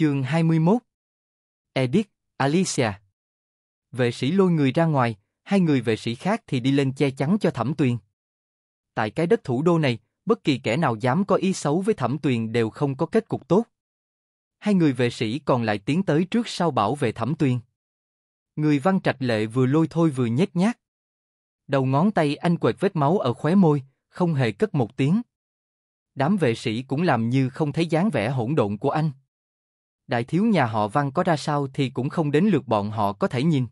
Chương 21 Edith, Alicia Vệ sĩ lôi người ra ngoài, hai người vệ sĩ khác thì đi lên che chắn cho Thẩm Tuyền. Tại cái đất thủ đô này, bất kỳ kẻ nào dám có ý xấu với Thẩm Tuyền đều không có kết cục tốt. Hai người vệ sĩ còn lại tiến tới trước sau bảo vệ Thẩm Tuyền. Người văn trạch lệ vừa lôi thôi vừa nhét nhác. Đầu ngón tay anh quệt vết máu ở khóe môi, không hề cất một tiếng. Đám vệ sĩ cũng làm như không thấy dáng vẻ hỗn độn của anh đại thiếu nhà họ Văn có ra sao thì cũng không đến lượt bọn họ có thể nhìn.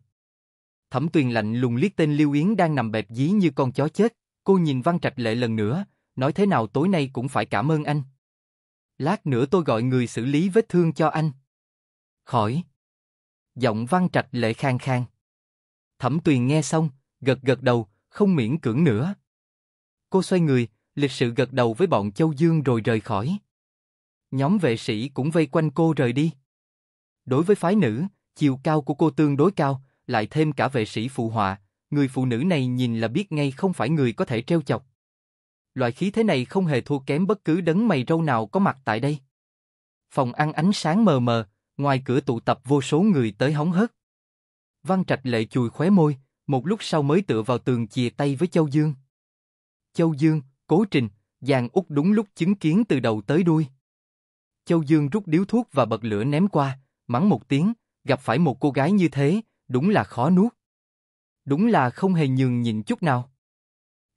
Thẩm Tuyền lạnh lùng liếc tên Lưu Yến đang nằm bẹp dí như con chó chết, cô nhìn Văn Trạch Lệ lần nữa, nói thế nào tối nay cũng phải cảm ơn anh. Lát nữa tôi gọi người xử lý vết thương cho anh. Khỏi. Giọng Văn Trạch Lệ khang khang. Thẩm Tuyền nghe xong, gật gật đầu, không miễn cưỡng nữa. Cô xoay người, lịch sự gật đầu với bọn Châu Dương rồi rời khỏi nhóm vệ sĩ cũng vây quanh cô rời đi. Đối với phái nữ, chiều cao của cô tương đối cao, lại thêm cả vệ sĩ phụ họa, người phụ nữ này nhìn là biết ngay không phải người có thể treo chọc. Loại khí thế này không hề thua kém bất cứ đấng mày râu nào có mặt tại đây. Phòng ăn ánh sáng mờ mờ, ngoài cửa tụ tập vô số người tới hóng hớt. Văn Trạch lệ chùi khóe môi, một lúc sau mới tựa vào tường chìa tay với Châu Dương. Châu Dương, Cố Trình, Giàng út đúng lúc chứng kiến từ đầu tới đuôi. Châu Dương rút điếu thuốc và bật lửa ném qua, mắng một tiếng, gặp phải một cô gái như thế, đúng là khó nuốt. Đúng là không hề nhường nhịn chút nào.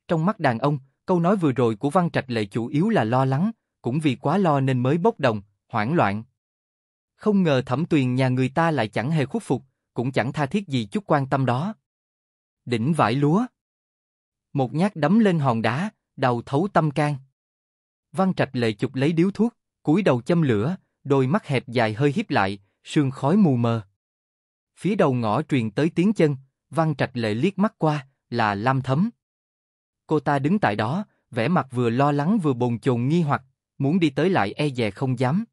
Trong mắt đàn ông, câu nói vừa rồi của Văn Trạch Lệ chủ yếu là lo lắng, cũng vì quá lo nên mới bốc đồng, hoảng loạn. Không ngờ thẩm tuyền nhà người ta lại chẳng hề khuất phục, cũng chẳng tha thiết gì chút quan tâm đó. Đỉnh vải lúa. Một nhát đấm lên hòn đá, đầu thấu tâm can. Văn Trạch Lệ chụp lấy điếu thuốc, cúi đầu châm lửa, đôi mắt hẹp dài hơi híp lại, sương khói mù mờ. Phía đầu ngõ truyền tới tiếng chân, Văn Trạch Lệ liếc mắt qua, là Lam Thấm. Cô ta đứng tại đó, vẻ mặt vừa lo lắng vừa bồn chồn nghi hoặc, muốn đi tới lại e dè không dám.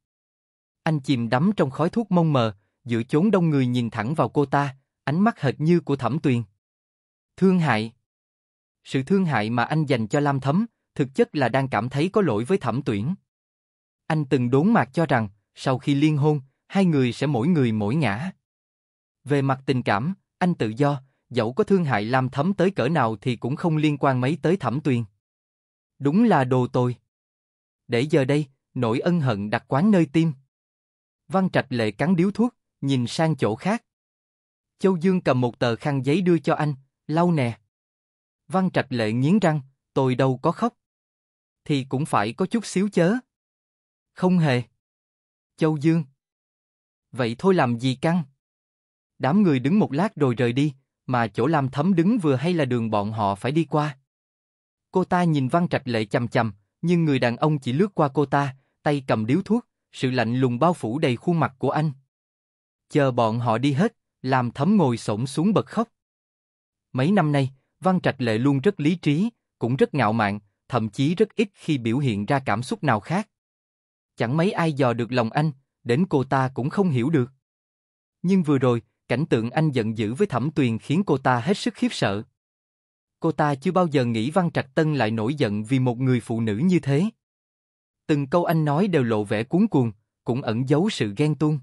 Anh chìm đắm trong khói thuốc mông mờ, giữa chốn đông người nhìn thẳng vào cô ta, ánh mắt hệt như của Thẩm Tuyền. Thương hại. Sự thương hại mà anh dành cho Lam Thấm, thực chất là đang cảm thấy có lỗi với Thẩm Tuyển. Anh từng đốn mạc cho rằng, sau khi liên hôn, hai người sẽ mỗi người mỗi ngã. Về mặt tình cảm, anh tự do, dẫu có thương hại làm thấm tới cỡ nào thì cũng không liên quan mấy tới thẩm tuyền. Đúng là đồ tồi. Để giờ đây, nỗi ân hận đặt quán nơi tim. Văn Trạch Lệ cắn điếu thuốc, nhìn sang chỗ khác. Châu Dương cầm một tờ khăn giấy đưa cho anh, lau nè. Văn Trạch Lệ nghiến răng, tôi đâu có khóc. Thì cũng phải có chút xíu chớ. Không hề. Châu Dương. Vậy thôi làm gì căng? Đám người đứng một lát rồi rời đi, mà chỗ làm thấm đứng vừa hay là đường bọn họ phải đi qua. Cô ta nhìn Văn Trạch Lệ chầm chầm, nhưng người đàn ông chỉ lướt qua cô ta, tay cầm điếu thuốc, sự lạnh lùng bao phủ đầy khuôn mặt của anh. Chờ bọn họ đi hết, làm thấm ngồi xổm xuống bật khóc. Mấy năm nay, Văn Trạch Lệ luôn rất lý trí, cũng rất ngạo mạn, thậm chí rất ít khi biểu hiện ra cảm xúc nào khác chẳng mấy ai dò được lòng anh, đến cô ta cũng không hiểu được. Nhưng vừa rồi, cảnh tượng anh giận dữ với Thẩm Tuyền khiến cô ta hết sức khiếp sợ. Cô ta chưa bao giờ nghĩ Văn Trạch Tân lại nổi giận vì một người phụ nữ như thế. Từng câu anh nói đều lộ vẻ cuốn cuồng, cũng ẩn giấu sự ghen tuông.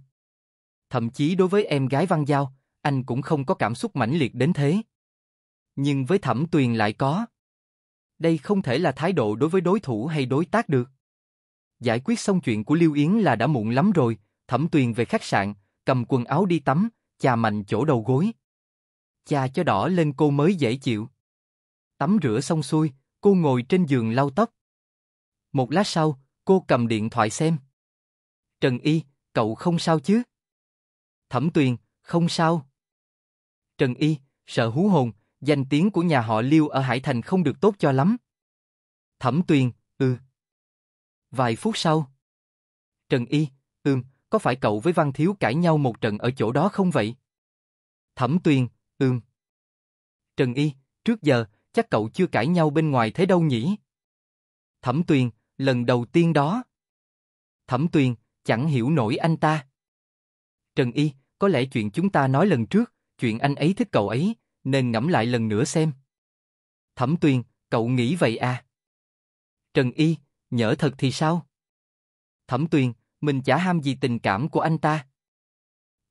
Thậm chí đối với em gái Văn Giao, anh cũng không có cảm xúc mãnh liệt đến thế. Nhưng với Thẩm Tuyền lại có. Đây không thể là thái độ đối với đối thủ hay đối tác được. Giải quyết xong chuyện của Lưu Yến là đã muộn lắm rồi, Thẩm Tuyền về khách sạn, cầm quần áo đi tắm, chà mạnh chỗ đầu gối. Chà cho đỏ lên cô mới dễ chịu. Tắm rửa xong xuôi, cô ngồi trên giường lau tóc. Một lát sau, cô cầm điện thoại xem. Trần Y, cậu không sao chứ? Thẩm Tuyền, không sao. Trần Y, sợ hú hồn, danh tiếng của nhà họ Lưu ở Hải Thành không được tốt cho lắm. Thẩm Tuyền, ừ. Vài phút sau. Trần Y, ừm, có phải cậu với Văn Thiếu cãi nhau một trận ở chỗ đó không vậy? Thẩm Tuyền, ừm. Trần Y, trước giờ, chắc cậu chưa cãi nhau bên ngoài thế đâu nhỉ? Thẩm Tuyền, lần đầu tiên đó. Thẩm Tuyền, chẳng hiểu nổi anh ta. Trần Y, có lẽ chuyện chúng ta nói lần trước, chuyện anh ấy thích cậu ấy, nên ngẫm lại lần nữa xem. Thẩm Tuyền, cậu nghĩ vậy à? Trần Y, nhỡ thật thì sao? Thẩm Tuyền, mình chả ham gì tình cảm của anh ta.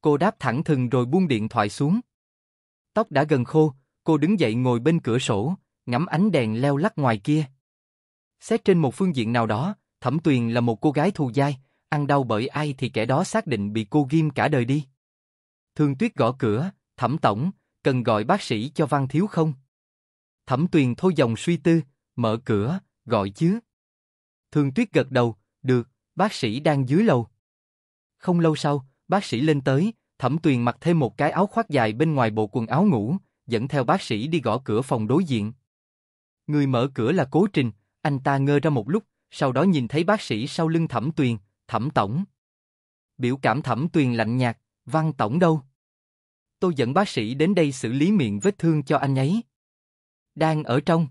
Cô đáp thẳng thừng rồi buông điện thoại xuống. Tóc đã gần khô, cô đứng dậy ngồi bên cửa sổ, ngắm ánh đèn leo lắc ngoài kia. Xét trên một phương diện nào đó, Thẩm Tuyền là một cô gái thù dai, ăn đau bởi ai thì kẻ đó xác định bị cô ghim cả đời đi. Thường Tuyết gõ cửa, Thẩm Tổng, cần gọi bác sĩ cho Văn Thiếu không? Thẩm Tuyền thôi dòng suy tư, mở cửa, gọi chứ. Thường Tuyết gật đầu, được, bác sĩ đang dưới lầu. Không lâu sau, bác sĩ lên tới, Thẩm Tuyền mặc thêm một cái áo khoác dài bên ngoài bộ quần áo ngủ, dẫn theo bác sĩ đi gõ cửa phòng đối diện. Người mở cửa là Cố Trình, anh ta ngơ ra một lúc, sau đó nhìn thấy bác sĩ sau lưng Thẩm Tuyền, Thẩm Tổng. Biểu cảm Thẩm Tuyền lạnh nhạt, Văn Tổng đâu? Tôi dẫn bác sĩ đến đây xử lý miệng vết thương cho anh ấy. Đang ở trong.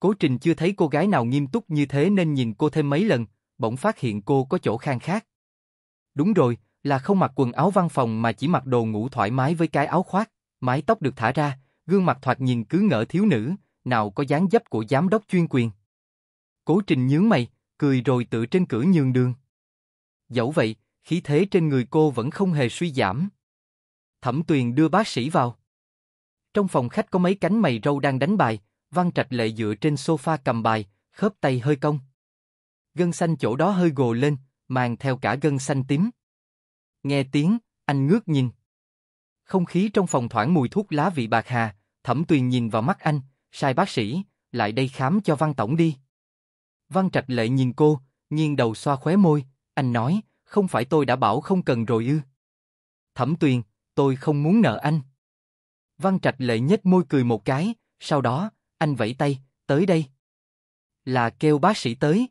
Cố Trình chưa thấy cô gái nào nghiêm túc như thế nên nhìn cô thêm mấy lần, bỗng phát hiện cô có chỗ khang khác. Đúng rồi, là không mặc quần áo văn phòng mà chỉ mặc đồ ngủ thoải mái với cái áo khoác, mái tóc được thả ra, gương mặt thoạt nhìn cứ ngỡ thiếu nữ, nào có dáng dấp của giám đốc chuyên quyền. Cố Trình nhướng mày, cười rồi tự trên cửa nhường đường. Dẫu vậy, khí thế trên người cô vẫn không hề suy giảm. Thẩm Tuyền đưa bác sĩ vào. Trong phòng khách có mấy cánh mày râu đang đánh bài, Văn Trạch Lệ dựa trên sofa cầm bài, khớp tay hơi cong. Gân xanh chỗ đó hơi gồ lên, mang theo cả gân xanh tím. Nghe tiếng, anh ngước nhìn. Không khí trong phòng thoảng mùi thuốc lá vị bạc hà, Thẩm Tuyền nhìn vào mắt anh, sai bác sĩ, lại đây khám cho Văn Tổng đi. Văn Trạch Lệ nhìn cô, nghiêng đầu xoa khóe môi, anh nói, không phải tôi đã bảo không cần rồi ư. Thẩm Tuyền, tôi không muốn nợ anh. Văn Trạch Lệ nhếch môi cười một cái, sau đó, anh vẫy tay, tới đây. Là kêu bác sĩ tới.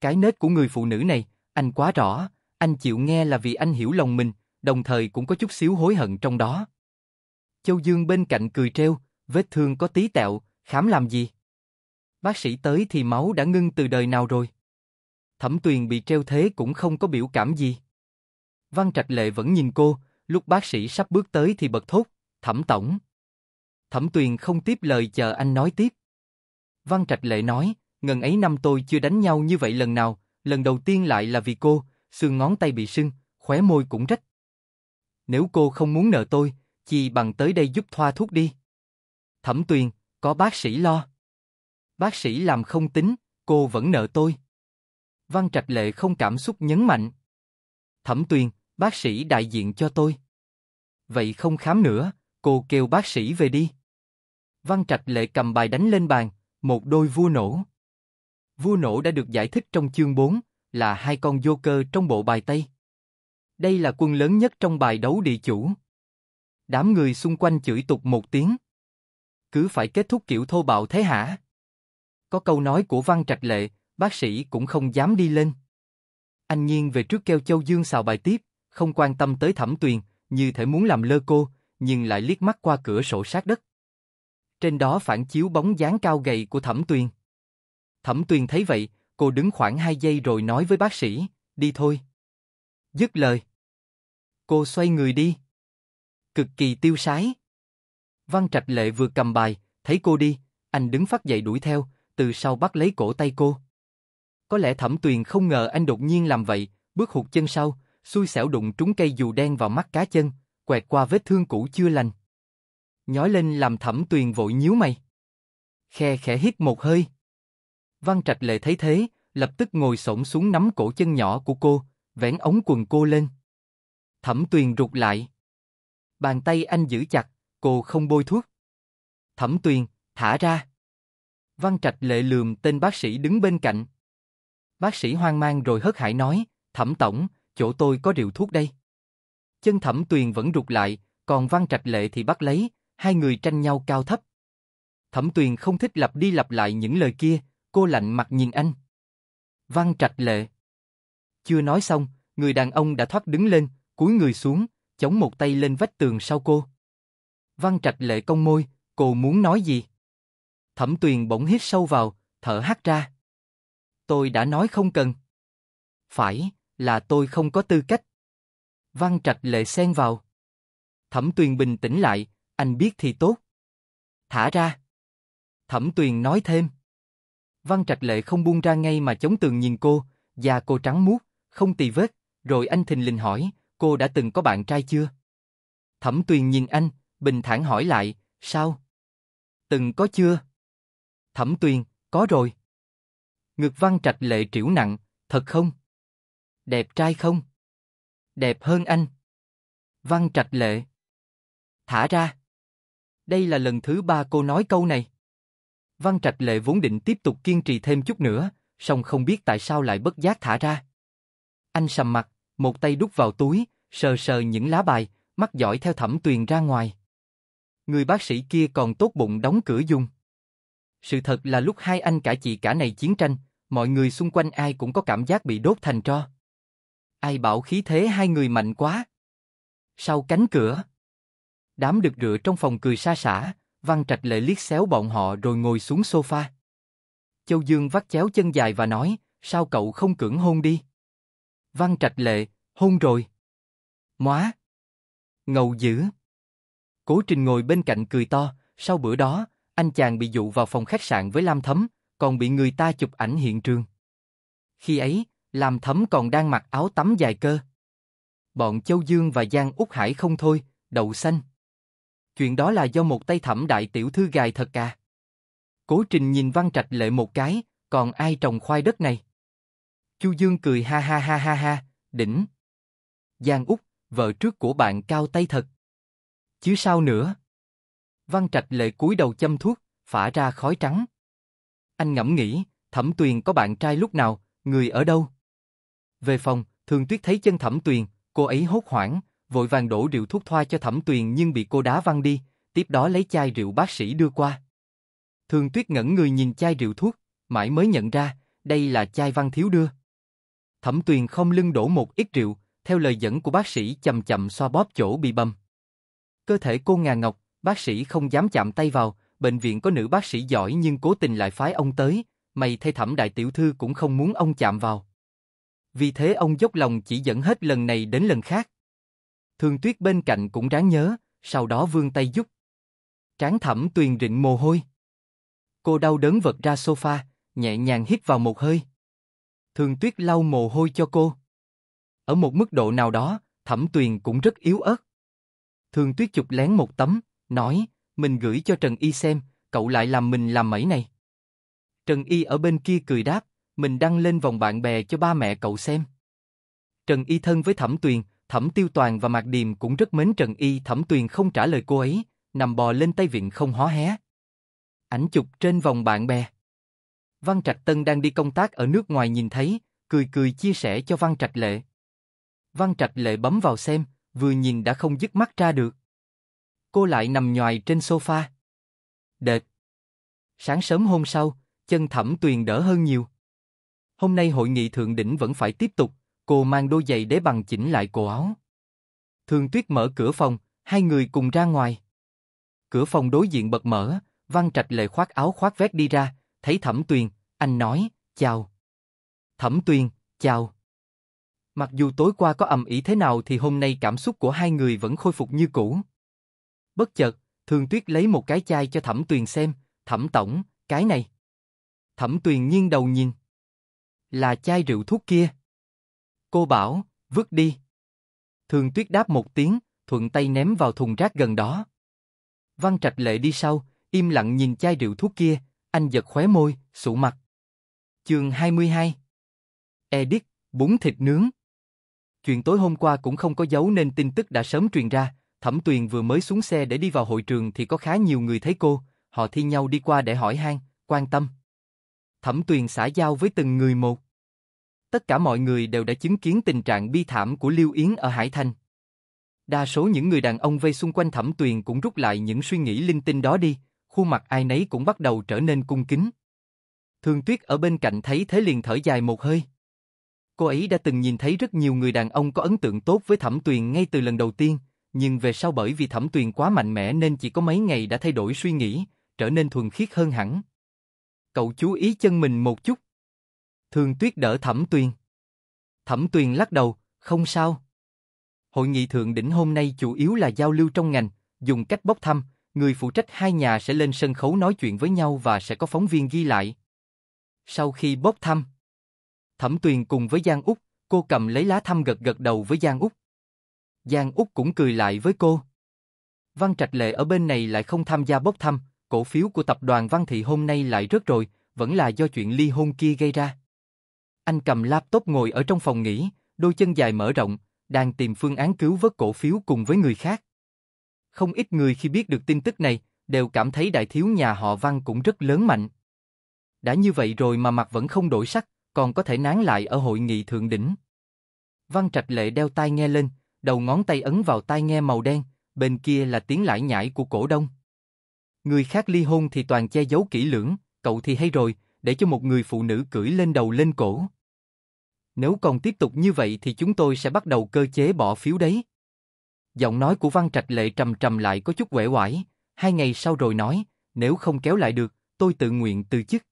Cái nết của người phụ nữ này, anh quá rõ, anh chịu nghe là vì anh hiểu lòng mình, đồng thời cũng có chút xíu hối hận trong đó. Châu Dương bên cạnh cười treo, vết thương có tí tẹo, khám làm gì? Bác sĩ tới thì máu đã ngưng từ đời nào rồi? Thẩm Tuyền bị treo thế cũng không có biểu cảm gì. Văn Trạch Lệ vẫn nhìn cô, lúc bác sĩ sắp bước tới thì bật thốt, Thẩm Tổng. Thẩm Tuyền không tiếp lời chờ anh nói tiếp. Văn Trạch Lệ nói, ngần ấy năm tôi chưa đánh nhau như vậy lần nào, lần đầu tiên lại là vì cô, xương ngón tay bị sưng, khóe môi cũng rách. Nếu cô không muốn nợ tôi, chỉ bằng tới đây giúp thoa thuốc đi. Thẩm Tuyền, có bác sĩ lo. Bác sĩ làm không tính, cô vẫn nợ tôi. Văn Trạch Lệ không cảm xúc nhấn mạnh. Thẩm Tuyền, bác sĩ đại diện cho tôi. Vậy không khám nữa, cô kêu bác sĩ về đi. Văn Trạch Lệ cầm bài đánh lên bàn, một đôi vua nổ. Vua nổ đã được giải thích trong chương 4, là hai con vô cơ trong bộ bài Tây. Đây là quân lớn nhất trong bài đấu địa chủ. Đám người xung quanh chửi tục một tiếng. Cứ phải kết thúc kiểu thô bạo thế hả? Có câu nói của Văn Trạch Lệ, bác sĩ cũng không dám đi lên. Anh Nhiên về trước keo Châu Dương xào bài tiếp, không quan tâm tới thẩm tuyền, như thể muốn làm lơ cô, nhưng lại liếc mắt qua cửa sổ sát đất trên đó phản chiếu bóng dáng cao gầy của Thẩm Tuyền. Thẩm Tuyền thấy vậy, cô đứng khoảng 2 giây rồi nói với bác sĩ, đi thôi. Dứt lời. Cô xoay người đi. Cực kỳ tiêu sái. Văn Trạch Lệ vừa cầm bài, thấy cô đi, anh đứng phát dậy đuổi theo, từ sau bắt lấy cổ tay cô. Có lẽ Thẩm Tuyền không ngờ anh đột nhiên làm vậy, bước hụt chân sau, xui xẻo đụng trúng cây dù đen vào mắt cá chân, quẹt qua vết thương cũ chưa lành nhói lên làm thẩm tuyền vội nhíu mày. Khe khẽ hít một hơi. Văn Trạch Lệ thấy thế, lập tức ngồi xổm xuống nắm cổ chân nhỏ của cô, vén ống quần cô lên. Thẩm tuyền rụt lại. Bàn tay anh giữ chặt, cô không bôi thuốc. Thẩm tuyền, thả ra. Văn Trạch Lệ lườm tên bác sĩ đứng bên cạnh. Bác sĩ hoang mang rồi hớt hải nói, thẩm tổng, chỗ tôi có điều thuốc đây. Chân thẩm tuyền vẫn rụt lại, còn Văn Trạch Lệ thì bắt lấy, hai người tranh nhau cao thấp. Thẩm Tuyền không thích lặp đi lặp lại những lời kia, cô lạnh mặt nhìn anh. Văn Trạch Lệ Chưa nói xong, người đàn ông đã thoát đứng lên, cúi người xuống, chống một tay lên vách tường sau cô. Văn Trạch Lệ cong môi, cô muốn nói gì? Thẩm Tuyền bỗng hít sâu vào, thở hắt ra. Tôi đã nói không cần. Phải, là tôi không có tư cách. Văn Trạch Lệ xen vào. Thẩm Tuyền bình tĩnh lại, anh biết thì tốt. Thả ra. Thẩm Tuyền nói thêm. Văn Trạch Lệ không buông ra ngay mà chống tường nhìn cô, da cô trắng muốt, không tì vết, rồi anh thình lình hỏi, cô đã từng có bạn trai chưa? Thẩm Tuyền nhìn anh, bình thản hỏi lại, sao? Từng có chưa? Thẩm Tuyền, có rồi. Ngực Văn Trạch Lệ triểu nặng, thật không? Đẹp trai không? Đẹp hơn anh. Văn Trạch Lệ. Thả ra. Đây là lần thứ ba cô nói câu này. Văn Trạch Lệ vốn định tiếp tục kiên trì thêm chút nữa, song không biết tại sao lại bất giác thả ra. Anh sầm mặt, một tay đút vào túi, sờ sờ những lá bài, mắt dõi theo thẩm tuyền ra ngoài. Người bác sĩ kia còn tốt bụng đóng cửa dùng. Sự thật là lúc hai anh cả chị cả này chiến tranh, mọi người xung quanh ai cũng có cảm giác bị đốt thành tro. Ai bảo khí thế hai người mạnh quá. Sau cánh cửa, Đám được rửa trong phòng cười xa xả, Văn Trạch Lệ liếc xéo bọn họ rồi ngồi xuống sofa. Châu Dương vắt chéo chân dài và nói, sao cậu không cưỡng hôn đi? Văn Trạch Lệ, hôn rồi. Móa. Ngầu dữ. Cố Trình ngồi bên cạnh cười to, sau bữa đó, anh chàng bị dụ vào phòng khách sạn với Lam Thấm, còn bị người ta chụp ảnh hiện trường. Khi ấy, Lam Thấm còn đang mặc áo tắm dài cơ. Bọn Châu Dương và Giang Úc Hải không thôi, đậu xanh chuyện đó là do một tay thẩm đại tiểu thư gài thật cả. Cố trình nhìn văn trạch lệ một cái, còn ai trồng khoai đất này? Chu Dương cười ha ha ha ha ha, đỉnh. Giang Úc, vợ trước của bạn cao tay thật. Chứ sao nữa? Văn trạch lệ cúi đầu châm thuốc, phả ra khói trắng. Anh ngẫm nghĩ, thẩm tuyền có bạn trai lúc nào, người ở đâu? Về phòng, thường tuyết thấy chân thẩm tuyền, cô ấy hốt hoảng, vội vàng đổ rượu thuốc thoa cho Thẩm Tuyền nhưng bị cô đá văng đi, tiếp đó lấy chai rượu bác sĩ đưa qua. Thường Tuyết ngẩn người nhìn chai rượu thuốc, mãi mới nhận ra, đây là chai văn thiếu đưa. Thẩm Tuyền không lưng đổ một ít rượu, theo lời dẫn của bác sĩ chậm chậm xoa bóp chỗ bị bầm. Cơ thể cô ngà ngọc, bác sĩ không dám chạm tay vào, bệnh viện có nữ bác sĩ giỏi nhưng cố tình lại phái ông tới, mày thay thẩm đại tiểu thư cũng không muốn ông chạm vào. Vì thế ông dốc lòng chỉ dẫn hết lần này đến lần khác. Thường tuyết bên cạnh cũng ráng nhớ, sau đó vươn tay giúp. Tráng thẩm tuyền rịn mồ hôi. Cô đau đớn vật ra sofa, nhẹ nhàng hít vào một hơi. Thường tuyết lau mồ hôi cho cô. Ở một mức độ nào đó, thẩm tuyền cũng rất yếu ớt. Thường tuyết chụp lén một tấm, nói, mình gửi cho Trần Y xem, cậu lại làm mình làm mẩy này. Trần Y ở bên kia cười đáp, mình đăng lên vòng bạn bè cho ba mẹ cậu xem. Trần Y thân với Thẩm Tuyền, Thẩm Tiêu Toàn và Mạc Điềm cũng rất mến Trần Y Thẩm Tuyền không trả lời cô ấy, nằm bò lên tay viện không hó hé. Ảnh chụp trên vòng bạn bè. Văn Trạch Tân đang đi công tác ở nước ngoài nhìn thấy, cười cười chia sẻ cho Văn Trạch Lệ. Văn Trạch Lệ bấm vào xem, vừa nhìn đã không dứt mắt ra được. Cô lại nằm nhòi trên sofa. Đệt. Sáng sớm hôm sau, chân thẩm tuyền đỡ hơn nhiều. Hôm nay hội nghị thượng đỉnh vẫn phải tiếp tục, Cô mang đôi giày để bằng chỉnh lại cổ áo. Thường Tuyết mở cửa phòng, hai người cùng ra ngoài. Cửa phòng đối diện bật mở, Văn Trạch Lệ khoác áo khoác vét đi ra, thấy Thẩm Tuyền, anh nói, chào. Thẩm Tuyền, chào. Mặc dù tối qua có ầm ĩ thế nào thì hôm nay cảm xúc của hai người vẫn khôi phục như cũ. Bất chợt, Thường Tuyết lấy một cái chai cho Thẩm Tuyền xem, Thẩm Tổng, cái này. Thẩm Tuyền nghiêng đầu nhìn. Là chai rượu thuốc kia. Cô bảo, vứt đi. Thường tuyết đáp một tiếng, thuận tay ném vào thùng rác gần đó. Văn Trạch Lệ đi sau, im lặng nhìn chai rượu thuốc kia, anh giật khóe môi, sụ mặt. Chương 22 Edit, bún thịt nướng Chuyện tối hôm qua cũng không có dấu nên tin tức đã sớm truyền ra, Thẩm Tuyền vừa mới xuống xe để đi vào hội trường thì có khá nhiều người thấy cô, họ thi nhau đi qua để hỏi han, quan tâm. Thẩm Tuyền xã giao với từng người một tất cả mọi người đều đã chứng kiến tình trạng bi thảm của Lưu Yến ở Hải Thanh. Đa số những người đàn ông vây xung quanh thẩm tuyền cũng rút lại những suy nghĩ linh tinh đó đi, khuôn mặt ai nấy cũng bắt đầu trở nên cung kính. Thường tuyết ở bên cạnh thấy thế liền thở dài một hơi. Cô ấy đã từng nhìn thấy rất nhiều người đàn ông có ấn tượng tốt với thẩm tuyền ngay từ lần đầu tiên, nhưng về sau bởi vì thẩm tuyền quá mạnh mẽ nên chỉ có mấy ngày đã thay đổi suy nghĩ, trở nên thuần khiết hơn hẳn. Cậu chú ý chân mình một chút. Thường Tuyết đỡ Thẩm Tuyền. Thẩm Tuyền lắc đầu, không sao. Hội nghị thượng đỉnh hôm nay chủ yếu là giao lưu trong ngành, dùng cách bốc thăm, người phụ trách hai nhà sẽ lên sân khấu nói chuyện với nhau và sẽ có phóng viên ghi lại. Sau khi bốc thăm, Thẩm Tuyền cùng với Giang Úc, cô cầm lấy lá thăm gật gật đầu với Giang Úc. Giang Úc cũng cười lại với cô. Văn Trạch Lệ ở bên này lại không tham gia bốc thăm, cổ phiếu của tập đoàn Văn Thị hôm nay lại rớt rồi, vẫn là do chuyện ly hôn kia gây ra. Anh cầm laptop ngồi ở trong phòng nghỉ, đôi chân dài mở rộng, đang tìm phương án cứu vớt cổ phiếu cùng với người khác. Không ít người khi biết được tin tức này, đều cảm thấy đại thiếu nhà họ Văn cũng rất lớn mạnh. Đã như vậy rồi mà mặt vẫn không đổi sắc, còn có thể nán lại ở hội nghị thượng đỉnh. Văn Trạch Lệ đeo tai nghe lên, đầu ngón tay ấn vào tai nghe màu đen, bên kia là tiếng lải nhải của cổ đông. Người khác ly hôn thì toàn che giấu kỹ lưỡng, cậu thì hay rồi, để cho một người phụ nữ cưỡi lên đầu lên cổ. Nếu còn tiếp tục như vậy thì chúng tôi sẽ bắt đầu cơ chế bỏ phiếu đấy. Giọng nói của Văn Trạch Lệ trầm trầm lại có chút uể oải, hai ngày sau rồi nói, nếu không kéo lại được, tôi tự nguyện từ chức.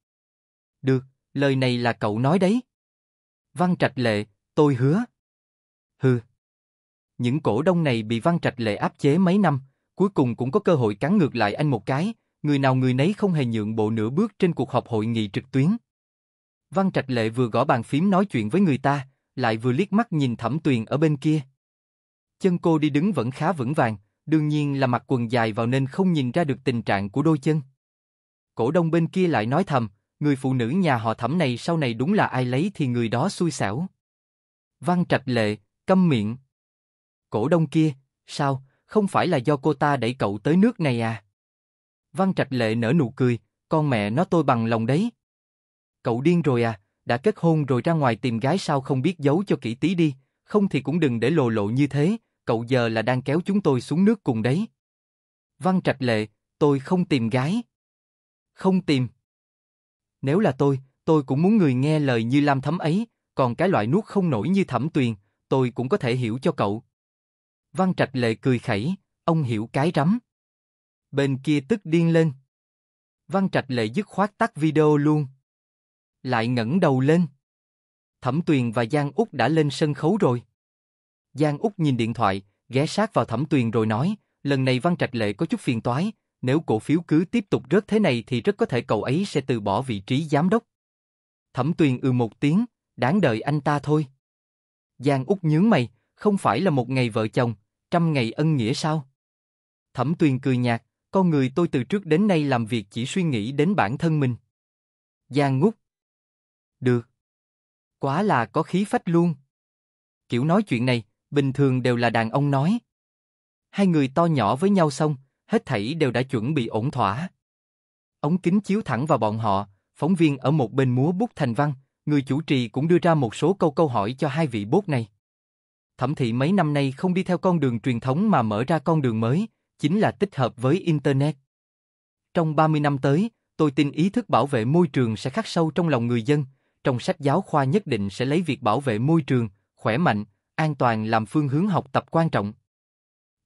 Được, lời này là cậu nói đấy. Văn Trạch Lệ, tôi hứa. Hừ. Những cổ đông này bị Văn Trạch Lệ áp chế mấy năm, cuối cùng cũng có cơ hội cắn ngược lại anh một cái, người nào người nấy không hề nhượng bộ nửa bước trên cuộc họp hội nghị trực tuyến. Văn Trạch Lệ vừa gõ bàn phím nói chuyện với người ta, lại vừa liếc mắt nhìn Thẩm Tuyền ở bên kia. Chân cô đi đứng vẫn khá vững vàng, đương nhiên là mặc quần dài vào nên không nhìn ra được tình trạng của đôi chân. Cổ đông bên kia lại nói thầm, người phụ nữ nhà họ Thẩm này sau này đúng là ai lấy thì người đó xui xẻo. Văn Trạch Lệ, câm miệng. Cổ đông kia, sao, không phải là do cô ta đẩy cậu tới nước này à? Văn Trạch Lệ nở nụ cười, con mẹ nó tôi bằng lòng đấy. Cậu điên rồi à, đã kết hôn rồi ra ngoài tìm gái sao không biết giấu cho kỹ tí đi, không thì cũng đừng để lộ lộ như thế, cậu giờ là đang kéo chúng tôi xuống nước cùng đấy. Văn Trạch Lệ, tôi không tìm gái. Không tìm. Nếu là tôi, tôi cũng muốn người nghe lời như Lam Thấm ấy, còn cái loại nuốt không nổi như Thẩm Tuyền, tôi cũng có thể hiểu cho cậu. Văn Trạch Lệ cười khẩy, ông hiểu cái rắm. Bên kia tức điên lên. Văn Trạch Lệ dứt khoát tắt video luôn lại ngẩng đầu lên. Thẩm Tuyền và Giang Úc đã lên sân khấu rồi. Giang Úc nhìn điện thoại, ghé sát vào Thẩm Tuyền rồi nói, lần này Văn Trạch Lệ có chút phiền toái, nếu cổ phiếu cứ tiếp tục rớt thế này thì rất có thể cậu ấy sẽ từ bỏ vị trí giám đốc. Thẩm Tuyền ừ một tiếng, đáng đợi anh ta thôi. Giang Úc nhướng mày, không phải là một ngày vợ chồng, trăm ngày ân nghĩa sao? Thẩm Tuyền cười nhạt, con người tôi từ trước đến nay làm việc chỉ suy nghĩ đến bản thân mình. Giang Úc, được. Quá là có khí phách luôn. Kiểu nói chuyện này, bình thường đều là đàn ông nói. Hai người to nhỏ với nhau xong, hết thảy đều đã chuẩn bị ổn thỏa. Ống kính chiếu thẳng vào bọn họ, phóng viên ở một bên múa bút thành văn, người chủ trì cũng đưa ra một số câu câu hỏi cho hai vị bốt này. Thẩm thị mấy năm nay không đi theo con đường truyền thống mà mở ra con đường mới, chính là tích hợp với Internet. Trong 30 năm tới, tôi tin ý thức bảo vệ môi trường sẽ khắc sâu trong lòng người dân, trong sách giáo khoa nhất định sẽ lấy việc bảo vệ môi trường, khỏe mạnh, an toàn làm phương hướng học tập quan trọng.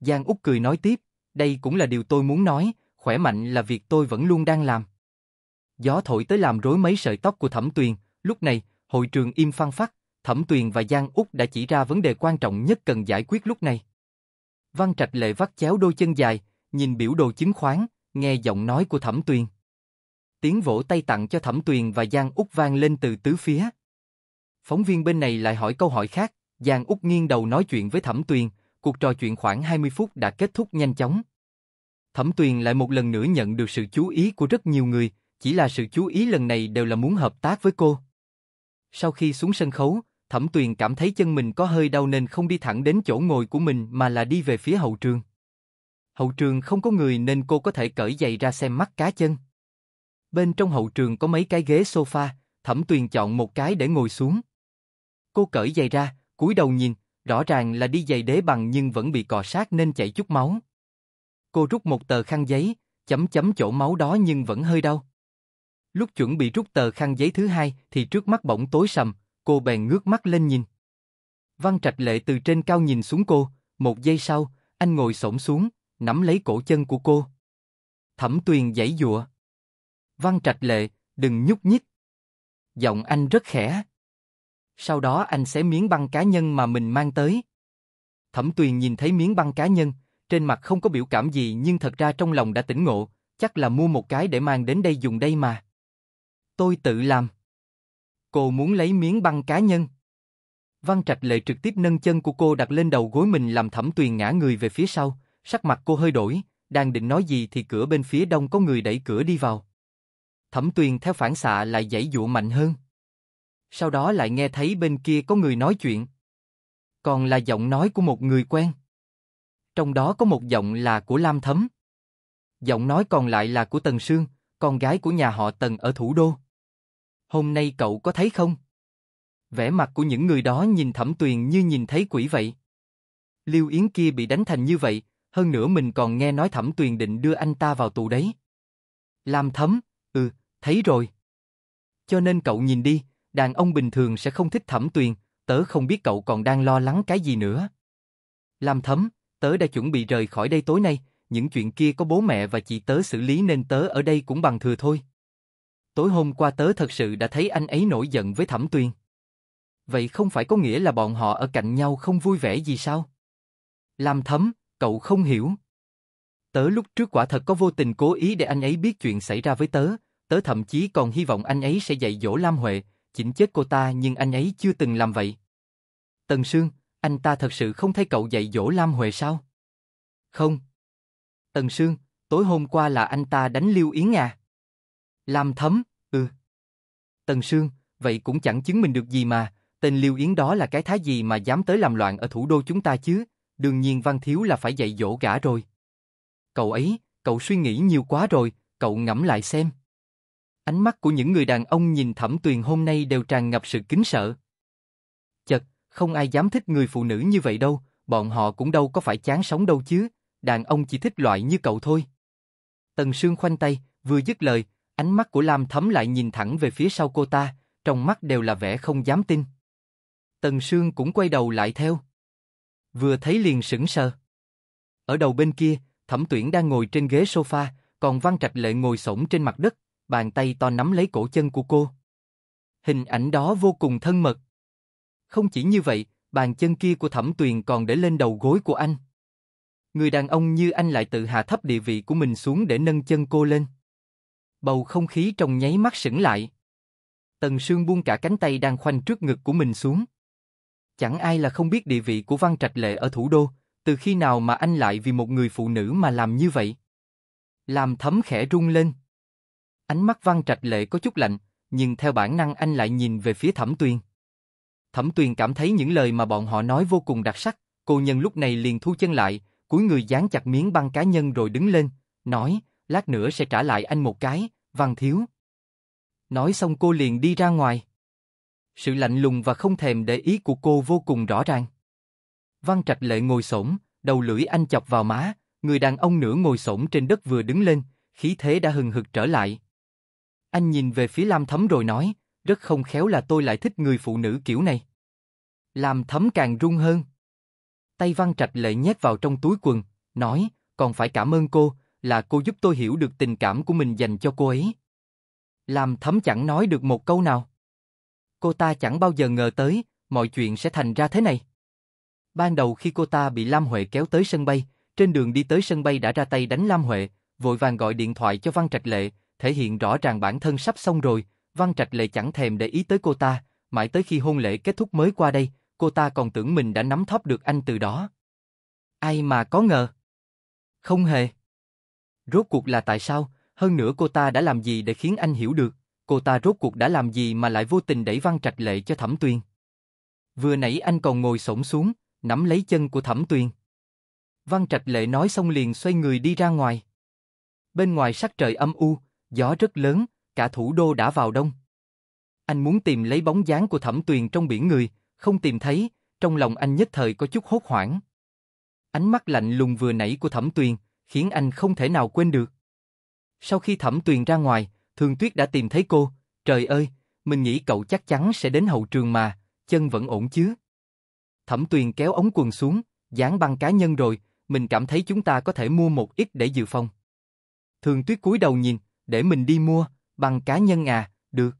Giang Úc cười nói tiếp, đây cũng là điều tôi muốn nói, khỏe mạnh là việc tôi vẫn luôn đang làm. Gió thổi tới làm rối mấy sợi tóc của Thẩm Tuyền, lúc này, hội trường im phăng phắc, Thẩm Tuyền và Giang Úc đã chỉ ra vấn đề quan trọng nhất cần giải quyết lúc này. Văn Trạch Lệ vắt chéo đôi chân dài, nhìn biểu đồ chứng khoán, nghe giọng nói của Thẩm Tuyền. Tiếng vỗ tay tặng cho Thẩm Tuyền và Giang Úc vang lên từ tứ phía. Phóng viên bên này lại hỏi câu hỏi khác, Giang Úc nghiêng đầu nói chuyện với Thẩm Tuyền, cuộc trò chuyện khoảng 20 phút đã kết thúc nhanh chóng. Thẩm Tuyền lại một lần nữa nhận được sự chú ý của rất nhiều người, chỉ là sự chú ý lần này đều là muốn hợp tác với cô. Sau khi xuống sân khấu, Thẩm Tuyền cảm thấy chân mình có hơi đau nên không đi thẳng đến chỗ ngồi của mình mà là đi về phía hậu trường. Hậu trường không có người nên cô có thể cởi giày ra xem mắt cá chân. Bên trong hậu trường có mấy cái ghế sofa, Thẩm Tuyền chọn một cái để ngồi xuống. Cô cởi giày ra, cúi đầu nhìn, rõ ràng là đi giày đế bằng nhưng vẫn bị cọ sát nên chảy chút máu. Cô rút một tờ khăn giấy, chấm chấm chỗ máu đó nhưng vẫn hơi đau. Lúc chuẩn bị rút tờ khăn giấy thứ hai thì trước mắt bỗng tối sầm, cô bèn ngước mắt lên nhìn. Văn Trạch Lệ từ trên cao nhìn xuống cô, một giây sau, anh ngồi xổm xuống, nắm lấy cổ chân của cô. Thẩm Tuyền giãy dụa. Văn Trạch Lệ, đừng nhúc nhích. Giọng anh rất khẽ. Sau đó anh xé miếng băng cá nhân mà mình mang tới. Thẩm Tuyền nhìn thấy miếng băng cá nhân, trên mặt không có biểu cảm gì nhưng thật ra trong lòng đã tỉnh ngộ, chắc là mua một cái để mang đến đây dùng đây mà. Tôi tự làm. Cô muốn lấy miếng băng cá nhân. Văn Trạch Lệ trực tiếp nâng chân của cô đặt lên đầu gối mình làm Thẩm Tuyền ngã người về phía sau, sắc mặt cô hơi đổi, đang định nói gì thì cửa bên phía đông có người đẩy cửa đi vào. Thẩm Tuyền theo phản xạ lại giãy dụa mạnh hơn. Sau đó lại nghe thấy bên kia có người nói chuyện. Còn là giọng nói của một người quen. Trong đó có một giọng là của Lam Thấm. Giọng nói còn lại là của Tần Sương, con gái của nhà họ Tần ở thủ đô. Hôm nay cậu có thấy không? Vẻ mặt của những người đó nhìn Thẩm Tuyền như nhìn thấy quỷ vậy. Liêu Yến kia bị đánh thành như vậy, hơn nữa mình còn nghe nói Thẩm Tuyền định đưa anh ta vào tù đấy. Lam Thấm thấy rồi. Cho nên cậu nhìn đi, đàn ông bình thường sẽ không thích thẩm tuyền, tớ không biết cậu còn đang lo lắng cái gì nữa. Làm thấm, tớ đã chuẩn bị rời khỏi đây tối nay, những chuyện kia có bố mẹ và chị tớ xử lý nên tớ ở đây cũng bằng thừa thôi. Tối hôm qua tớ thật sự đã thấy anh ấy nổi giận với Thẩm Tuyền. Vậy không phải có nghĩa là bọn họ ở cạnh nhau không vui vẻ gì sao? Làm thấm, cậu không hiểu. Tớ lúc trước quả thật có vô tình cố ý để anh ấy biết chuyện xảy ra với tớ, tớ thậm chí còn hy vọng anh ấy sẽ dạy dỗ Lam Huệ, chỉnh chết cô ta nhưng anh ấy chưa từng làm vậy. Tần Sương, anh ta thật sự không thấy cậu dạy dỗ Lam Huệ sao? Không. Tần Sương, tối hôm qua là anh ta đánh Lưu Yến à? Lam Thấm, ừ. Tần Sương, vậy cũng chẳng chứng minh được gì mà, tên Lưu Yến đó là cái thái gì mà dám tới làm loạn ở thủ đô chúng ta chứ, đương nhiên Văn Thiếu là phải dạy dỗ gã rồi. Cậu ấy, cậu suy nghĩ nhiều quá rồi, cậu ngẫm lại xem. Ánh mắt của những người đàn ông nhìn Thẩm Tuyền hôm nay đều tràn ngập sự kính sợ. Chật, không ai dám thích người phụ nữ như vậy đâu, bọn họ cũng đâu có phải chán sống đâu chứ, đàn ông chỉ thích loại như cậu thôi. Tần Sương khoanh tay, vừa dứt lời, ánh mắt của Lam Thấm lại nhìn thẳng về phía sau cô ta, trong mắt đều là vẻ không dám tin. Tần Sương cũng quay đầu lại theo. Vừa thấy liền sững sờ. Ở đầu bên kia, Thẩm Tuyển đang ngồi trên ghế sofa, còn Văn Trạch Lệ ngồi sổng trên mặt đất, bàn tay to nắm lấy cổ chân của cô. Hình ảnh đó vô cùng thân mật. Không chỉ như vậy, bàn chân kia của Thẩm Tuyền còn để lên đầu gối của anh. Người đàn ông như anh lại tự hạ thấp địa vị của mình xuống để nâng chân cô lên. Bầu không khí trong nháy mắt sững lại. Tần Sương buông cả cánh tay đang khoanh trước ngực của mình xuống. Chẳng ai là không biết địa vị của Văn Trạch Lệ ở thủ đô, từ khi nào mà anh lại vì một người phụ nữ mà làm như vậy? Làm thấm khẽ rung lên. Ánh mắt Văn Trạch Lệ có chút lạnh, nhưng theo bản năng anh lại nhìn về phía Thẩm Tuyền. Thẩm Tuyền cảm thấy những lời mà bọn họ nói vô cùng đặc sắc, cô nhân lúc này liền thu chân lại, cuối người dán chặt miếng băng cá nhân rồi đứng lên, nói, lát nữa sẽ trả lại anh một cái, Văn Thiếu. Nói xong cô liền đi ra ngoài. Sự lạnh lùng và không thèm để ý của cô vô cùng rõ ràng. Văn Trạch Lệ ngồi xổm, đầu lưỡi anh chọc vào má, người đàn ông nửa ngồi xổm trên đất vừa đứng lên, khí thế đã hừng hực trở lại. Anh nhìn về phía Lam Thấm rồi nói, rất không khéo là tôi lại thích người phụ nữ kiểu này. Lam Thấm càng run hơn. Tay Văn Trạch lệ nhét vào trong túi quần, nói, còn phải cảm ơn cô, là cô giúp tôi hiểu được tình cảm của mình dành cho cô ấy. Lam Thấm chẳng nói được một câu nào. Cô ta chẳng bao giờ ngờ tới, mọi chuyện sẽ thành ra thế này. Ban đầu khi cô ta bị Lam Huệ kéo tới sân bay, trên đường đi tới sân bay đã ra tay đánh Lam Huệ, vội vàng gọi điện thoại cho Văn Trạch Lệ, thể hiện rõ ràng bản thân sắp xong rồi, Văn Trạch Lệ chẳng thèm để ý tới cô ta, mãi tới khi hôn lễ kết thúc mới qua đây, cô ta còn tưởng mình đã nắm thóp được anh từ đó. Ai mà có ngờ. Không hề. Rốt cuộc là tại sao, hơn nữa cô ta đã làm gì để khiến anh hiểu được, cô ta rốt cuộc đã làm gì mà lại vô tình đẩy Văn Trạch Lệ cho Thẩm Tuyền. Vừa nãy anh còn ngồi xổm xuống, nắm lấy chân của Thẩm Tuyền. Văn Trạch Lệ nói xong liền xoay người đi ra ngoài. Bên ngoài sắc trời âm u, gió rất lớn, cả thủ đô đã vào đông. Anh muốn tìm lấy bóng dáng của thẩm tuyền trong biển người, không tìm thấy, trong lòng anh nhất thời có chút hốt hoảng. Ánh mắt lạnh lùng vừa nãy của thẩm tuyền, khiến anh không thể nào quên được. Sau khi thẩm tuyền ra ngoài, Thường Tuyết đã tìm thấy cô, trời ơi, mình nghĩ cậu chắc chắn sẽ đến hậu trường mà, chân vẫn ổn chứ. Thẩm tuyền kéo ống quần xuống, dán băng cá nhân rồi, mình cảm thấy chúng ta có thể mua một ít để dự phòng. Thường Tuyết cúi đầu nhìn, để mình đi mua, bằng cá nhân à, được.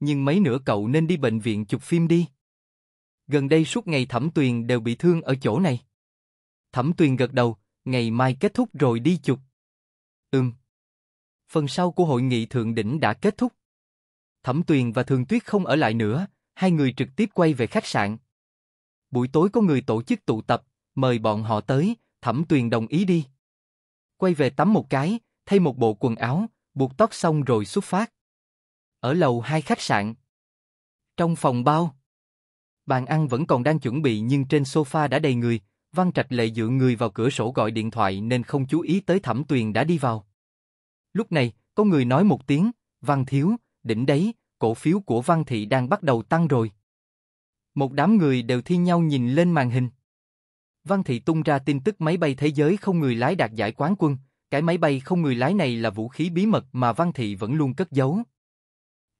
Nhưng mấy nữa cậu nên đi bệnh viện chụp phim đi. Gần đây suốt ngày Thẩm Tuyền đều bị thương ở chỗ này. Thẩm Tuyền gật đầu, ngày mai kết thúc rồi đi chụp. Ừm. Phần sau của hội nghị thượng đỉnh đã kết thúc. Thẩm Tuyền và Thường Tuyết không ở lại nữa, hai người trực tiếp quay về khách sạn. Buổi tối có người tổ chức tụ tập, mời bọn họ tới, Thẩm Tuyền đồng ý đi. Quay về tắm một cái, thay một bộ quần áo, buộc tóc xong rồi xuất phát. Ở lầu hai khách sạn. Trong phòng bao. Bàn ăn vẫn còn đang chuẩn bị nhưng trên sofa đã đầy người, Văn Trạch Lệ dựa người vào cửa sổ gọi điện thoại nên không chú ý tới Thẩm Tuyền đã đi vào. Lúc này, có người nói một tiếng, Văn Thiếu, đỉnh đấy, cổ phiếu của Văn Thị đang bắt đầu tăng rồi. Một đám người đều thi nhau nhìn lên màn hình. Văn Thị tung ra tin tức máy bay thế giới không người lái đạt giải quán quân, cái máy bay không người lái này là vũ khí bí mật mà Văn Thị vẫn luôn cất giấu.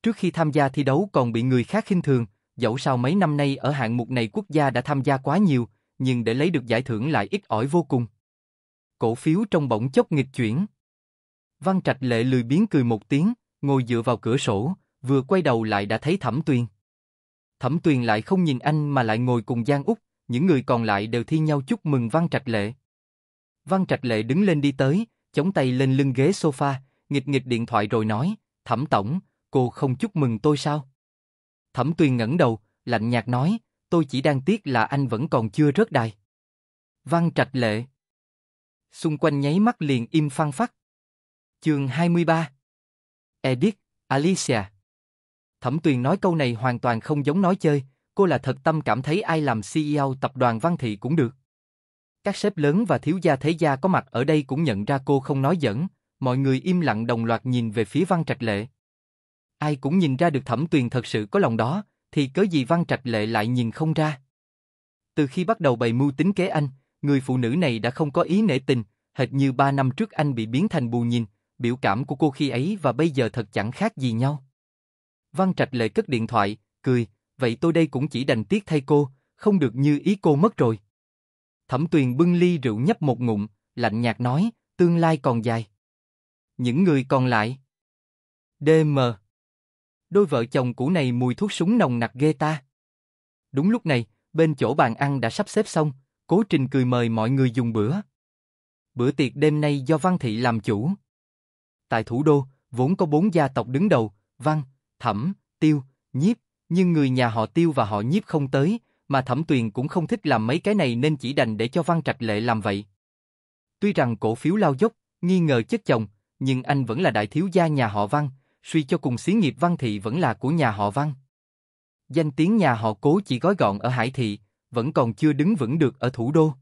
Trước khi tham gia thi đấu còn bị người khác khinh thường, dẫu sao mấy năm nay ở hạng mục này quốc gia đã tham gia quá nhiều, nhưng để lấy được giải thưởng lại ít ỏi vô cùng. Cổ phiếu trong bỗng chốc nghịch chuyển. Văn Trạch Lệ lười biến cười một tiếng, ngồi dựa vào cửa sổ, vừa quay đầu lại đã thấy Thẩm Tuyền. Thẩm Tuyền lại không nhìn anh mà lại ngồi cùng Giang Úc, những người còn lại đều thi nhau chúc mừng Văn Trạch Lệ. Văn Trạch Lệ đứng lên đi tới, chống tay lên lưng ghế sofa, nghịch nghịch điện thoại rồi nói, Thẩm Tổng, cô không chúc mừng tôi sao? Thẩm Tuyền ngẩng đầu, lạnh nhạt nói, tôi chỉ đang tiếc là anh vẫn còn chưa rớt đài. Văn trạch lệ. Xung quanh nháy mắt liền im phăng phát. Chương 23 Edith, Alicia Thẩm Tuyền nói câu này hoàn toàn không giống nói chơi, cô là thật tâm cảm thấy ai làm CEO tập đoàn Văn Thị cũng được. Các sếp lớn và thiếu gia thế gia có mặt ở đây cũng nhận ra cô không nói giỡn, mọi người im lặng đồng loạt nhìn về phía Văn Trạch Lệ. Ai cũng nhìn ra được Thẩm Tuyền thật sự có lòng đó, thì cớ gì Văn Trạch Lệ lại nhìn không ra. Từ khi bắt đầu bày mưu tính kế anh, người phụ nữ này đã không có ý nể tình, hệt như ba năm trước anh bị biến thành bù nhìn, biểu cảm của cô khi ấy và bây giờ thật chẳng khác gì nhau. Văn Trạch Lệ cất điện thoại, cười, vậy tôi đây cũng chỉ đành tiếc thay cô, không được như ý cô mất rồi. Thẩm Tuyền bưng ly rượu nhấp một ngụm, lạnh nhạt nói, tương lai còn dài. Những người còn lại. DM. Đôi vợ chồng cũ này mùi thuốc súng nồng nặc ghê ta. Đúng lúc này, bên chỗ bàn ăn đã sắp xếp xong, Cố Trình cười mời mọi người dùng bữa. Bữa tiệc đêm nay do Văn Thị làm chủ. Tại thủ đô, vốn có bốn gia tộc đứng đầu, Văn, Thẩm, Tiêu, Nhiếp, nhưng người nhà họ Tiêu và họ Nhiếp không tới, mà Thẩm Tuyền cũng không thích làm mấy cái này nên chỉ đành để cho Văn Trạch Lệ làm vậy. Tuy rằng cổ phiếu lao dốc, nghi ngờ chất chồng, nhưng anh vẫn là đại thiếu gia nhà họ Văn, suy cho cùng xí nghiệp Văn Thị vẫn là của nhà họ Văn. Danh tiếng nhà họ cố chỉ gói gọn ở Hải Thị, vẫn còn chưa đứng vững được ở thủ đô.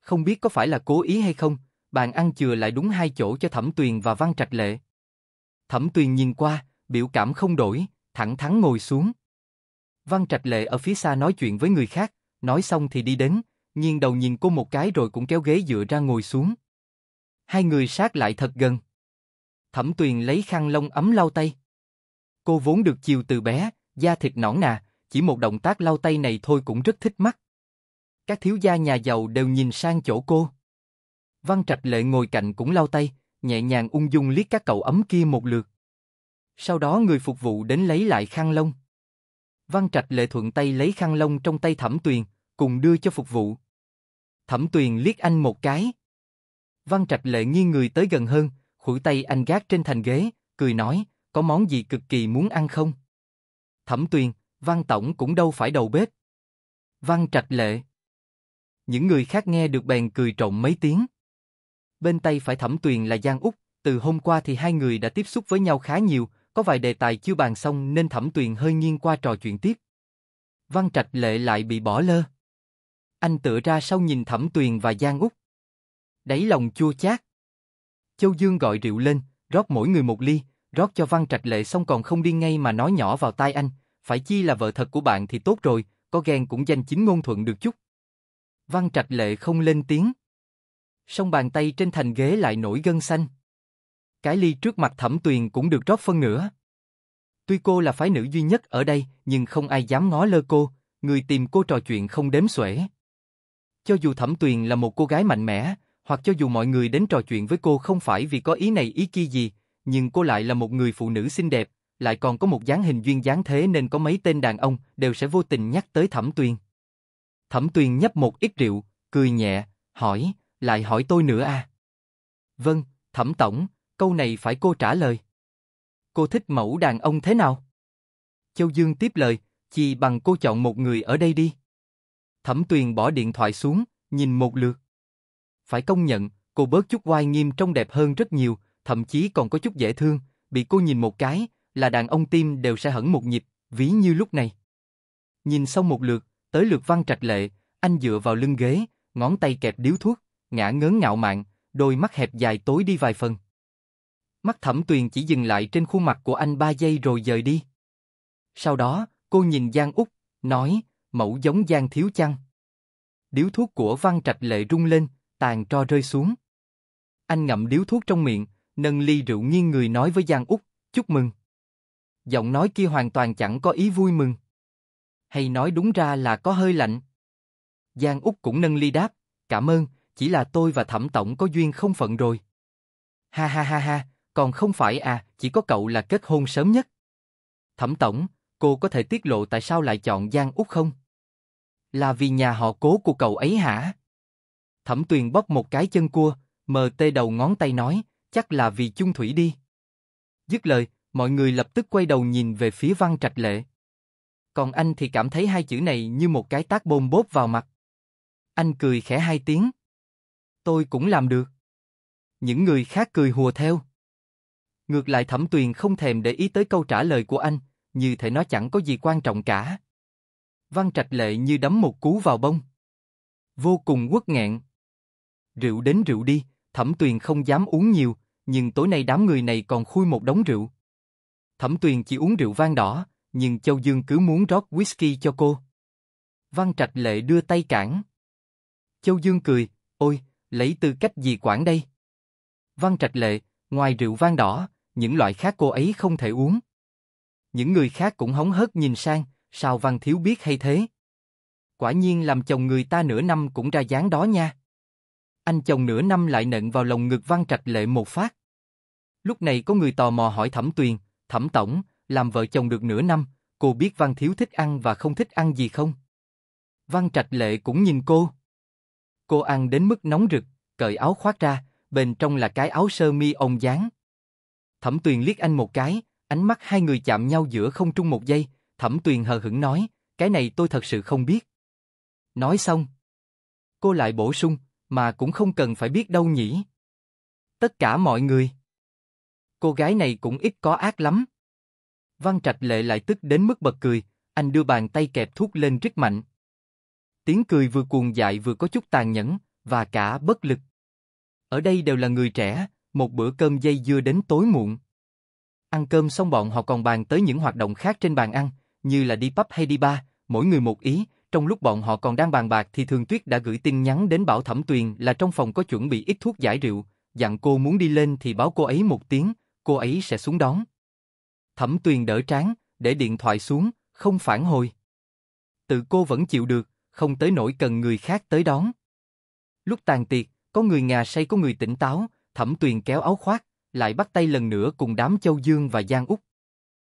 Không biết có phải là cố ý hay không, bàn ăn chừa lại đúng hai chỗ cho Thẩm Tuyền và Văn Trạch Lệ. Thẩm Tuyền nhìn qua, biểu cảm không đổi, thẳng thắn ngồi xuống. Văn Trạch Lệ ở phía xa nói chuyện với người khác, nói xong thì đi đến, nghiêng đầu nhìn cô một cái rồi cũng kéo ghế dựa ra ngồi xuống. Hai người sát lại thật gần. Thẩm Tuyền lấy khăn lông ấm lau tay. Cô vốn được chiều từ bé, da thịt nõn nà, chỉ một động tác lau tay này thôi cũng rất thích mắt. Các thiếu gia nhà giàu đều nhìn sang chỗ cô. Văn Trạch Lệ ngồi cạnh cũng lau tay, nhẹ nhàng ung dung liếc các cậu ấm kia một lượt. Sau đó người phục vụ đến lấy lại khăn lông. Văn Trạch Lệ thuận tay lấy khăn lông trong tay Thẩm Tuyền, cùng đưa cho phục vụ. Thẩm Tuyền liếc anh một cái. Văn Trạch Lệ nghiêng người tới gần hơn, khuỷu tay anh gác trên thành ghế, cười nói, có món gì cực kỳ muốn ăn không? Thẩm Tuyền, Văn Tổng cũng đâu phải đầu bếp. Văn Trạch Lệ. Những người khác nghe được bèn cười trộn mấy tiếng. Bên tay phải Thẩm Tuyền là Giang Úc, từ hôm qua thì hai người đã tiếp xúc với nhau khá nhiều, có vài đề tài chưa bàn xong nên Thẩm Tuyền hơi nghiêng qua trò chuyện tiếp. Văn Trạch Lệ lại bị bỏ lơ. Anh tựa ra sau nhìn Thẩm Tuyền và Giang Úc. Đáy lòng chua chát. Châu Dương gọi rượu lên, rót mỗi người một ly, rót cho Văn Trạch Lệ xong còn không đi ngay mà nói nhỏ vào tai anh, phải chi là vợ thật của bạn thì tốt rồi, có ghen cũng danh chính ngôn thuận được chút. Văn Trạch Lệ không lên tiếng. xong bàn tay trên thành ghế lại nổi gân xanh cái ly trước mặt thẩm tuyền cũng được rót phân nửa. Tuy cô là phái nữ duy nhất ở đây, nhưng không ai dám ngó lơ cô, người tìm cô trò chuyện không đếm xuể. Cho dù thẩm tuyền là một cô gái mạnh mẽ, hoặc cho dù mọi người đến trò chuyện với cô không phải vì có ý này ý kia gì, nhưng cô lại là một người phụ nữ xinh đẹp, lại còn có một dáng hình duyên dáng thế nên có mấy tên đàn ông đều sẽ vô tình nhắc tới Thẩm Tuyền. Thẩm Tuyền nhấp một ít rượu, cười nhẹ, hỏi, lại hỏi tôi nữa à? Vâng, Thẩm Tổng, Câu này phải cô trả lời. Cô thích mẫu đàn ông thế nào? Châu Dương tiếp lời, chỉ bằng cô chọn một người ở đây đi. Thẩm Tuyền bỏ điện thoại xuống, nhìn một lượt. Phải công nhận, cô bớt chút oai nghiêm trông đẹp hơn rất nhiều, thậm chí còn có chút dễ thương, bị cô nhìn một cái, là đàn ông tim đều sẽ hẳn một nhịp, ví như lúc này. Nhìn xong một lượt, tới lượt văn trạch lệ, anh dựa vào lưng ghế, ngón tay kẹp điếu thuốc, ngã ngớn ngạo mạn, đôi mắt hẹp dài tối đi vài phần. Mắt thẩm tuyền chỉ dừng lại trên khuôn mặt của anh ba giây rồi rời đi. Sau đó, cô nhìn Giang Úc, nói, mẫu giống Giang Thiếu chăng? Điếu thuốc của Văn Trạch Lệ rung lên, tàn tro rơi xuống. Anh ngậm điếu thuốc trong miệng, nâng ly rượu nghiêng người nói với Giang Úc, chúc mừng. Giọng nói kia hoàn toàn chẳng có ý vui mừng. Hay nói đúng ra là có hơi lạnh. Giang Úc cũng nâng ly đáp, cảm ơn, chỉ là tôi và thẩm tổng có duyên không phận rồi. Ha ha ha ha, còn không phải à, chỉ có cậu là kết hôn sớm nhất. Thẩm Tổng, cô có thể tiết lộ tại sao lại chọn Giang Úc không? Là vì nhà họ cố của cậu ấy hả? Thẩm Tuyền bóp một cái chân cua, mờ tê đầu ngón tay nói, chắc là vì chung thủy đi. Dứt lời, mọi người lập tức quay đầu nhìn về phía văn trạch lệ. Còn anh thì cảm thấy hai chữ này như một cái tác bôm bốp vào mặt. Anh cười khẽ hai tiếng. Tôi cũng làm được. Những người khác cười hùa theo. Ngược lại Thẩm Tuyền không thèm để ý tới câu trả lời của anh, như thể nó chẳng có gì quan trọng cả. Văn Trạch Lệ như đấm một cú vào bông. Vô cùng quất nghẹn. Rượu đến rượu đi, Thẩm Tuyền không dám uống nhiều, nhưng tối nay đám người này còn khui một đống rượu. Thẩm Tuyền chỉ uống rượu vang đỏ, nhưng Châu Dương cứ muốn rót whisky cho cô. Văn Trạch Lệ đưa tay cản. Châu Dương cười, ôi, lấy tư cách gì quản đây? Văn Trạch Lệ, ngoài rượu vang đỏ, những loại khác cô ấy không thể uống. Những người khác cũng hóng hớt nhìn sang, sao Văn Thiếu biết hay thế? Quả nhiên làm chồng người ta nửa năm cũng ra dáng đó nha. Anh chồng nửa năm lại nện vào lòng ngực Văn Trạch Lệ một phát. Lúc này có người tò mò hỏi Thẩm Tuyền, Thẩm Tổng, làm vợ chồng được nửa năm, cô biết Văn Thiếu thích ăn và không thích ăn gì không? Văn Trạch Lệ cũng nhìn cô. Cô ăn đến mức nóng rực, cởi áo khoác ra, bên trong là cái áo sơ mi ông dáng. Thẩm Tuyền liếc anh một cái, ánh mắt hai người chạm nhau giữa không trung một giây, Thẩm Tuyền hờ hững nói, cái này tôi thật sự không biết. Nói xong. Cô lại bổ sung, mà cũng không cần phải biết đâu nhỉ. Tất cả mọi người. Cô gái này cũng ít có ác lắm. Văn Trạch Lệ lại tức đến mức bật cười, anh đưa bàn tay kẹp thuốc lên rất mạnh. Tiếng cười vừa cuồng dại vừa có chút tàn nhẫn, và cả bất lực. Ở đây đều là người trẻ, một bữa cơm dây dưa đến tối muộn. Ăn cơm xong bọn họ còn bàn tới những hoạt động khác trên bàn ăn, như là đi pub hay đi bar, mỗi người một ý. Trong lúc bọn họ còn đang bàn bạc thì Thường Tuyết đã gửi tin nhắn đến Bảo Thẩm Tuyền là trong phòng có chuẩn bị ít thuốc giải rượu, dặn cô muốn đi lên thì báo cô ấy một tiếng, cô ấy sẽ xuống đón. Thẩm Tuyền đỡ trán, để điện thoại xuống, không phản hồi. Tự cô vẫn chịu được, không tới nỗi cần người khác tới đón. Lúc tàn tiệc, có người ngà say có người tỉnh táo, Thẩm Tuyền kéo áo khoác, lại bắt tay lần nữa cùng đám Châu Dương và Giang Úc.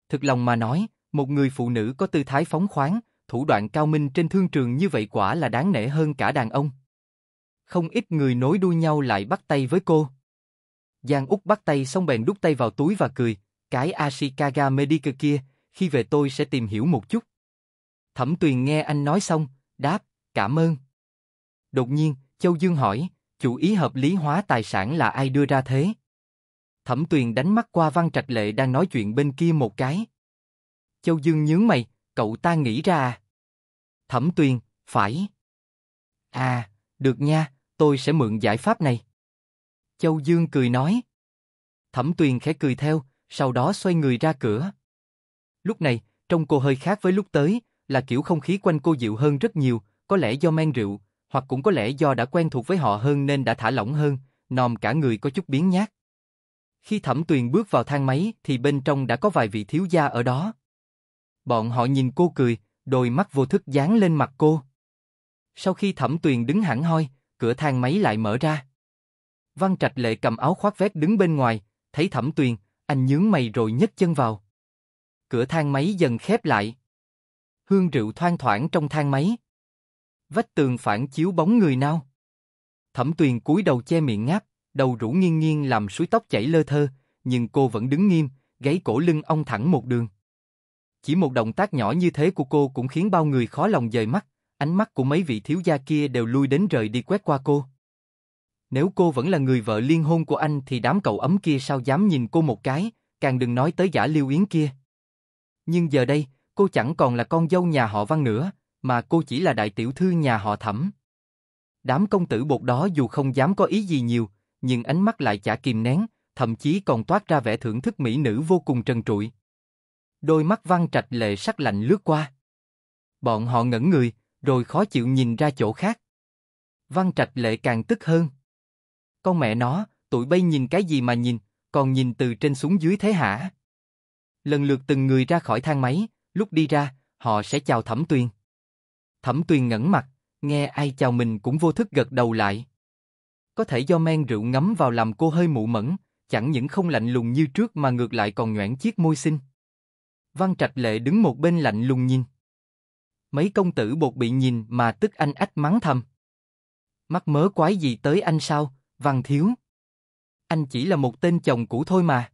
Thực lòng mà nói, một người phụ nữ có tư thái phóng khoáng, thủ đoạn cao minh trên thương trường như vậy quả là đáng nể hơn cả đàn ông. Không ít người nối đuôi nhau lại bắt tay với cô. Giang Úc bắt tay xong bèn đút tay vào túi và cười, cái Ashikaga Medica kia, khi về tôi sẽ tìm hiểu một chút. Thẩm Tuyền nghe anh nói xong, đáp, cảm ơn. Đột nhiên, Châu Dương hỏi, Chủ ý hợp lý hóa tài sản là ai đưa ra thế? Thẩm Tuyền đánh mắt qua Văn Trạch Lệ đang nói chuyện bên kia một cái. Châu Dương nhướng mày, cậu ta nghĩ ra à? Thẩm Tuyền, phải. À, được nha, tôi sẽ mượn giải pháp này. Châu Dương cười nói. Thẩm Tuyền khẽ cười theo, sau đó xoay người ra cửa. Lúc này, trong cô hơi khác với lúc tới, là kiểu không khí quanh cô dịu hơn rất nhiều, có lẽ do men rượu, hoặc cũng có lẽ do đã quen thuộc với họ hơn nên đã thả lỏng hơn, nòm cả người có chút biến nhát. Khi Thẩm Tuyền bước vào thang máy thì bên trong đã có vài vị thiếu gia ở đó. Bọn họ nhìn cô cười, đôi mắt vô thức dán lên mặt cô. Sau khi Thẩm Tuyền đứng hẳn hoi, cửa thang máy lại mở ra. Văn Trạch Lệ cầm áo khoác vest đứng bên ngoài, thấy Thẩm Tuyền, anh nhướng mày rồi nhấc chân vào. Cửa thang máy dần khép lại. Hương rượu thoang thoảng trong thang máy vách tường phản chiếu bóng người nào. Thẩm Tuyền cúi đầu che miệng ngáp, đầu rũ nghiêng nghiêng làm suối tóc chảy lơ thơ, nhưng cô vẫn đứng nghiêm, gáy cổ lưng ong thẳng một đường. Chỉ một động tác nhỏ như thế của cô cũng khiến bao người khó lòng dời mắt, ánh mắt của mấy vị thiếu gia kia đều lui đến rời đi quét qua cô. Nếu cô vẫn là người vợ liên hôn của anh thì đám cậu ấm kia sao dám nhìn cô một cái, càng đừng nói tới giả liêu yến kia. Nhưng giờ đây, cô chẳng còn là con dâu nhà họ Văn nữa, mà cô chỉ là đại tiểu thư nhà họ thẩm. Đám công tử bột đó dù không dám có ý gì nhiều, nhưng ánh mắt lại chả kìm nén, thậm chí còn toát ra vẻ thưởng thức mỹ nữ vô cùng trần trụi. Đôi mắt văn trạch lệ sắc lạnh lướt qua. Bọn họ ngẩn người, rồi khó chịu nhìn ra chỗ khác. Văn trạch lệ càng tức hơn. Con mẹ nó, tụi bay nhìn cái gì mà nhìn, còn nhìn từ trên xuống dưới thế hả? Lần lượt từng người ra khỏi thang máy, lúc đi ra, họ sẽ chào thẩm tuyền. Thẩm Tuyền ngẩn mặt, nghe ai chào mình cũng vô thức gật đầu lại. Có thể do men rượu ngấm vào làm cô hơi mụ mẫn, chẳng những không lạnh lùng như trước mà ngược lại còn nhoẻn chiếc môi xinh. Văn Trạch Lệ đứng một bên lạnh lùng nhìn. Mấy công tử bột bị nhìn mà tức anh ách mắng thầm. Mắt mớ quái gì tới anh sao, Văn Thiếu. Anh chỉ là một tên chồng cũ thôi mà.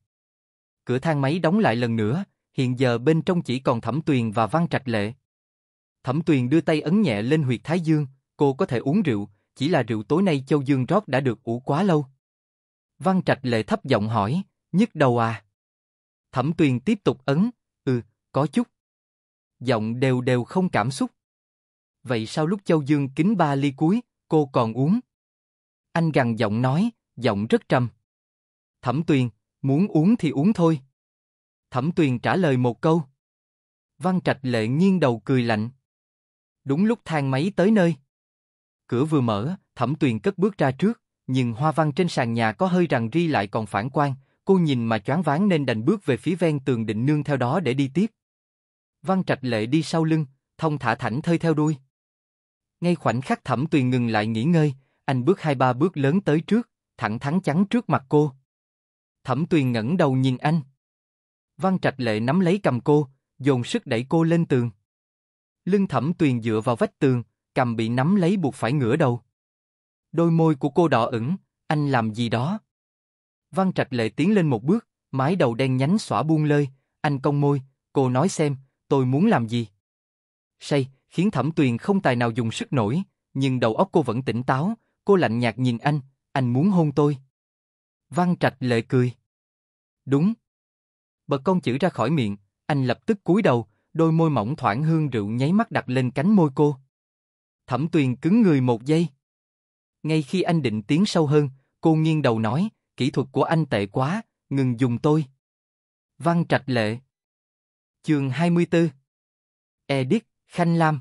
Cửa thang máy đóng lại lần nữa, hiện giờ bên trong chỉ còn Thẩm Tuyền và Văn Trạch Lệ. Thẩm Tuyền đưa tay ấn nhẹ lên huyệt Thái Dương, cô có thể uống rượu, chỉ là rượu tối nay Châu Dương rót đã được ủ quá lâu. Văn Trạch Lệ thấp giọng hỏi, nhức đầu à? Thẩm Tuyền tiếp tục ấn, ừ, có chút. Giọng đều đều không cảm xúc. Vậy sao lúc Châu Dương kính ba ly cuối, cô còn uống? Anh gằn giọng nói, giọng rất trầm. Thẩm Tuyền, muốn uống thì uống thôi. Thẩm Tuyền trả lời một câu. Văn Trạch Lệ nghiêng đầu cười lạnh. Đúng lúc thang máy tới nơi. Cửa vừa mở, Thẩm Tuyền cất bước ra trước, nhưng hoa văn trên sàn nhà có hơi rằng ri lại còn phản quang, cô nhìn mà choáng váng nên đành bước về phía ven tường định nương theo đó để đi tiếp. Văn Trạch Lệ đi sau lưng, thông thả thảnh thơi theo đuôi. Ngay khoảnh khắc Thẩm Tuyền ngừng lại nghỉ ngơi, anh bước hai ba bước lớn tới trước, thẳng thắn chắn trước mặt cô. Thẩm Tuyền ngẩng đầu nhìn anh. Văn Trạch Lệ nắm lấy cầm cô, dồn sức đẩy cô lên tường. Lưng thẩm tuyền dựa vào vách tường, cầm bị nắm lấy buộc phải ngửa đầu. Đôi môi của cô đỏ ửng, anh làm gì đó? Văn Trạch Lệ tiến lên một bước, mái đầu đen nhánh xõa buông lơi, anh cong môi, cô nói xem, tôi muốn làm gì? Say, khiến Thẩm Tuyền không tài nào dùng sức nổi, nhưng đầu óc cô vẫn tỉnh táo, cô lạnh nhạt nhìn anh, anh muốn hôn tôi. Văn Trạch Lệ cười. Đúng. Bật con chữ ra khỏi miệng, anh lập tức cúi đầu, đôi môi mỏng thoảng hương rượu nháy mắt đặt lên cánh môi cô. Thẩm Tuyền cứng người một giây. Ngay khi anh định tiến sâu hơn, cô nghiêng đầu nói, kỹ thuật của anh tệ quá, ngừng dùng tôi. Văn Trạch Lệ Trường 24 Edith, Khanh Lam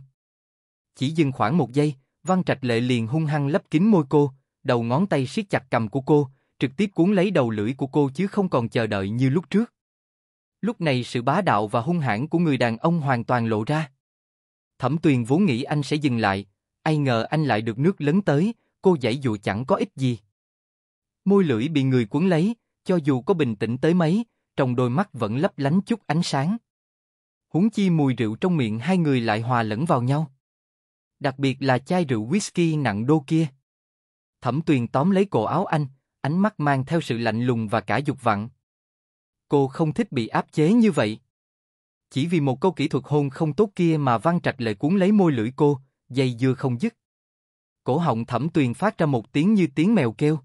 Chỉ dừng khoảng một giây, Văn Trạch Lệ liền hung hăng lấp kín môi cô, đầu ngón tay siết chặt cầm của cô, trực tiếp cuốn lấy đầu lưỡi của cô chứ không còn chờ đợi như lúc trước. Lúc này sự bá đạo và hung hãn của người đàn ông hoàn toàn lộ ra. Thẩm Tuyền vốn nghĩ anh sẽ dừng lại, ai ngờ anh lại được nước lớn tới, cô giải dụ chẳng có ích gì. Môi lưỡi bị người cuốn lấy, cho dù có bình tĩnh tới mấy, trong đôi mắt vẫn lấp lánh chút ánh sáng. Húng chi mùi rượu trong miệng hai người lại hòa lẫn vào nhau. Đặc biệt là chai rượu whisky nặng đô kia. Thẩm Tuyền tóm lấy cổ áo anh, ánh mắt mang theo sự lạnh lùng và cả dục vặn, cô không thích bị áp chế như vậy. Chỉ vì một câu kỹ thuật hôn không tốt kia mà Văn Trạch lệ cuốn lấy môi lưỡi cô, dây dưa không dứt. Cổ họng thẩm tuyền phát ra một tiếng như tiếng mèo kêu.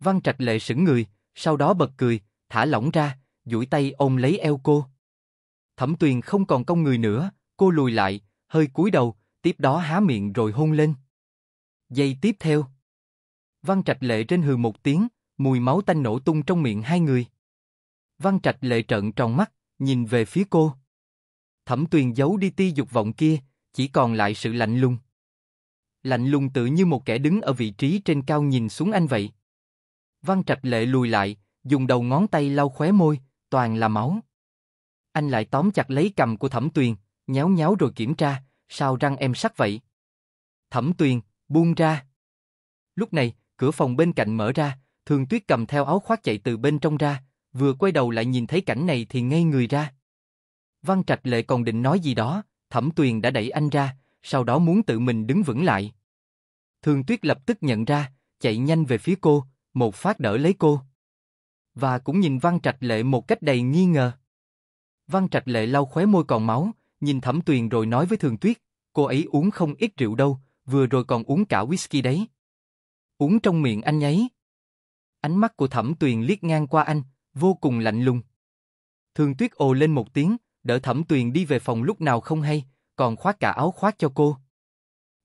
Văn Trạch lệ sững người, sau đó bật cười, thả lỏng ra, duỗi tay ôm lấy eo cô. Thẩm tuyền không còn công người nữa, cô lùi lại, hơi cúi đầu, tiếp đó há miệng rồi hôn lên. dây tiếp theo. Văn Trạch Lệ trên hừ một tiếng, mùi máu tanh nổ tung trong miệng hai người. Văn Trạch lệ trợn tròn mắt, nhìn về phía cô. Thẩm Tuyền giấu đi ti dục vọng kia, chỉ còn lại sự lạnh lùng. Lạnh lùng tự như một kẻ đứng ở vị trí trên cao nhìn xuống anh vậy. Văn Trạch lệ lùi lại, dùng đầu ngón tay lau khóe môi, toàn là máu. Anh lại tóm chặt lấy cầm của Thẩm Tuyền, nhéo nhéo rồi kiểm tra, sao răng em sắc vậy? Thẩm Tuyền, buông ra. Lúc này, cửa phòng bên cạnh mở ra, Thường Tuyết cầm theo áo khoác chạy từ bên trong ra, vừa quay đầu lại nhìn thấy cảnh này thì ngây người ra. Văn Trạch Lệ còn định nói gì đó, Thẩm Tuyền đã đẩy anh ra, sau đó muốn tự mình đứng vững lại. Thường Tuyết lập tức nhận ra, chạy nhanh về phía cô, một phát đỡ lấy cô. Và cũng nhìn Văn Trạch Lệ một cách đầy nghi ngờ. Văn Trạch Lệ lau khóe môi còn máu, nhìn Thẩm Tuyền rồi nói với Thường Tuyết, cô ấy uống không ít rượu đâu, vừa rồi còn uống cả whisky đấy. Uống trong miệng anh ấy. Ánh mắt của Thẩm Tuyền liếc ngang qua anh, vô cùng lạnh lùng. Thường tuyết ồ lên một tiếng, đỡ thẩm tuyền đi về phòng lúc nào không hay, còn khoác cả áo khoác cho cô.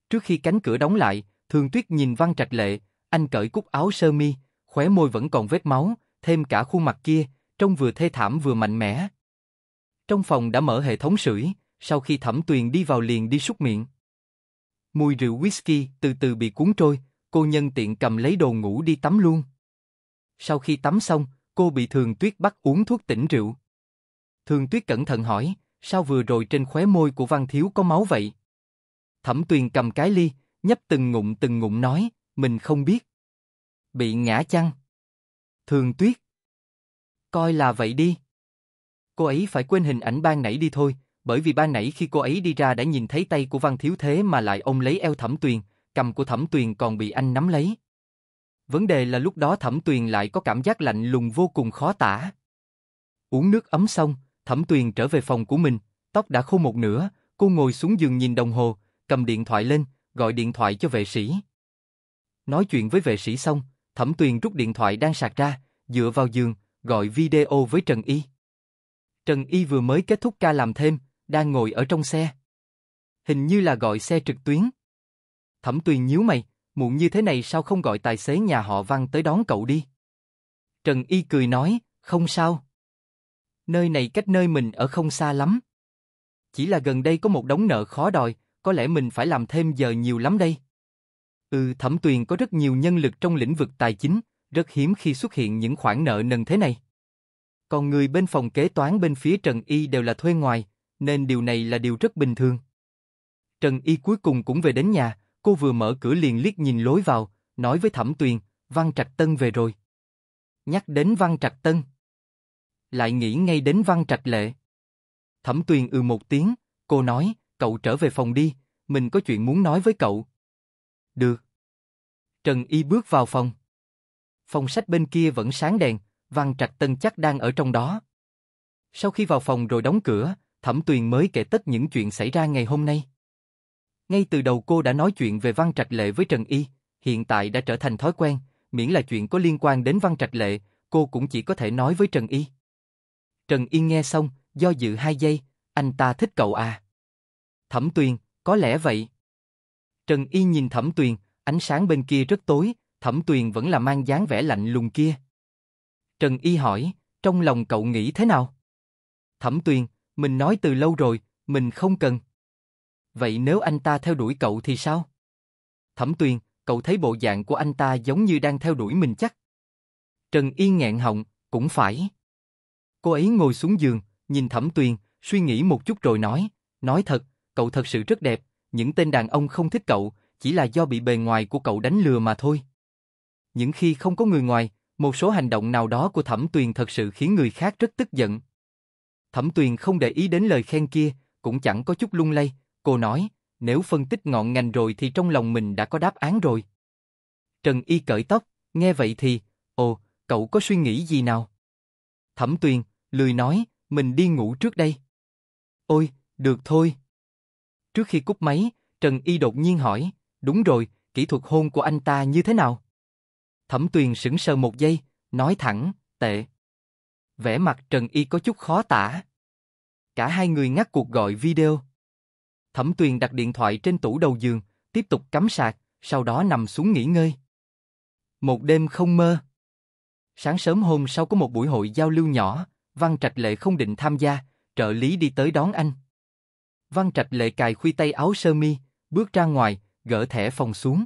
Trước khi cánh cửa đóng lại, thường tuyết nhìn văn trạch lệ, anh cởi cúc áo sơ mi, khóe môi vẫn còn vết máu, thêm cả khuôn mặt kia, trông vừa thê thảm vừa mạnh mẽ. Trong phòng đã mở hệ thống sưởi, sau khi thẩm tuyền đi vào liền đi súc miệng. Mùi rượu whisky từ từ bị cuốn trôi, cô nhân tiện cầm lấy đồ ngủ đi tắm luôn. Sau khi tắm xong, cô bị Thường Tuyết bắt uống thuốc tỉnh rượu. Thường Tuyết cẩn thận hỏi, sao vừa rồi trên khóe môi của Văn Thiếu có máu vậy? Thẩm Tuyền cầm cái ly, nhấp từng ngụm từng ngụm nói, mình không biết. Bị ngã chăng? Thường Tuyết. Coi là vậy đi. Cô ấy phải quên hình ảnh ban nãy đi thôi, bởi vì ban nãy khi cô ấy đi ra đã nhìn thấy tay của Văn Thiếu thế mà lại ông lấy eo Thẩm Tuyền, cầm của Thẩm Tuyền còn bị anh nắm lấy. Vấn đề là lúc đó Thẩm Tuyền lại có cảm giác lạnh lùng vô cùng khó tả. Uống nước ấm xong, Thẩm Tuyền trở về phòng của mình, tóc đã khô một nửa, cô ngồi xuống giường nhìn đồng hồ, cầm điện thoại lên, gọi điện thoại cho vệ sĩ. Nói chuyện với vệ sĩ xong, Thẩm Tuyền rút điện thoại đang sạc ra, dựa vào giường, gọi video với Trần Y. Trần Y vừa mới kết thúc ca làm thêm, đang ngồi ở trong xe. Hình như là gọi xe trực tuyến. Thẩm Tuyền nhíu mày, muộn như thế này sao không gọi tài xế nhà họ Văn tới đón cậu đi? Trần Y cười nói, không sao. Nơi này cách nơi mình ở không xa lắm. Chỉ là gần đây có một đống nợ khó đòi, có lẽ mình phải làm thêm giờ nhiều lắm đây. Ừ, Thẩm Tuyền có rất nhiều nhân lực trong lĩnh vực tài chính, rất hiếm khi xuất hiện những khoản nợ nần thế này. Còn người bên phòng kế toán bên phía Trần Y đều là thuê ngoài, nên điều này là điều rất bình thường. Trần Y cuối cùng cũng về đến nhà, Cô vừa mở cửa liền liếc nhìn lối vào, nói với Thẩm Tuyền, Văn Trạch Tân về rồi. Nhắc đến Văn Trạch Tân. Lại nghĩ ngay đến Văn Trạch Lệ. Thẩm Tuyền ừ một tiếng, cô nói, cậu trở về phòng đi, mình có chuyện muốn nói với cậu. Được. Trần Y bước vào phòng. Phòng sách bên kia vẫn sáng đèn, Văn Trạch Tân chắc đang ở trong đó. Sau khi vào phòng rồi đóng cửa, Thẩm Tuyền mới kể tất những chuyện xảy ra ngày hôm nay. Ngay từ đầu cô đã nói chuyện về Văn Trạch Lệ với Trần Y, hiện tại đã trở thành thói quen, miễn là chuyện có liên quan đến Văn Trạch Lệ, cô cũng chỉ có thể nói với Trần Y. Trần Y nghe xong, do dự hai giây, anh ta thích cậu à. Thẩm Tuyền, có lẽ vậy. Trần Y nhìn Thẩm Tuyền, ánh sáng bên kia rất tối, Thẩm Tuyền vẫn là mang dáng vẻ lạnh lùng kia. Trần Y hỏi, trong lòng cậu nghĩ thế nào? Thẩm Tuyền, mình nói từ lâu rồi, mình không cần. Vậy nếu anh ta theo đuổi cậu thì sao? Thẩm Tuyền, cậu thấy bộ dạng của anh ta giống như đang theo đuổi mình chắc. Trần Yên nghẹn họng, cũng phải. Cô ấy ngồi xuống giường, nhìn Thẩm Tuyền, suy nghĩ một chút rồi nói, nói thật, cậu thật sự rất đẹp, những tên đàn ông không thích cậu, chỉ là do bị bề ngoài của cậu đánh lừa mà thôi. Những khi không có người ngoài, một số hành động nào đó của Thẩm Tuyền thật sự khiến người khác rất tức giận. Thẩm Tuyền không để ý đến lời khen kia, cũng chẳng có chút lung lay, Cô nói, nếu phân tích ngọn ngành rồi thì trong lòng mình đã có đáp án rồi. Trần Y cởi tóc, nghe vậy thì, ồ, cậu có suy nghĩ gì nào? Thẩm Tuyền, lười nói, mình đi ngủ trước đây. Ôi, được thôi. Trước khi cúp máy, Trần Y đột nhiên hỏi, đúng rồi, kỹ thuật hôn của anh ta như thế nào? Thẩm Tuyền sững sờ một giây, nói thẳng, tệ. Vẻ mặt Trần Y có chút khó tả. Cả hai người ngắt cuộc gọi video. Thẩm Tuyền đặt điện thoại trên tủ đầu giường, tiếp tục cắm sạc, sau đó nằm xuống nghỉ ngơi. Một đêm không mơ. Sáng sớm hôm sau có một buổi hội giao lưu nhỏ, Văn Trạch Lệ không định tham gia, trợ lý đi tới đón anh. Văn Trạch Lệ cài khuy tay áo sơ mi, bước ra ngoài, gỡ thẻ phòng xuống.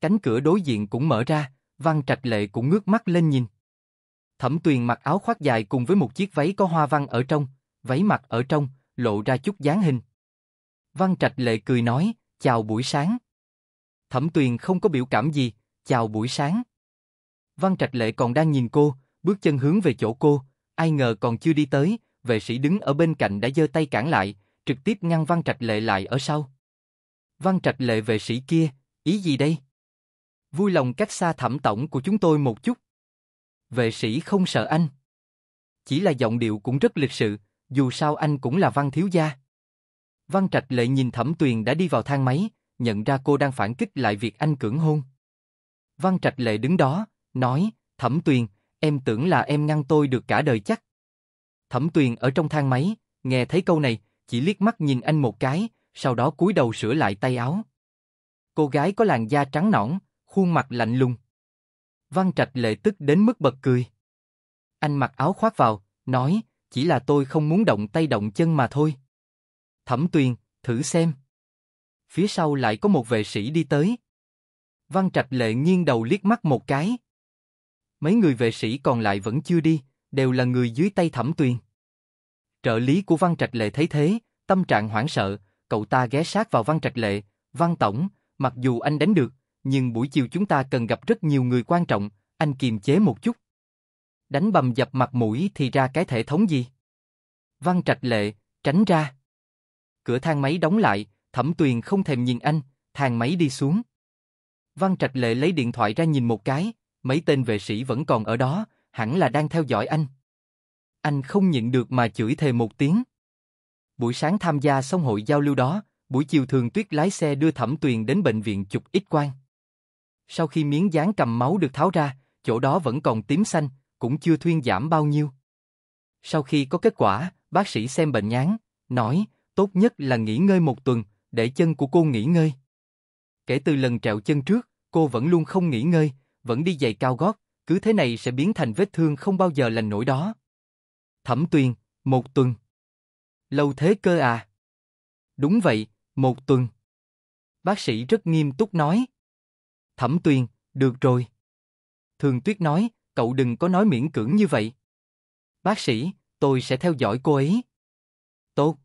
Cánh cửa đối diện cũng mở ra, Văn Trạch Lệ cũng ngước mắt lên nhìn. Thẩm Tuyền mặc áo khoác dài cùng với một chiếc váy có hoa văn ở trong, váy mặc ở trong, lộ ra chút dáng hình. Văn Trạch Lệ cười nói, chào buổi sáng. Thẩm Tuyền không có biểu cảm gì, chào buổi sáng. Văn Trạch Lệ còn đang nhìn cô, bước chân hướng về chỗ cô, ai ngờ còn chưa đi tới, vệ sĩ đứng ở bên cạnh đã giơ tay cản lại, trực tiếp ngăn Văn Trạch Lệ lại ở sau. Văn Trạch Lệ vệ sĩ kia, ý gì đây? Vui lòng cách xa thẩm tổng của chúng tôi một chút. Vệ sĩ không sợ anh. Chỉ là giọng điệu cũng rất lịch sự, dù sao anh cũng là văn thiếu gia. Văn Trạch Lệ nhìn Thẩm Tuyền đã đi vào thang máy, nhận ra cô đang phản kích lại việc anh cưỡng hôn. Văn Trạch Lệ đứng đó, nói, Thẩm Tuyền, em tưởng là em ngăn tôi được cả đời chắc. Thẩm Tuyền ở trong thang máy, nghe thấy câu này, chỉ liếc mắt nhìn anh một cái, sau đó cúi đầu sửa lại tay áo. Cô gái có làn da trắng nõn, khuôn mặt lạnh lùng. Văn Trạch Lệ tức đến mức bật cười. Anh mặc áo khoác vào, nói, chỉ là tôi không muốn động tay động chân mà thôi. Thẩm Tuyền, thử xem. Phía sau lại có một vệ sĩ đi tới. Văn Trạch Lệ nghiêng đầu liếc mắt một cái. Mấy người vệ sĩ còn lại vẫn chưa đi, đều là người dưới tay Thẩm Tuyền. Trợ lý của Văn Trạch Lệ thấy thế, tâm trạng hoảng sợ, cậu ta ghé sát vào Văn Trạch Lệ, "Văn tổng, mặc dù anh đánh được, nhưng buổi chiều chúng ta cần gặp rất nhiều người quan trọng, anh kiềm chế một chút." Đánh bầm dập mặt mũi thì ra cái thể thống gì? Văn Trạch Lệ, tránh ra. Cửa thang máy đóng lại, Thẩm Tuyền không thèm nhìn anh, thang máy đi xuống. Văn Trạch Lệ lấy điện thoại ra nhìn một cái, mấy tên vệ sĩ vẫn còn ở đó, hẳn là đang theo dõi anh. Anh không nhịn được mà chửi thề một tiếng. Buổi sáng tham gia xong hội giao lưu đó, buổi chiều thường tuyết lái xe đưa Thẩm Tuyền đến bệnh viện chụp ít quang. Sau khi miếng dán cầm máu được tháo ra, chỗ đó vẫn còn tím xanh, cũng chưa thuyên giảm bao nhiêu. Sau khi có kết quả, bác sĩ xem bệnh nhán, nói, tốt nhất là nghỉ ngơi một tuần, để chân của cô nghỉ ngơi. Kể từ lần trẹo chân trước, cô vẫn luôn không nghỉ ngơi, vẫn đi giày cao gót, cứ thế này sẽ biến thành vết thương không bao giờ lành nổi đó. Thẩm Tuyền, một tuần. Lâu thế cơ à? Đúng vậy, một tuần. Bác sĩ rất nghiêm túc nói. Thẩm Tuyền, được rồi. Thường Tuyết nói, cậu đừng có nói miễn cưỡng như vậy. Bác sĩ, tôi sẽ theo dõi cô ấy. Tốt,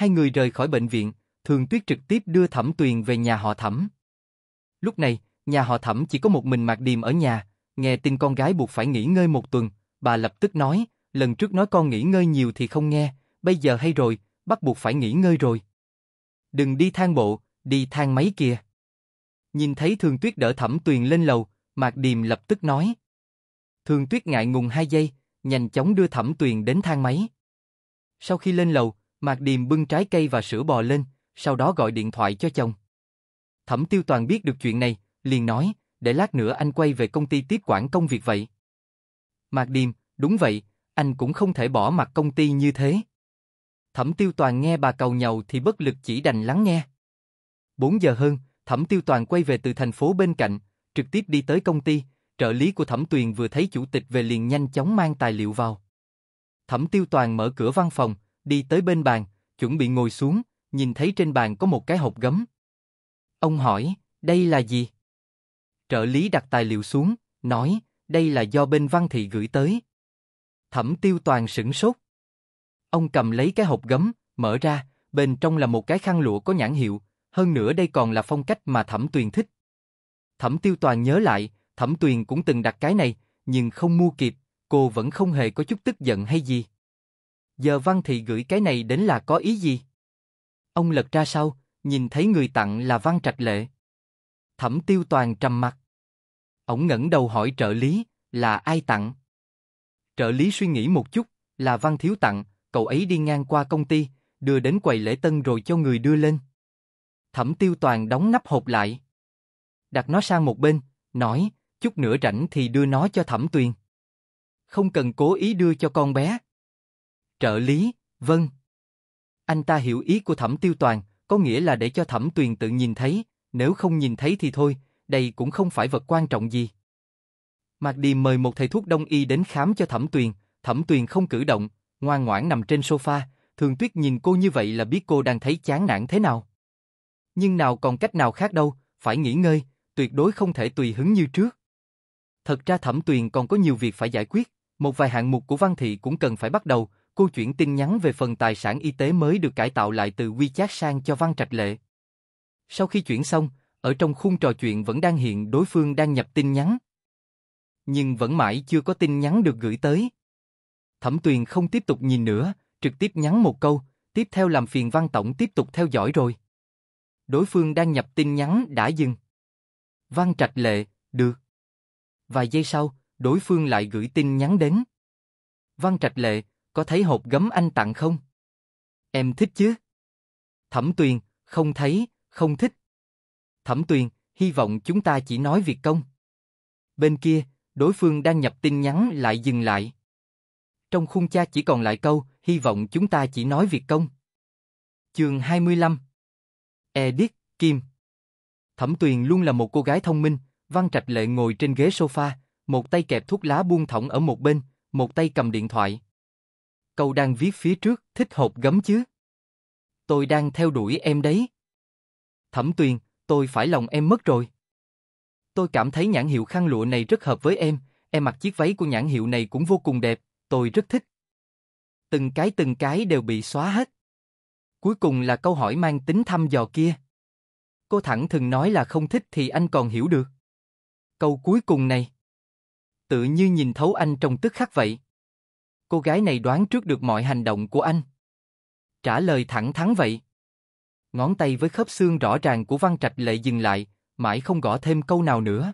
Hai người rời khỏi bệnh viện, Thường Tuyết trực tiếp đưa Thẩm Tuyền về nhà họ Thẩm. Lúc này, nhà họ Thẩm chỉ có một mình Mạc Điềm ở nhà, nghe tin con gái buộc phải nghỉ ngơi một tuần, bà lập tức nói, lần trước nói con nghỉ ngơi nhiều thì không nghe, bây giờ hay rồi, bắt buộc phải nghỉ ngơi rồi. Đừng đi thang bộ, đi thang máy kìa. Nhìn thấy Thường Tuyết đỡ Thẩm Tuyền lên lầu, Mạc Điềm lập tức nói. Thường Tuyết ngại ngùng hai giây, nhanh chóng đưa Thẩm Tuyền đến thang máy. Sau khi lên lầu, Mạc Điềm bưng trái cây và sữa bò lên, sau đó gọi điện thoại cho chồng. Thẩm Tiêu Toàn biết được chuyện này, liền nói, để lát nữa anh quay về công ty tiếp quản công việc vậy. Mạc Điềm, đúng vậy, anh cũng không thể bỏ mặt công ty như thế. Thẩm Tiêu Toàn nghe bà cầu nhầu thì bất lực chỉ đành lắng nghe. 4 giờ hơn, Thẩm Tiêu Toàn quay về từ thành phố bên cạnh, trực tiếp đi tới công ty, trợ lý của Thẩm Tuyền vừa thấy chủ tịch về liền nhanh chóng mang tài liệu vào. Thẩm Tiêu Toàn mở cửa văn phòng, đi tới bên bàn, chuẩn bị ngồi xuống, nhìn thấy trên bàn có một cái hộp gấm. Ông hỏi, đây là gì? Trợ lý đặt tài liệu xuống, nói, đây là do bên văn thị gửi tới. Thẩm tiêu toàn sửng sốt. Ông cầm lấy cái hộp gấm, mở ra, bên trong là một cái khăn lụa có nhãn hiệu, hơn nữa đây còn là phong cách mà Thẩm Tuyền thích. Thẩm Tiêu Toàn nhớ lại, Thẩm Tuyền cũng từng đặt cái này, nhưng không mua kịp, cô vẫn không hề có chút tức giận hay gì giờ Văn Thị gửi cái này đến là có ý gì? Ông lật ra sau, nhìn thấy người tặng là Văn Trạch Lệ. Thẩm Tiêu Toàn trầm mặt. Ông ngẩng đầu hỏi trợ lý, là ai tặng? Trợ lý suy nghĩ một chút, là Văn Thiếu tặng, cậu ấy đi ngang qua công ty, đưa đến quầy lễ tân rồi cho người đưa lên. Thẩm Tiêu Toàn đóng nắp hộp lại. Đặt nó sang một bên, nói, chút nữa rảnh thì đưa nó cho Thẩm Tuyền. Không cần cố ý đưa cho con bé, Trợ lý, vâng. Anh ta hiểu ý của Thẩm Tiêu Toàn, có nghĩa là để cho Thẩm Tuyền tự nhìn thấy, nếu không nhìn thấy thì thôi, đây cũng không phải vật quan trọng gì. Mạc Điềm mời một thầy thuốc đông y đến khám cho Thẩm Tuyền, Thẩm Tuyền không cử động, ngoan ngoãn nằm trên sofa, Thường Tuyết nhìn cô như vậy là biết cô đang thấy chán nản thế nào. Nhưng nào còn cách nào khác đâu, phải nghỉ ngơi, tuyệt đối không thể tùy hứng như trước. Thật ra Thẩm Tuyền còn có nhiều việc phải giải quyết, một vài hạng mục của Văn Thị cũng cần phải bắt đầu, cô chuyển tin nhắn về phần tài sản y tế mới được cải tạo lại từ WeChat sang cho Văn Trạch Lệ. Sau khi chuyển xong, ở trong khung trò chuyện vẫn đang hiện đối phương đang nhập tin nhắn. Nhưng vẫn mãi chưa có tin nhắn được gửi tới. Thẩm Tuyền không tiếp tục nhìn nữa, trực tiếp nhắn một câu, tiếp theo làm phiền Văn Tổng tiếp tục theo dõi rồi. Đối phương đang nhập tin nhắn đã dừng. Văn Trạch Lệ, được. Vài giây sau, đối phương lại gửi tin nhắn đến. Văn Trạch Lệ, có thấy hộp gấm anh tặng không? Em thích chứ? Thẩm Tuyền, không thấy, không thích. Thẩm Tuyền, hy vọng chúng ta chỉ nói việc công. Bên kia, đối phương đang nhập tin nhắn lại dừng lại. Trong khung cha chỉ còn lại câu, hy vọng chúng ta chỉ nói việc công. Trường 25 Edith, Kim Thẩm Tuyền luôn là một cô gái thông minh, Văn Trạch Lệ ngồi trên ghế sofa, một tay kẹp thuốc lá buông thõng ở một bên, một tay cầm điện thoại câu đang viết phía trước, thích hộp gấm chứ. Tôi đang theo đuổi em đấy. Thẩm Tuyền, tôi phải lòng em mất rồi. Tôi cảm thấy nhãn hiệu khăn lụa này rất hợp với em, em mặc chiếc váy của nhãn hiệu này cũng vô cùng đẹp, tôi rất thích. Từng cái từng cái đều bị xóa hết. Cuối cùng là câu hỏi mang tính thăm dò kia. Cô thẳng thừng nói là không thích thì anh còn hiểu được. Câu cuối cùng này. Tự như nhìn thấu anh trong tức khắc vậy. Cô gái này đoán trước được mọi hành động của anh. Trả lời thẳng thắn vậy. Ngón tay với khớp xương rõ ràng của Văn Trạch Lệ dừng lại, mãi không gõ thêm câu nào nữa.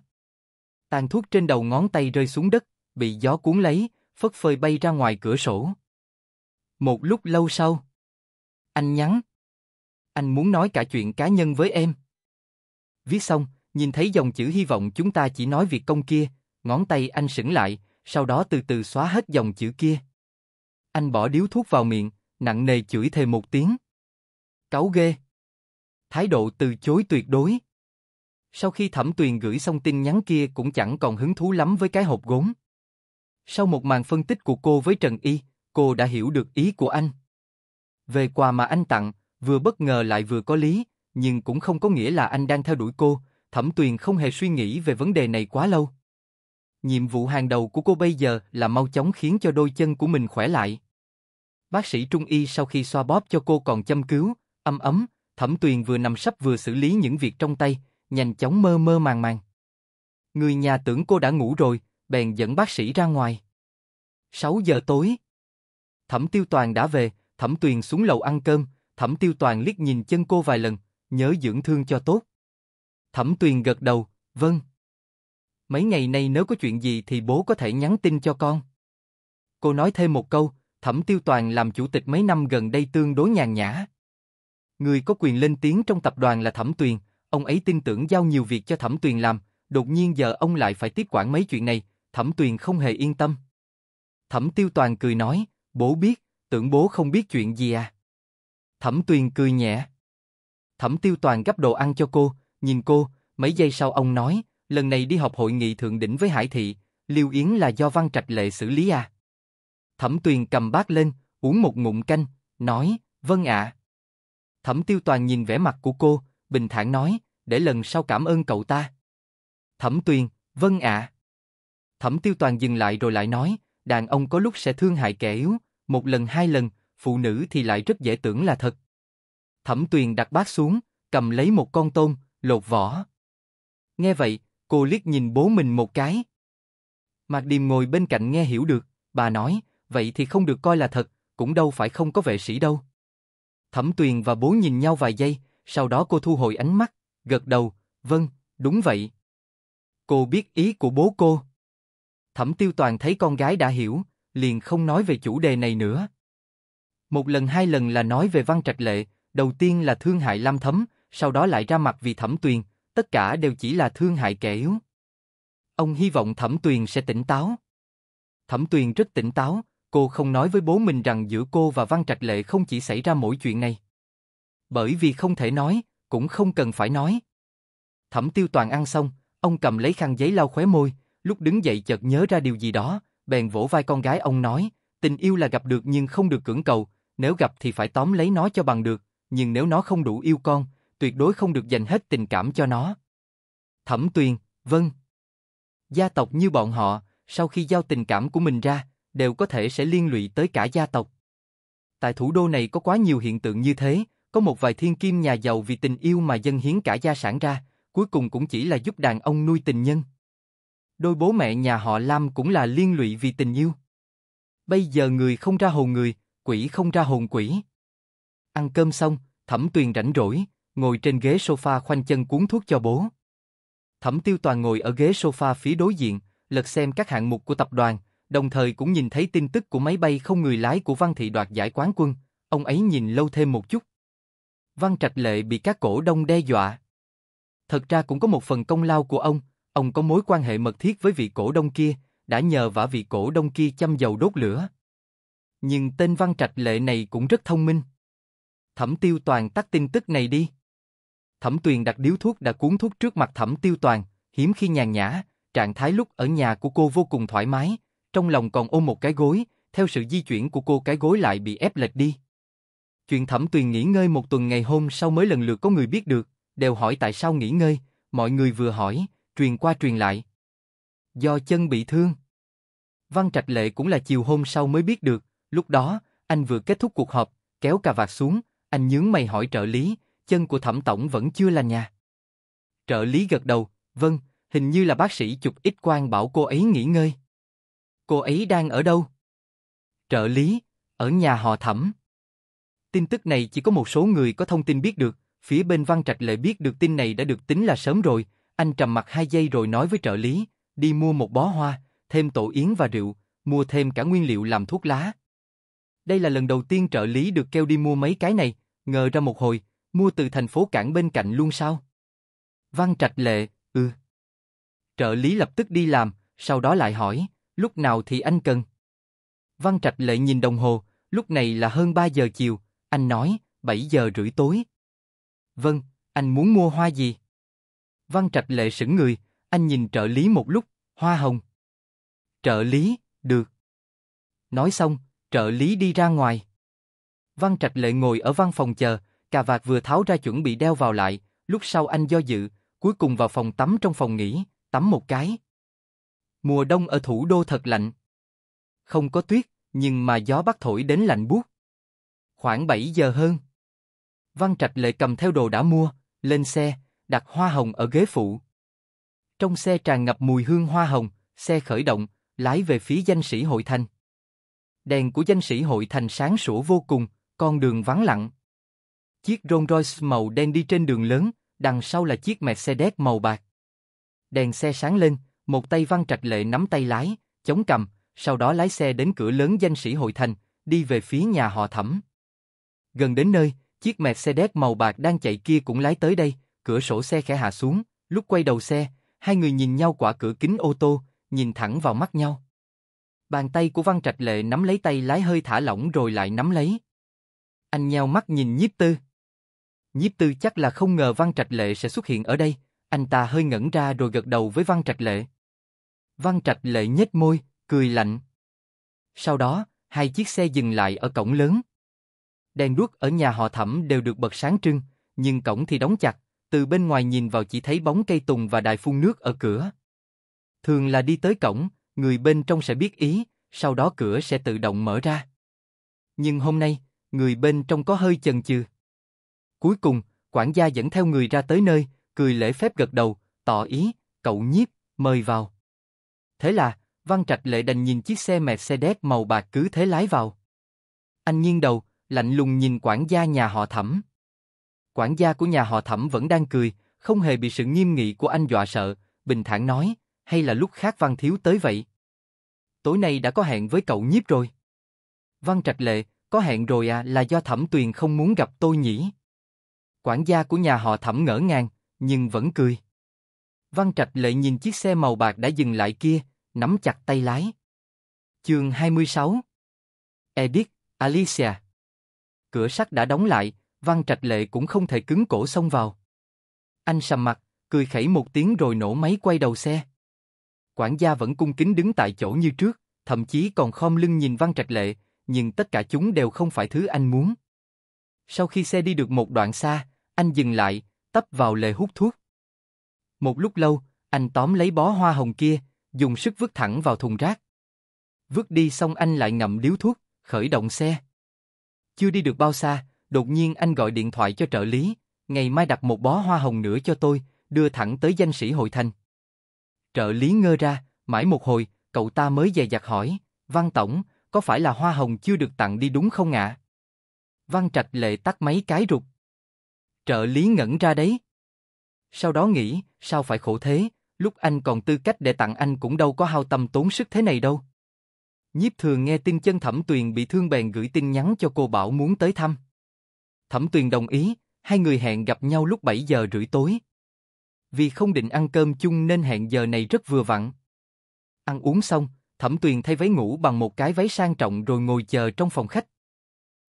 Tàn thuốc trên đầu ngón tay rơi xuống đất, bị gió cuốn lấy, phất phơi bay ra ngoài cửa sổ. Một lúc lâu sau, anh nhắn. Anh muốn nói cả chuyện cá nhân với em. Viết xong, nhìn thấy dòng chữ hy vọng chúng ta chỉ nói việc công kia, ngón tay anh sững lại, sau đó từ từ xóa hết dòng chữ kia. Anh bỏ điếu thuốc vào miệng, nặng nề chửi thề một tiếng. Cáu ghê. Thái độ từ chối tuyệt đối. Sau khi Thẩm Tuyền gửi xong tin nhắn kia cũng chẳng còn hứng thú lắm với cái hộp gốm. Sau một màn phân tích của cô với Trần Y, cô đã hiểu được ý của anh. Về quà mà anh tặng, vừa bất ngờ lại vừa có lý, nhưng cũng không có nghĩa là anh đang theo đuổi cô, Thẩm Tuyền không hề suy nghĩ về vấn đề này quá lâu. Nhiệm vụ hàng đầu của cô bây giờ là mau chóng khiến cho đôi chân của mình khỏe lại. Bác sĩ Trung Y sau khi xoa bóp cho cô còn châm cứu, âm ấm, Thẩm Tuyền vừa nằm sắp vừa xử lý những việc trong tay, nhanh chóng mơ mơ màng màng. Người nhà tưởng cô đã ngủ rồi, bèn dẫn bác sĩ ra ngoài. 6 giờ tối. Thẩm Tiêu Toàn đã về, Thẩm Tuyền xuống lầu ăn cơm, Thẩm Tiêu Toàn liếc nhìn chân cô vài lần, nhớ dưỡng thương cho tốt. Thẩm Tuyền gật đầu, vâng mấy ngày nay nếu có chuyện gì thì bố có thể nhắn tin cho con. Cô nói thêm một câu, Thẩm Tiêu Toàn làm chủ tịch mấy năm gần đây tương đối nhàn nhã. Người có quyền lên tiếng trong tập đoàn là Thẩm Tuyền, ông ấy tin tưởng giao nhiều việc cho Thẩm Tuyền làm, đột nhiên giờ ông lại phải tiếp quản mấy chuyện này, Thẩm Tuyền không hề yên tâm. Thẩm Tiêu Toàn cười nói, bố biết, tưởng bố không biết chuyện gì à. Thẩm Tuyền cười nhẹ. Thẩm Tiêu Toàn gấp đồ ăn cho cô, nhìn cô, mấy giây sau ông nói, lần này đi họp hội nghị thượng đỉnh với Hải Thị, Liêu Yến là do Văn Trạch Lệ xử lý à? Thẩm Tuyền cầm bát lên, uống một ngụm canh, nói, vâng ạ. Thẩm Tiêu Toàn nhìn vẻ mặt của cô, bình thản nói, để lần sau cảm ơn cậu ta. Thẩm Tuyền, vâng ạ. Thẩm Tiêu Toàn dừng lại rồi lại nói, đàn ông có lúc sẽ thương hại kẻ yếu, một lần hai lần, phụ nữ thì lại rất dễ tưởng là thật. Thẩm Tuyền đặt bát xuống, cầm lấy một con tôm, lột vỏ. Nghe vậy, Cô liếc nhìn bố mình một cái. Mạc Điềm ngồi bên cạnh nghe hiểu được, bà nói, vậy thì không được coi là thật, cũng đâu phải không có vệ sĩ đâu. Thẩm Tuyền và bố nhìn nhau vài giây, sau đó cô thu hồi ánh mắt, gật đầu, vâng, đúng vậy. Cô biết ý của bố cô. Thẩm Tiêu Toàn thấy con gái đã hiểu, liền không nói về chủ đề này nữa. Một lần hai lần là nói về Văn Trạch Lệ, đầu tiên là thương hại Lam Thấm, sau đó lại ra mặt vì Thẩm Tuyền, tất cả đều chỉ là thương hại kẻ yếu. Ông hy vọng Thẩm Tuyền sẽ tỉnh táo. Thẩm Tuyền rất tỉnh táo, cô không nói với bố mình rằng giữa cô và Văn Trạch Lệ không chỉ xảy ra mỗi chuyện này. Bởi vì không thể nói, cũng không cần phải nói. Thẩm Tiêu Toàn ăn xong, ông cầm lấy khăn giấy lau khóe môi, lúc đứng dậy chợt nhớ ra điều gì đó, bèn vỗ vai con gái ông nói, tình yêu là gặp được nhưng không được cưỡng cầu, nếu gặp thì phải tóm lấy nó cho bằng được, nhưng nếu nó không đủ yêu con, tuyệt đối không được dành hết tình cảm cho nó. Thẩm Tuyền, vâng. Gia tộc như bọn họ, sau khi giao tình cảm của mình ra, đều có thể sẽ liên lụy tới cả gia tộc. Tại thủ đô này có quá nhiều hiện tượng như thế, có một vài thiên kim nhà giàu vì tình yêu mà dâng hiến cả gia sản ra, cuối cùng cũng chỉ là giúp đàn ông nuôi tình nhân. Đôi bố mẹ nhà họ Lam cũng là liên lụy vì tình yêu. Bây giờ người không ra hồn người, quỷ không ra hồn quỷ. Ăn cơm xong, Thẩm Tuyền rảnh rỗi, ngồi trên ghế sofa khoanh chân cuốn thuốc cho bố. Thẩm Tiêu Toàn ngồi ở ghế sofa phía đối diện, lật xem các hạng mục của tập đoàn, đồng thời cũng nhìn thấy tin tức của máy bay không người lái của Văn Thị đoạt giải quán quân, ông ấy nhìn lâu thêm một chút. Văn Trạch Lệ bị các cổ đông đe dọa. Thật ra cũng có một phần công lao của ông, ông có mối quan hệ mật thiết với vị cổ đông kia, đã nhờ vả vị cổ đông kia chăm dầu đốt lửa. Nhưng tên Văn Trạch Lệ này cũng rất thông minh. Thẩm Tiêu Toàn tắt tin tức này đi. Thẩm Tuyền đặt điếu thuốc đã cuốn thuốc trước mặt Thẩm Tiêu Toàn, hiếm khi nhàn nhã, trạng thái lúc ở nhà của cô vô cùng thoải mái, trong lòng còn ôm một cái gối, theo sự di chuyển của cô cái gối lại bị ép lệch đi. Chuyện Thẩm Tuyền nghỉ ngơi một tuần ngày hôm sau mới lần lượt có người biết được, đều hỏi tại sao nghỉ ngơi, mọi người vừa hỏi, truyền qua truyền lại. Do chân bị thương. Văn Trạch Lệ cũng là chiều hôm sau mới biết được, lúc đó, anh vừa kết thúc cuộc họp, kéo cà vạt xuống, anh nhướng mày hỏi trợ lý, chân của thẩm tổng vẫn chưa lành nhà. Trợ lý gật đầu, vâng, hình như là bác sĩ chụp ít quang bảo cô ấy nghỉ ngơi. Cô ấy đang ở đâu? Trợ lý, ở nhà họ thẩm. Tin tức này chỉ có một số người có thông tin biết được, phía bên văn trạch lệ biết được tin này đã được tính là sớm rồi, anh trầm mặt hai giây rồi nói với trợ lý, đi mua một bó hoa, thêm tổ yến và rượu, mua thêm cả nguyên liệu làm thuốc lá. Đây là lần đầu tiên trợ lý được kêu đi mua mấy cái này, ngờ ra một hồi, Mua từ thành phố cảng bên cạnh luôn sao? Văn Trạch Lệ, ừ. Trợ lý lập tức đi làm, sau đó lại hỏi, lúc nào thì anh cần? Văn Trạch Lệ nhìn đồng hồ, lúc này là hơn 3 giờ chiều, anh nói, 7 giờ rưỡi tối. Vâng, anh muốn mua hoa gì? Văn Trạch Lệ sững người, anh nhìn trợ lý một lúc, hoa hồng. Trợ lý, được. Nói xong, trợ lý đi ra ngoài. Văn Trạch Lệ ngồi ở văn phòng chờ, cà vạt vừa tháo ra chuẩn bị đeo vào lại, lúc sau anh do dự, cuối cùng vào phòng tắm trong phòng nghỉ, tắm một cái. Mùa đông ở thủ đô thật lạnh. Không có tuyết, nhưng mà gió bắc thổi đến lạnh buốt. Khoảng 7 giờ hơn. Văn Trạch Lệ cầm theo đồ đã mua, lên xe, đặt hoa hồng ở ghế phụ. Trong xe tràn ngập mùi hương hoa hồng, xe khởi động, lái về phía danh sĩ hội thành. Đèn của danh sĩ hội thành sáng sủa vô cùng, con đường vắng lặng chiếc Rolls Royce màu đen đi trên đường lớn, đằng sau là chiếc Mercedes màu bạc. Đèn xe sáng lên, một tay văn trạch lệ nắm tay lái, chống cầm, sau đó lái xe đến cửa lớn danh sĩ hội thành, đi về phía nhà họ thẩm. Gần đến nơi, chiếc Mercedes màu bạc đang chạy kia cũng lái tới đây, cửa sổ xe khẽ hạ xuống, lúc quay đầu xe, hai người nhìn nhau qua cửa kính ô tô, nhìn thẳng vào mắt nhau. Bàn tay của Văn Trạch Lệ nắm lấy tay lái hơi thả lỏng rồi lại nắm lấy. Anh nheo mắt nhìn nhiếp tư. Nhiếp tư chắc là không ngờ Văn Trạch Lệ sẽ xuất hiện ở đây, anh ta hơi ngẩn ra rồi gật đầu với Văn Trạch Lệ. Văn Trạch Lệ nhếch môi, cười lạnh. Sau đó, hai chiếc xe dừng lại ở cổng lớn. Đèn đuốc ở nhà họ thẩm đều được bật sáng trưng, nhưng cổng thì đóng chặt, từ bên ngoài nhìn vào chỉ thấy bóng cây tùng và đài phun nước ở cửa. Thường là đi tới cổng, người bên trong sẽ biết ý, sau đó cửa sẽ tự động mở ra. Nhưng hôm nay, người bên trong có hơi chần chừ. Cuối cùng, quản gia dẫn theo người ra tới nơi, cười lễ phép gật đầu, tỏ ý, cậu nhiếp, mời vào. Thế là, Văn Trạch Lệ đành nhìn chiếc xe Mercedes màu bạc cứ thế lái vào. Anh nghiêng đầu, lạnh lùng nhìn quản gia nhà họ thẩm. Quản gia của nhà họ thẩm vẫn đang cười, không hề bị sự nghiêm nghị của anh dọa sợ, bình thản nói, hay là lúc khác Văn Thiếu tới vậy? Tối nay đã có hẹn với cậu nhiếp rồi. Văn Trạch Lệ, có hẹn rồi à là do thẩm tuyền không muốn gặp tôi nhỉ? Quản gia của nhà họ thẩm ngỡ ngàng, nhưng vẫn cười. Văn Trạch Lệ nhìn chiếc xe màu bạc đã dừng lại kia, nắm chặt tay lái. Chương 26 Edith, Alicia Cửa sắt đã đóng lại, Văn Trạch Lệ cũng không thể cứng cổ xông vào. Anh sầm mặt, cười khẩy một tiếng rồi nổ máy quay đầu xe. Quản gia vẫn cung kính đứng tại chỗ như trước, thậm chí còn khom lưng nhìn Văn Trạch Lệ, nhưng tất cả chúng đều không phải thứ anh muốn. Sau khi xe đi được một đoạn xa, anh dừng lại, tấp vào lề hút thuốc. Một lúc lâu, anh tóm lấy bó hoa hồng kia, dùng sức vứt thẳng vào thùng rác. Vứt đi xong anh lại ngậm điếu thuốc, khởi động xe. Chưa đi được bao xa, đột nhiên anh gọi điện thoại cho trợ lý, ngày mai đặt một bó hoa hồng nữa cho tôi, đưa thẳng tới danh sĩ hội thành. Trợ lý ngơ ra, mãi một hồi, cậu ta mới dè dặt hỏi, Văn Tổng, có phải là hoa hồng chưa được tặng đi đúng không ạ? Văn Trạch Lệ tắt máy cái rụt. Trợ lý ngẩn ra đấy. Sau đó nghĩ, sao phải khổ thế, lúc anh còn tư cách để tặng anh cũng đâu có hao tâm tốn sức thế này đâu. Nhiếp thường nghe tin chân Thẩm Tuyền bị thương bèn gửi tin nhắn cho cô bảo muốn tới thăm. Thẩm Tuyền đồng ý, hai người hẹn gặp nhau lúc 7 giờ rưỡi tối. Vì không định ăn cơm chung nên hẹn giờ này rất vừa vặn. Ăn uống xong, Thẩm Tuyền thay váy ngủ bằng một cái váy sang trọng rồi ngồi chờ trong phòng khách.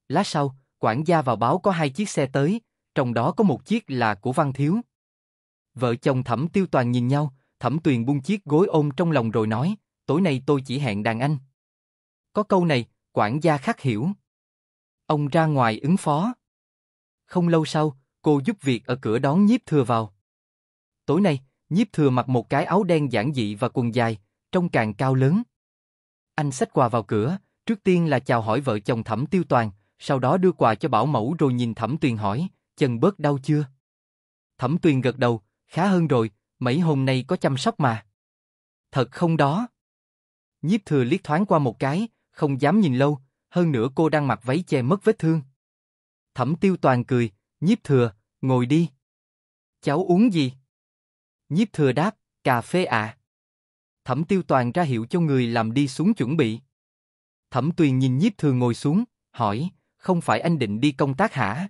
Lát sau, quản gia vào báo có hai chiếc xe tới, trong đó có một chiếc là của Văn Thiếu. Vợ chồng Thẩm Tiêu Toàn nhìn nhau, Thẩm Tuyền buông chiếc gối ôm trong lòng rồi nói, tối nay tôi chỉ hẹn đàn anh. Có câu này, quản gia khắc hiểu. Ông ra ngoài ứng phó. Không lâu sau, cô giúp việc ở cửa đón nhiếp thừa vào. Tối nay, nhiếp thừa mặc một cái áo đen giản dị và quần dài, trông càng cao lớn. Anh xách quà vào cửa, trước tiên là chào hỏi vợ chồng Thẩm Tiêu Toàn, sau đó đưa quà cho Bảo Mẫu rồi nhìn Thẩm Tuyền hỏi, chân bớt đau chưa? Thẩm Tuyền gật đầu, khá hơn rồi, mấy hôm nay có chăm sóc mà. Thật không đó. Nhiếp thừa liếc thoáng qua một cái, không dám nhìn lâu, hơn nữa cô đang mặc váy che mất vết thương. Thẩm tiêu toàn cười, nhiếp thừa, ngồi đi. Cháu uống gì? Nhiếp thừa đáp, cà phê ạ. Thẩm tiêu toàn ra hiệu cho người làm đi xuống chuẩn bị. Thẩm tuyền nhìn nhiếp thừa ngồi xuống, hỏi, không phải anh định đi công tác hả?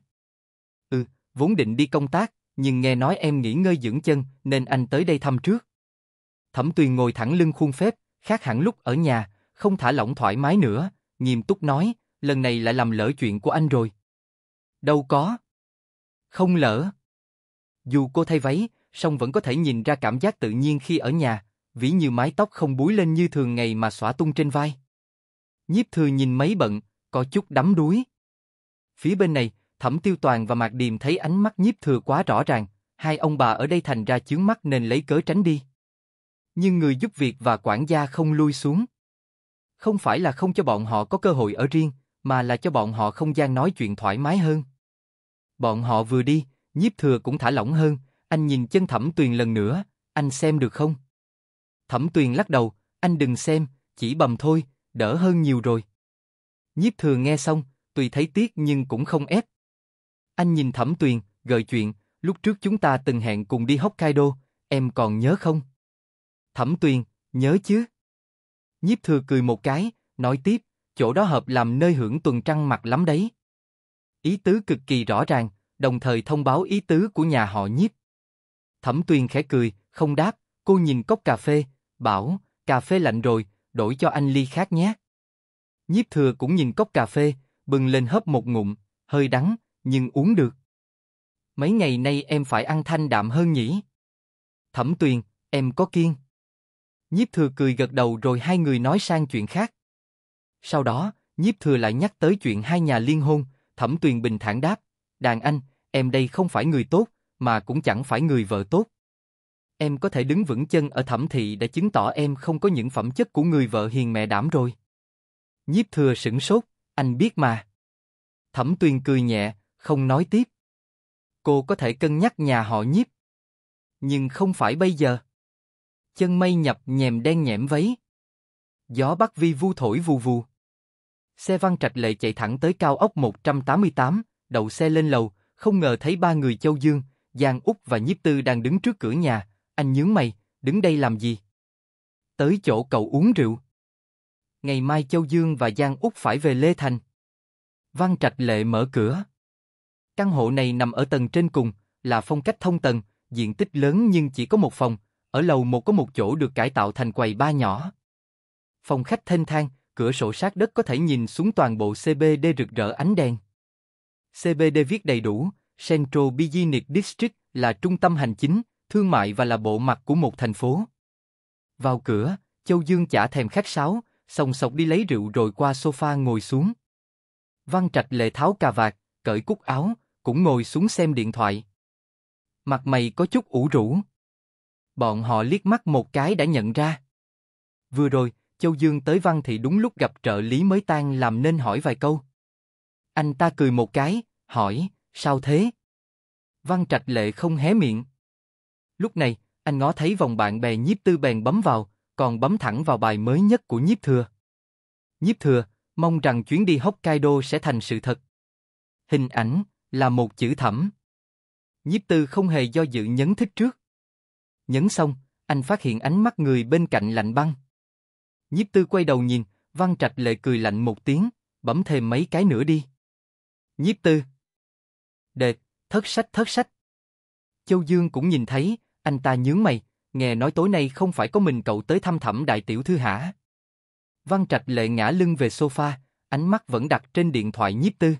vốn định đi công tác, nhưng nghe nói em nghỉ ngơi dưỡng chân, nên anh tới đây thăm trước. Thẩm Tuyền ngồi thẳng lưng khuôn phép, khác hẳn lúc ở nhà, không thả lỏng thoải mái nữa, nghiêm túc nói, lần này lại làm lỡ chuyện của anh rồi. Đâu có. Không lỡ. Dù cô thay váy, song vẫn có thể nhìn ra cảm giác tự nhiên khi ở nhà, vĩ như mái tóc không búi lên như thường ngày mà xõa tung trên vai. Nhiếp thừa nhìn mấy bận, có chút đắm đuối. Phía bên này, Thẩm Tiêu Toàn và Mạc Điềm thấy ánh mắt nhiếp thừa quá rõ ràng, hai ông bà ở đây thành ra chướng mắt nên lấy cớ tránh đi. Nhưng người giúp việc và quản gia không lui xuống. Không phải là không cho bọn họ có cơ hội ở riêng, mà là cho bọn họ không gian nói chuyện thoải mái hơn. Bọn họ vừa đi, nhiếp thừa cũng thả lỏng hơn, anh nhìn chân Thẩm Tuyền lần nữa, anh xem được không? Thẩm Tuyền lắc đầu, anh đừng xem, chỉ bầm thôi, đỡ hơn nhiều rồi. Nhiếp thừa nghe xong, tùy thấy tiếc nhưng cũng không ép, anh nhìn Thẩm Tuyền, gợi chuyện, lúc trước chúng ta từng hẹn cùng đi Hokkaido, em còn nhớ không? Thẩm Tuyền, nhớ chứ? Nhiếp thừa cười một cái, nói tiếp, chỗ đó hợp làm nơi hưởng tuần trăng mặt lắm đấy. Ý tứ cực kỳ rõ ràng, đồng thời thông báo ý tứ của nhà họ nhiếp. Thẩm Tuyền khẽ cười, không đáp, cô nhìn cốc cà phê, bảo, cà phê lạnh rồi, đổi cho anh ly khác nhé. Nhiếp thừa cũng nhìn cốc cà phê, bừng lên hớp một ngụm, hơi đắng, nhưng uống được. Mấy ngày nay em phải ăn thanh đạm hơn nhỉ? Thẩm Tuyền, em có kiên. Nhiếp thừa cười gật đầu rồi hai người nói sang chuyện khác. Sau đó, nhiếp thừa lại nhắc tới chuyện hai nhà liên hôn, thẩm tuyền bình thản đáp, đàn anh, em đây không phải người tốt, mà cũng chẳng phải người vợ tốt. Em có thể đứng vững chân ở thẩm thị đã chứng tỏ em không có những phẩm chất của người vợ hiền mẹ đảm rồi. Nhiếp thừa sững sốt, anh biết mà. Thẩm tuyền cười nhẹ, không nói tiếp. Cô có thể cân nhắc nhà họ nhiếp. Nhưng không phải bây giờ. Chân mây nhập nhèm đen nhẽm váy. Gió bắc vi vu thổi vù vù. Xe văn trạch lệ chạy thẳng tới cao ốc 188, đầu xe lên lầu, không ngờ thấy ba người châu dương, Giang Úc và Nhiếp Tư đang đứng trước cửa nhà, anh nhướng mày, đứng đây làm gì? Tới chỗ cậu uống rượu. Ngày mai Châu Dương và Giang Úc phải về Lê Thành. Văn Trạch Lệ mở cửa. Căn hộ này nằm ở tầng trên cùng, là phong cách thông tầng, diện tích lớn nhưng chỉ có một phòng, ở lầu một có một chỗ được cải tạo thành quầy ba nhỏ. Phòng khách thênh thang, cửa sổ sát đất có thể nhìn xuống toàn bộ CBD rực rỡ ánh đèn. CBD viết đầy đủ, Central Business District là trung tâm hành chính, thương mại và là bộ mặt của một thành phố. Vào cửa, Châu Dương chả thèm khách sáo, sòng sọc đi lấy rượu rồi qua sofa ngồi xuống. Văn Trạch lệ tháo cà vạt, cởi cúc áo, cũng ngồi xuống xem điện thoại. Mặt mày có chút ủ rũ. Bọn họ liếc mắt một cái đã nhận ra. Vừa rồi, Châu Dương tới Văn thì đúng lúc gặp trợ lý mới tan làm nên hỏi vài câu. Anh ta cười một cái, hỏi, sao thế? Văn Trạch Lệ không hé miệng. Lúc này, anh ngó thấy vòng bạn bè nhiếp tư bèn bấm vào, còn bấm thẳng vào bài mới nhất của nhiếp thừa. Nhiếp thừa, mong rằng chuyến đi Hokkaido sẽ thành sự thật. Hình ảnh, là một chữ thẩm. Nhiếp tư không hề do dự nhấn thích trước. Nhấn xong, anh phát hiện ánh mắt người bên cạnh lạnh băng. Nhiếp tư quay đầu nhìn, văn trạch lệ cười lạnh một tiếng, bấm thêm mấy cái nữa đi. Nhiếp tư. Đệ, thất sách thất sách. Châu Dương cũng nhìn thấy, anh ta nhướng mày, nghe nói tối nay không phải có mình cậu tới thăm thẩm đại tiểu thư hả? Văn trạch lệ ngã lưng về sofa, ánh mắt vẫn đặt trên điện thoại nhiếp tư.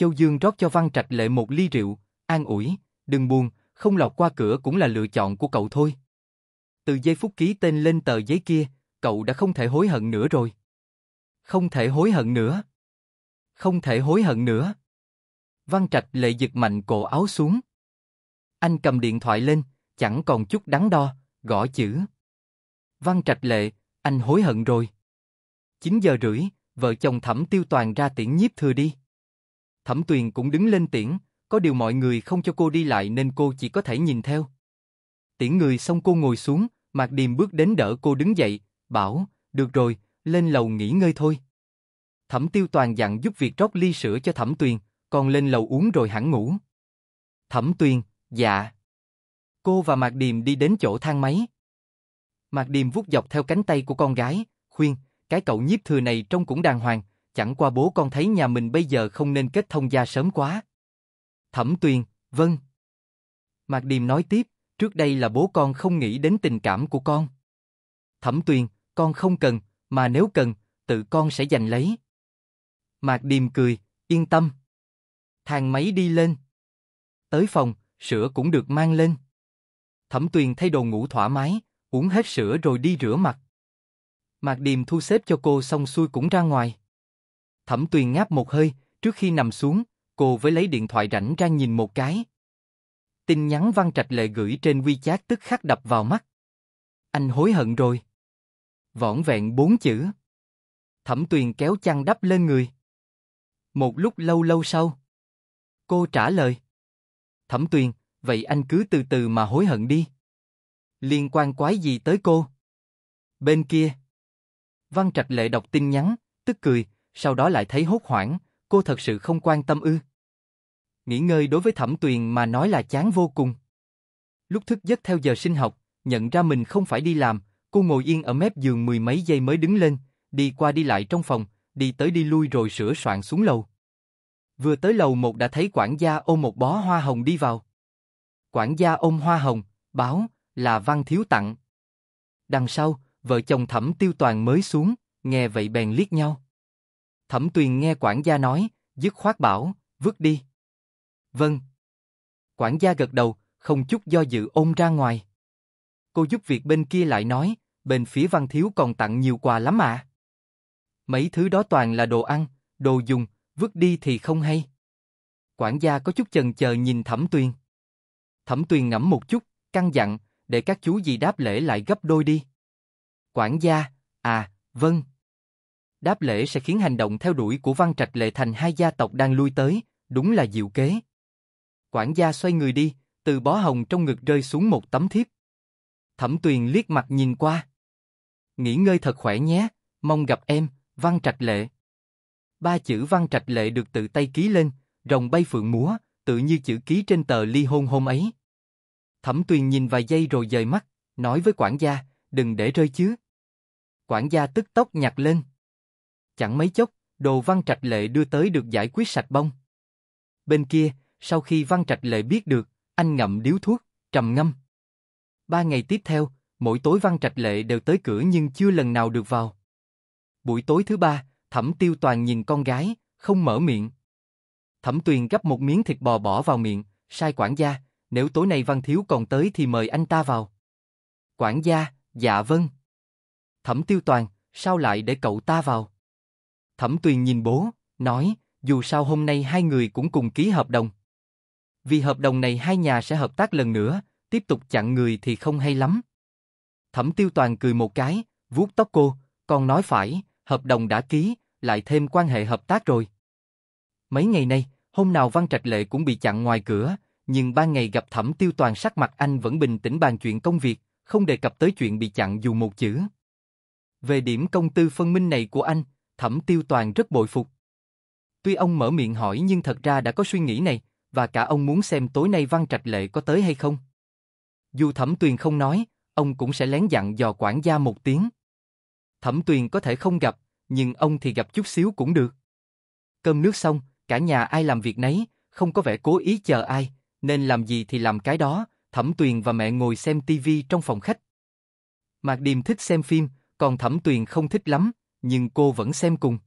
Châu Dương rót cho Văn Trạch Lệ một ly rượu, an ủi, đừng buồn, không lọt qua cửa cũng là lựa chọn của cậu thôi. Từ giây phút ký tên lên tờ giấy kia, cậu đã không thể hối hận nữa rồi. Không thể hối hận nữa. Không thể hối hận nữa. Văn Trạch Lệ giật mạnh cổ áo xuống. Anh cầm điện thoại lên, chẳng còn chút đắn đo, gõ chữ. Văn Trạch Lệ, anh hối hận rồi. 9 giờ rưỡi, vợ chồng Thẩm Tiêu Toàn ra tiễn nhiếp thừa đi. Thẩm Tuyền cũng đứng lên tiễn, có điều mọi người không cho cô đi lại nên cô chỉ có thể nhìn theo. Tiễn người xong cô ngồi xuống, Mạc Điềm bước đến đỡ cô đứng dậy, bảo, được rồi, lên lầu nghỉ ngơi thôi. Thẩm Tiêu Toàn dặn giúp việc rót ly sữa cho Thẩm Tuyền, còn lên lầu uống rồi hẳn ngủ. Thẩm Tuyền, dạ. Cô và Mạc Điềm đi đến chỗ thang máy. Mạc Điềm vuốt dọc theo cánh tay của con gái, khuyên, cái cậu nhiếp thừa này trông cũng đàng hoàng, chẳng qua bố con thấy nhà mình bây giờ không nên kết thông gia sớm quá. Thẩm Tuyền, vâng. Mạc Điềm nói tiếp, trước đây là bố con không nghĩ đến tình cảm của con. Thẩm Tuyền, con không cần, mà nếu cần, tự con sẽ giành lấy. Mạc Điềm cười, yên tâm. Thang máy đi lên. Tới phòng, sữa cũng được mang lên. Thẩm Tuyền thay đồ ngủ thoải mái, uống hết sữa rồi đi rửa mặt. Mạc Điềm thu xếp cho cô xong xuôi cũng ra ngoài. Thẩm Tuyền ngáp một hơi, trước khi nằm xuống, cô với lấy điện thoại rảnh ra nhìn một cái. Tin nhắn Văn Trạch Lệ gửi trên WeChat tức khắc đập vào mắt. Anh hối hận rồi. Võn vẹn bốn chữ. Thẩm Tuyền kéo chăn đắp lên người. Một lúc lâu lâu sau, cô trả lời. Thẩm Tuyền, vậy anh cứ từ từ mà hối hận đi. Liên quan quái gì tới cô? Bên kia, Văn Trạch Lệ đọc tin nhắn, tức cười, sau đó lại thấy hốt hoảng, cô thật sự không quan tâm ư. Nghỉ ngơi đối với thẩm tuyền mà nói là chán vô cùng. Lúc thức giấc theo giờ sinh học, nhận ra mình không phải đi làm, cô ngồi yên ở mép giường mười mấy giây mới đứng lên, đi qua đi lại trong phòng, đi tới đi lui rồi sửa soạn xuống lầu. Vừa tới lầu một đã thấy quản gia ôm một bó hoa hồng đi vào. Quản gia ôm hoa hồng, báo, là văn thiếu tặng. Đằng sau, vợ chồng thẩm tiêu toàn mới xuống, nghe vậy bèn liếc nhau. Thẩm Tuyền nghe quản gia nói, dứt khoát bảo, vứt đi. Vâng. Quản gia gật đầu, không chút do dự ôm ra ngoài. Cô giúp việc bên kia lại nói, bên phía Văn Thiếu còn tặng nhiều quà lắm ạ. Mấy thứ đó toàn là đồ ăn, đồ dùng, vứt đi thì không hay. Quản gia có chút chần chờ nhìn Thẩm Tuyền. Thẩm Tuyền ngẫm một chút, căng dặn, để các chú gì đáp lễ lại gấp đôi đi. Quản gia, à, vâng đáp lễ sẽ khiến hành động theo đuổi của Văn Trạch Lệ thành hai gia tộc đang lui tới, đúng là diệu kế. Quản gia xoay người đi, từ bó hồng trong ngực rơi xuống một tấm thiếp. Thẩm Tuyền liếc mặt nhìn qua. Nghỉ ngơi thật khỏe nhé, mong gặp em, Văn Trạch Lệ. Ba chữ Văn Trạch Lệ được tự tay ký lên, rồng bay phượng múa, tự như chữ ký trên tờ ly hôn hôm ấy. Thẩm Tuyền nhìn vài giây rồi dời mắt, nói với quản gia, đừng để rơi chứ. Quản gia tức tốc nhặt lên. Chẳng mấy chốc, đồ Văn Trạch Lệ đưa tới được giải quyết sạch bông. Bên kia, sau khi Văn Trạch Lệ biết được, anh ngậm điếu thuốc, trầm ngâm. Ba ngày tiếp theo, mỗi tối Văn Trạch Lệ đều tới cửa nhưng chưa lần nào được vào. Buổi tối thứ ba, Thẩm Tiêu Toàn nhìn con gái, không mở miệng. Thẩm Tuyền gấp một miếng thịt bò bỏ vào miệng, sai quản gia, nếu tối nay Văn Thiếu còn tới thì mời anh ta vào. Quản gia, dạ vâng. Thẩm Tiêu Toàn, sao lại để cậu ta vào? Thẩm Tuyền nhìn bố, nói, dù sao hôm nay hai người cũng cùng ký hợp đồng. Vì hợp đồng này hai nhà sẽ hợp tác lần nữa, tiếp tục chặn người thì không hay lắm. Thẩm Tiêu Toàn cười một cái, vuốt tóc cô, con nói phải, hợp đồng đã ký, lại thêm quan hệ hợp tác rồi. Mấy ngày nay, hôm nào Văn Trạch Lệ cũng bị chặn ngoài cửa, nhưng ba ngày gặp Thẩm Tiêu Toàn sắc mặt anh vẫn bình tĩnh bàn chuyện công việc, không đề cập tới chuyện bị chặn dù một chữ. Về điểm công tư phân minh này của anh, Thẩm Tiêu Toàn rất bội phục. Tuy ông mở miệng hỏi nhưng thật ra đã có suy nghĩ này, và cả ông muốn xem tối nay Văn Trạch Lệ có tới hay không. Dù Thẩm Tuyền không nói, ông cũng sẽ lén dặn dò quản gia một tiếng. Thẩm Tuyền có thể không gặp, nhưng ông thì gặp chút xíu cũng được. Cơm nước xong, cả nhà ai làm việc nấy, không có vẻ cố ý chờ ai, nên làm gì thì làm cái đó, Thẩm Tuyền và mẹ ngồi xem TV trong phòng khách. Mạc Điềm thích xem phim, còn Thẩm Tuyền không thích lắm, nhưng cô vẫn xem cùng.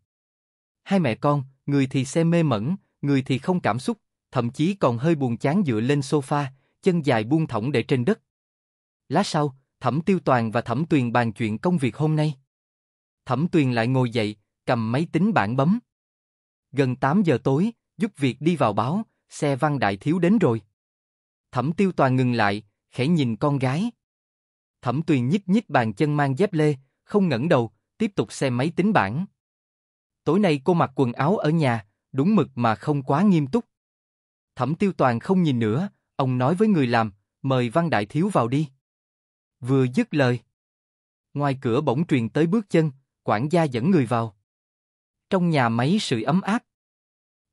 Hai mẹ con, người thì xem mê mẩn, người thì không cảm xúc, thậm chí còn hơi buồn chán dựa lên sofa, chân dài buông thõng để trên đất. Lát sau, Thẩm Tiêu Toàn và Thẩm Tuyền bàn chuyện công việc hôm nay. Thẩm Tuyền lại ngồi dậy, cầm máy tính bảng bấm. Gần 8 giờ tối, giúp việc đi vào báo, xe văn đại thiếu đến rồi. Thẩm Tiêu Toàn ngừng lại, khẽ nhìn con gái. Thẩm Tuyền nhích nhích bàn chân mang dép lê, không ngẩng đầu, tiếp tục xem máy tính bảng. Tối nay cô mặc quần áo ở nhà, đúng mực mà không quá nghiêm túc. Thẩm Tiêu Toàn không nhìn nữa, ông nói với người làm, mời Văn Đại Thiếu vào đi. Vừa dứt lời. Ngoài cửa bỗng truyền tới bước chân, quản gia dẫn người vào. Trong nhà máy sự ấm áp.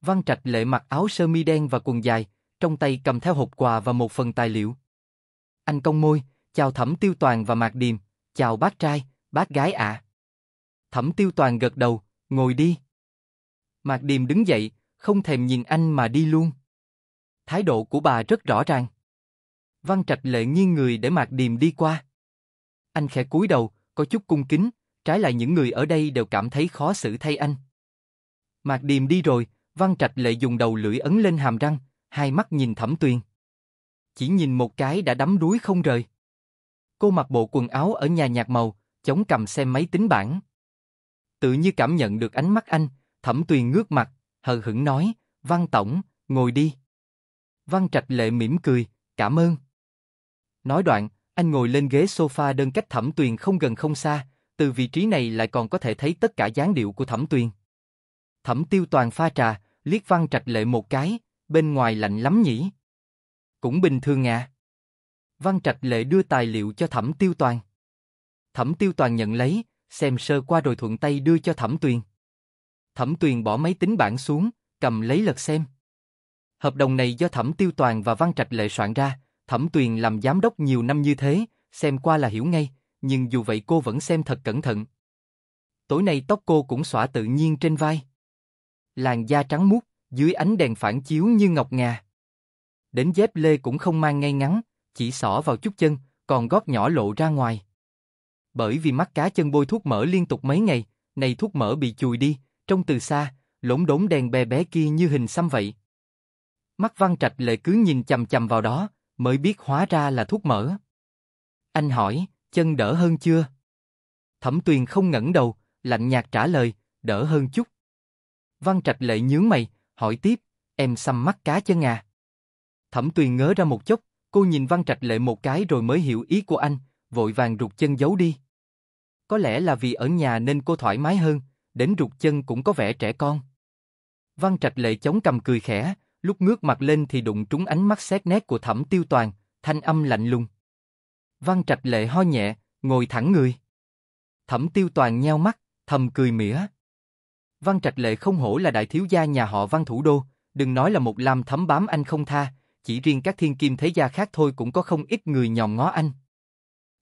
Văn Trạch lệ mặc áo sơ mi đen và quần dài, trong tay cầm theo hộp quà và một phần tài liệu. Anh cong môi, chào Thẩm Tiêu Toàn và Mạc Điềm, chào bác trai, bác gái ạ. À. Thẩm Tiêu Toàn gật đầu, ngồi đi. Mạc Điềm đứng dậy, không thèm nhìn anh mà đi luôn. Thái độ của bà rất rõ ràng. Văn Trạch lệ nghiêng người để Mạc Điềm đi qua. Anh khẽ cúi đầu, có chút cung kính, trái lại những người ở đây đều cảm thấy khó xử thay anh. Mạc Điềm đi rồi, Văn Trạch lệ dùng đầu lưỡi ấn lên hàm răng, hai mắt nhìn Thẩm Tuyền. Chỉ nhìn một cái đã đắm đuối không rời. Cô mặc bộ quần áo ở nhà nhạc màu, chống cầm xem máy tính bảng tự như cảm nhận được ánh mắt anh, thẩm tuyền ngước mặt, hờ hững nói, Văn Tổng, ngồi đi. Văn Trạch Lệ mỉm cười, cảm ơn. Nói đoạn, anh ngồi lên ghế sofa đơn cách thẩm tuyền không gần không xa, từ vị trí này lại còn có thể thấy tất cả dáng điệu của thẩm tuyền. Thẩm tiêu toàn pha trà, liếc Văn Trạch Lệ một cái, bên ngoài lạnh lắm nhỉ. Cũng bình thường à. Văn Trạch Lệ đưa tài liệu cho thẩm tiêu toàn. Thẩm tiêu toàn nhận lấy, xem sơ qua rồi thuận tay đưa cho Thẩm Tuyền. Thẩm Tuyền bỏ máy tính bảng xuống, cầm lấy lật xem. Hợp đồng này do Thẩm Tiêu Toàn và Văn Trạch Lệ soạn ra, Thẩm Tuyền làm giám đốc nhiều năm như thế, xem qua là hiểu ngay, nhưng dù vậy cô vẫn xem thật cẩn thận. Tối nay tóc cô cũng xõa tự nhiên trên vai. Làn da trắng muốt, dưới ánh đèn phản chiếu như ngọc ngà. Đến dép lê cũng không mang ngay ngắn, chỉ xỏ vào chút chân, còn gót nhỏ lộ ra ngoài bởi vì mắt cá chân bôi thuốc mỡ liên tục mấy ngày, này thuốc mỡ bị chùi đi, trông từ xa, lỗn đốn đèn bé bé kia như hình xăm vậy. Mắt văn trạch lệ cứ nhìn chầm chầm vào đó, mới biết hóa ra là thuốc mỡ. Anh hỏi, chân đỡ hơn chưa? Thẩm tuyền không ngẩng đầu, lạnh nhạt trả lời, đỡ hơn chút. Văn trạch lệ nhướng mày, hỏi tiếp, em xăm mắt cá chân à? Thẩm tuyền ngớ ra một chút, cô nhìn văn trạch lệ một cái rồi mới hiểu ý của anh, vội vàng rụt chân giấu đi. Có lẽ là vì ở nhà nên cô thoải mái hơn, đến rụt chân cũng có vẻ trẻ con. Văn Trạch Lệ chống cầm cười khẽ, lúc ngước mặt lên thì đụng trúng ánh mắt xét nét của Thẩm Tiêu Toàn, thanh âm lạnh lùng. Văn Trạch Lệ ho nhẹ, ngồi thẳng người. Thẩm Tiêu Toàn nheo mắt, thầm cười mỉa. Văn Trạch Lệ không hổ là đại thiếu gia nhà họ Văn thủ đô, đừng nói là một lam thấm bám anh không tha, chỉ riêng các thiên kim thế gia khác thôi cũng có không ít người nhòm ngó anh.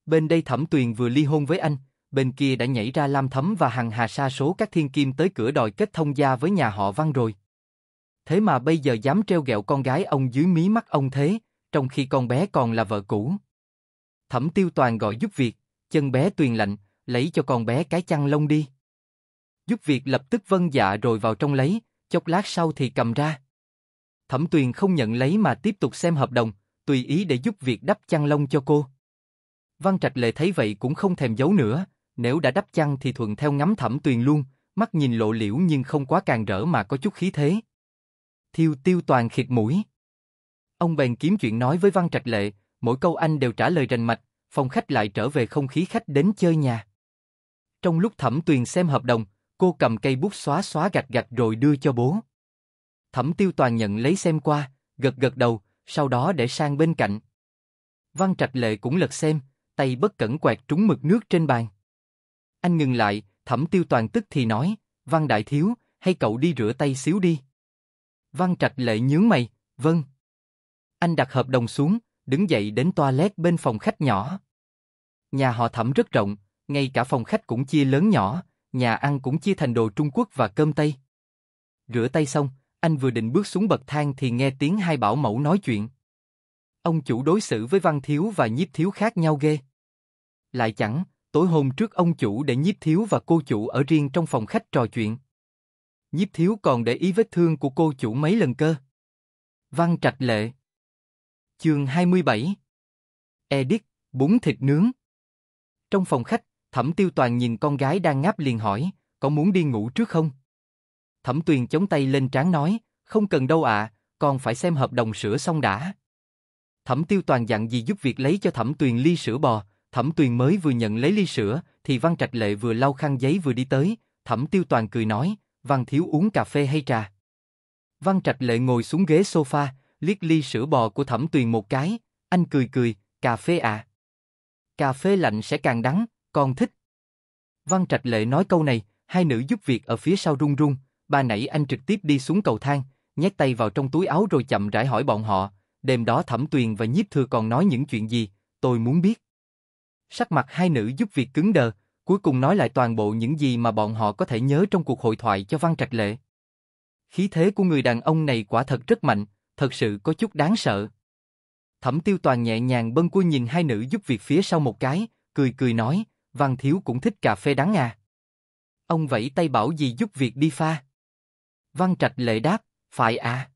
Bên đây Thẩm Tuyền vừa ly hôn với anh, bên kia đã nhảy ra Lam Thấm và Hằng Hà sa số các thiên kim tới cửa đòi kết thông gia với nhà họ Văn rồi. Thế mà bây giờ dám treo gẹo con gái ông dưới mí mắt ông thế, trong khi con bé còn là vợ cũ. Thẩm Tiêu Toàn gọi giúp việc, chân bé tuyền lạnh, lấy cho con bé cái chăn lông đi. Giúp việc lập tức vâng dạ rồi vào trong lấy, chốc lát sau thì cầm ra. Thẩm Tuyền không nhận lấy mà tiếp tục xem hợp đồng, tùy ý để giúp việc đắp chăn lông cho cô. Văn Trạch Lệ thấy vậy cũng không thèm giấu nữa, nếu đã đắp chăn thì thuận theo ngắm thẩm tuyền luôn, mắt nhìn lộ liễu nhưng không quá càng rỡ mà có chút khí thế. Thiêu tiêu toàn khịt mũi. Ông bèn kiếm chuyện nói với Văn Trạch Lệ, mỗi câu anh đều trả lời rành mạch, phòng khách lại trở về không khí khách đến chơi nhà. Trong lúc Thẩm Tuyền xem hợp đồng, cô cầm cây bút xóa xóa gạch gạch rồi đưa cho bố. Thẩm Tiêu Toàn nhận lấy xem qua, gật gật đầu, sau đó để sang bên cạnh. Văn Trạch Lệ cũng lật xem, tay bất cẩn quẹt trúng mực nước trên bàn. Anh ngừng lại, thẩm tiêu toàn tức thì nói, Văn Đại Thiếu, hay cậu đi rửa tay xíu đi. Văn Trạch Lệ nhướng mày, vâng. Anh đặt hợp đồng xuống, đứng dậy đến toilet bên phòng khách nhỏ. Nhà họ thẩm rất rộng, ngay cả phòng khách cũng chia lớn nhỏ, nhà ăn cũng chia thành đồ Trung Quốc và cơm Tây. Rửa tay xong, anh vừa định bước xuống bậc thang thì nghe tiếng hai bảo mẫu nói chuyện. Ông chủ đối xử với Văn Thiếu và Nhiếp Thiếu khác nhau ghê lại chẳng, tối hôm trước ông chủ để nhiếp thiếu và cô chủ ở riêng trong phòng khách trò chuyện. Nhiếp thiếu còn để ý vết thương của cô chủ mấy lần cơ. Văn trạch lệ Chương 27 Edit, bún thịt nướng Trong phòng khách, Thẩm Tiêu Toàn nhìn con gái đang ngáp liền hỏi, có muốn đi ngủ trước không? Thẩm Tuyền chống tay lên trán nói, không cần đâu ạ, con phải xem hợp đồng sữa xong đã. Thẩm Tiêu Toàn dặn gì giúp việc lấy cho Thẩm Tuyền ly sữa bò, Thẩm Tuyền mới vừa nhận lấy ly sữa, thì Văn Trạch Lệ vừa lau khăn giấy vừa đi tới, Thẩm Tiêu Toàn cười nói, Văn Thiếu uống cà phê hay trà? Văn Trạch Lệ ngồi xuống ghế sofa, liếc ly sữa bò của Thẩm Tuyền một cái, anh cười cười, cà phê à? Cà phê lạnh sẽ càng đắng, con thích. Văn Trạch Lệ nói câu này, hai nữ giúp việc ở phía sau run run, bà nãy anh trực tiếp đi xuống cầu thang, nhét tay vào trong túi áo rồi chậm rãi hỏi bọn họ, đêm đó Thẩm Tuyền và Nhiếp Thừa còn nói những chuyện gì, tôi muốn biết. Sắc mặt hai nữ giúp việc cứng đờ, cuối cùng nói lại toàn bộ những gì mà bọn họ có thể nhớ trong cuộc hội thoại cho Văn Trạch Lệ. Khí thế của người đàn ông này quả thật rất mạnh, thật sự có chút đáng sợ. Thẩm tiêu toàn nhẹ nhàng bâng cua nhìn hai nữ giúp việc phía sau một cái, cười cười nói, Văn Thiếu cũng thích cà phê đắng à. Ông vẫy tay bảo gì giúp việc đi pha. Văn Trạch Lệ đáp, phải à.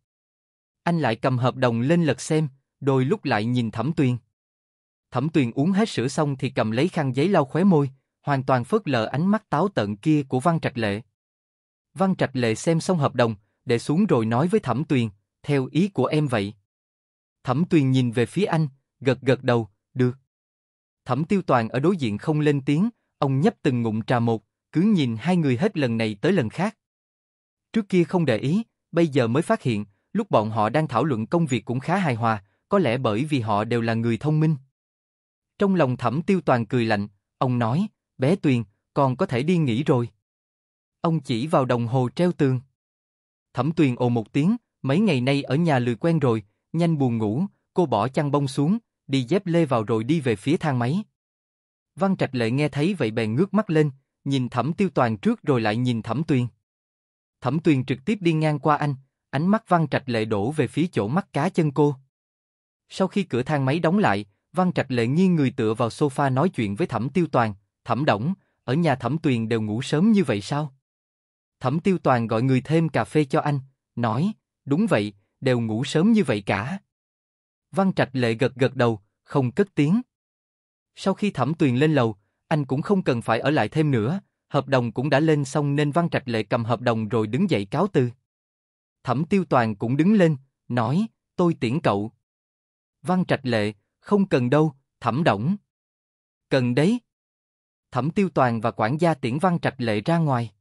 Anh lại cầm hợp đồng lên lật xem, đôi lúc lại nhìn Thẩm Tuyên. Thẩm Tuyền uống hết sữa xong thì cầm lấy khăn giấy lau khóe môi, hoàn toàn phớt lờ ánh mắt táo tợn kia của Văn Trạch Lệ. Văn Trạch Lệ xem xong hợp đồng, để xuống rồi nói với Thẩm Tuyền, theo ý của em vậy. Thẩm Tuyền nhìn về phía anh, gật gật đầu, được. Thẩm Tiêu Toàn ở đối diện không lên tiếng, ông nhấp từng ngụm trà một, cứ nhìn hai người hết lần này tới lần khác. Trước kia không để ý, bây giờ mới phát hiện, lúc bọn họ đang thảo luận công việc cũng khá hài hòa, có lẽ bởi vì họ đều là người thông minh. Trong lòng thẩm tiêu toàn cười lạnh, ông nói, bé Tuyền, con có thể đi nghỉ rồi. Ông chỉ vào đồng hồ treo tường. Thẩm Tuyền ồ một tiếng, mấy ngày nay ở nhà lười quen rồi, nhanh buồn ngủ, cô bỏ chăn bông xuống, đi dép lê vào rồi đi về phía thang máy. Văn Trạch Lệ nghe thấy vậy bèn ngước mắt lên, nhìn Thẩm Tiêu Toàn trước rồi lại nhìn Thẩm Tuyền. Thẩm Tuyền trực tiếp đi ngang qua anh, ánh mắt Văn Trạch Lệ đổ về phía chỗ mắt cá chân cô. Sau khi cửa thang máy đóng lại, Văn Trạch lệ nghiêng người tựa vào sofa nói chuyện với Thẩm Tiêu Toàn, Thẩm Đổng, ở nhà Thẩm Tuyền đều ngủ sớm như vậy sao? Thẩm Tiêu Toàn gọi người thêm cà phê cho anh, nói, đúng vậy, đều ngủ sớm như vậy cả. Văn Trạch lệ gật gật đầu, không cất tiếng. Sau khi Thẩm Tuyền lên lầu, anh cũng không cần phải ở lại thêm nữa, hợp đồng cũng đã lên xong nên Văn Trạch lệ cầm hợp đồng rồi đứng dậy cáo từ. Thẩm Tiêu Toàn cũng đứng lên, nói, tôi tiễn cậu. Văn Trạch lệ, không cần đâu, thẩm động. Cần đấy. Thẩm tiêu toàn và quản gia tiễn văn trạch lệ ra ngoài.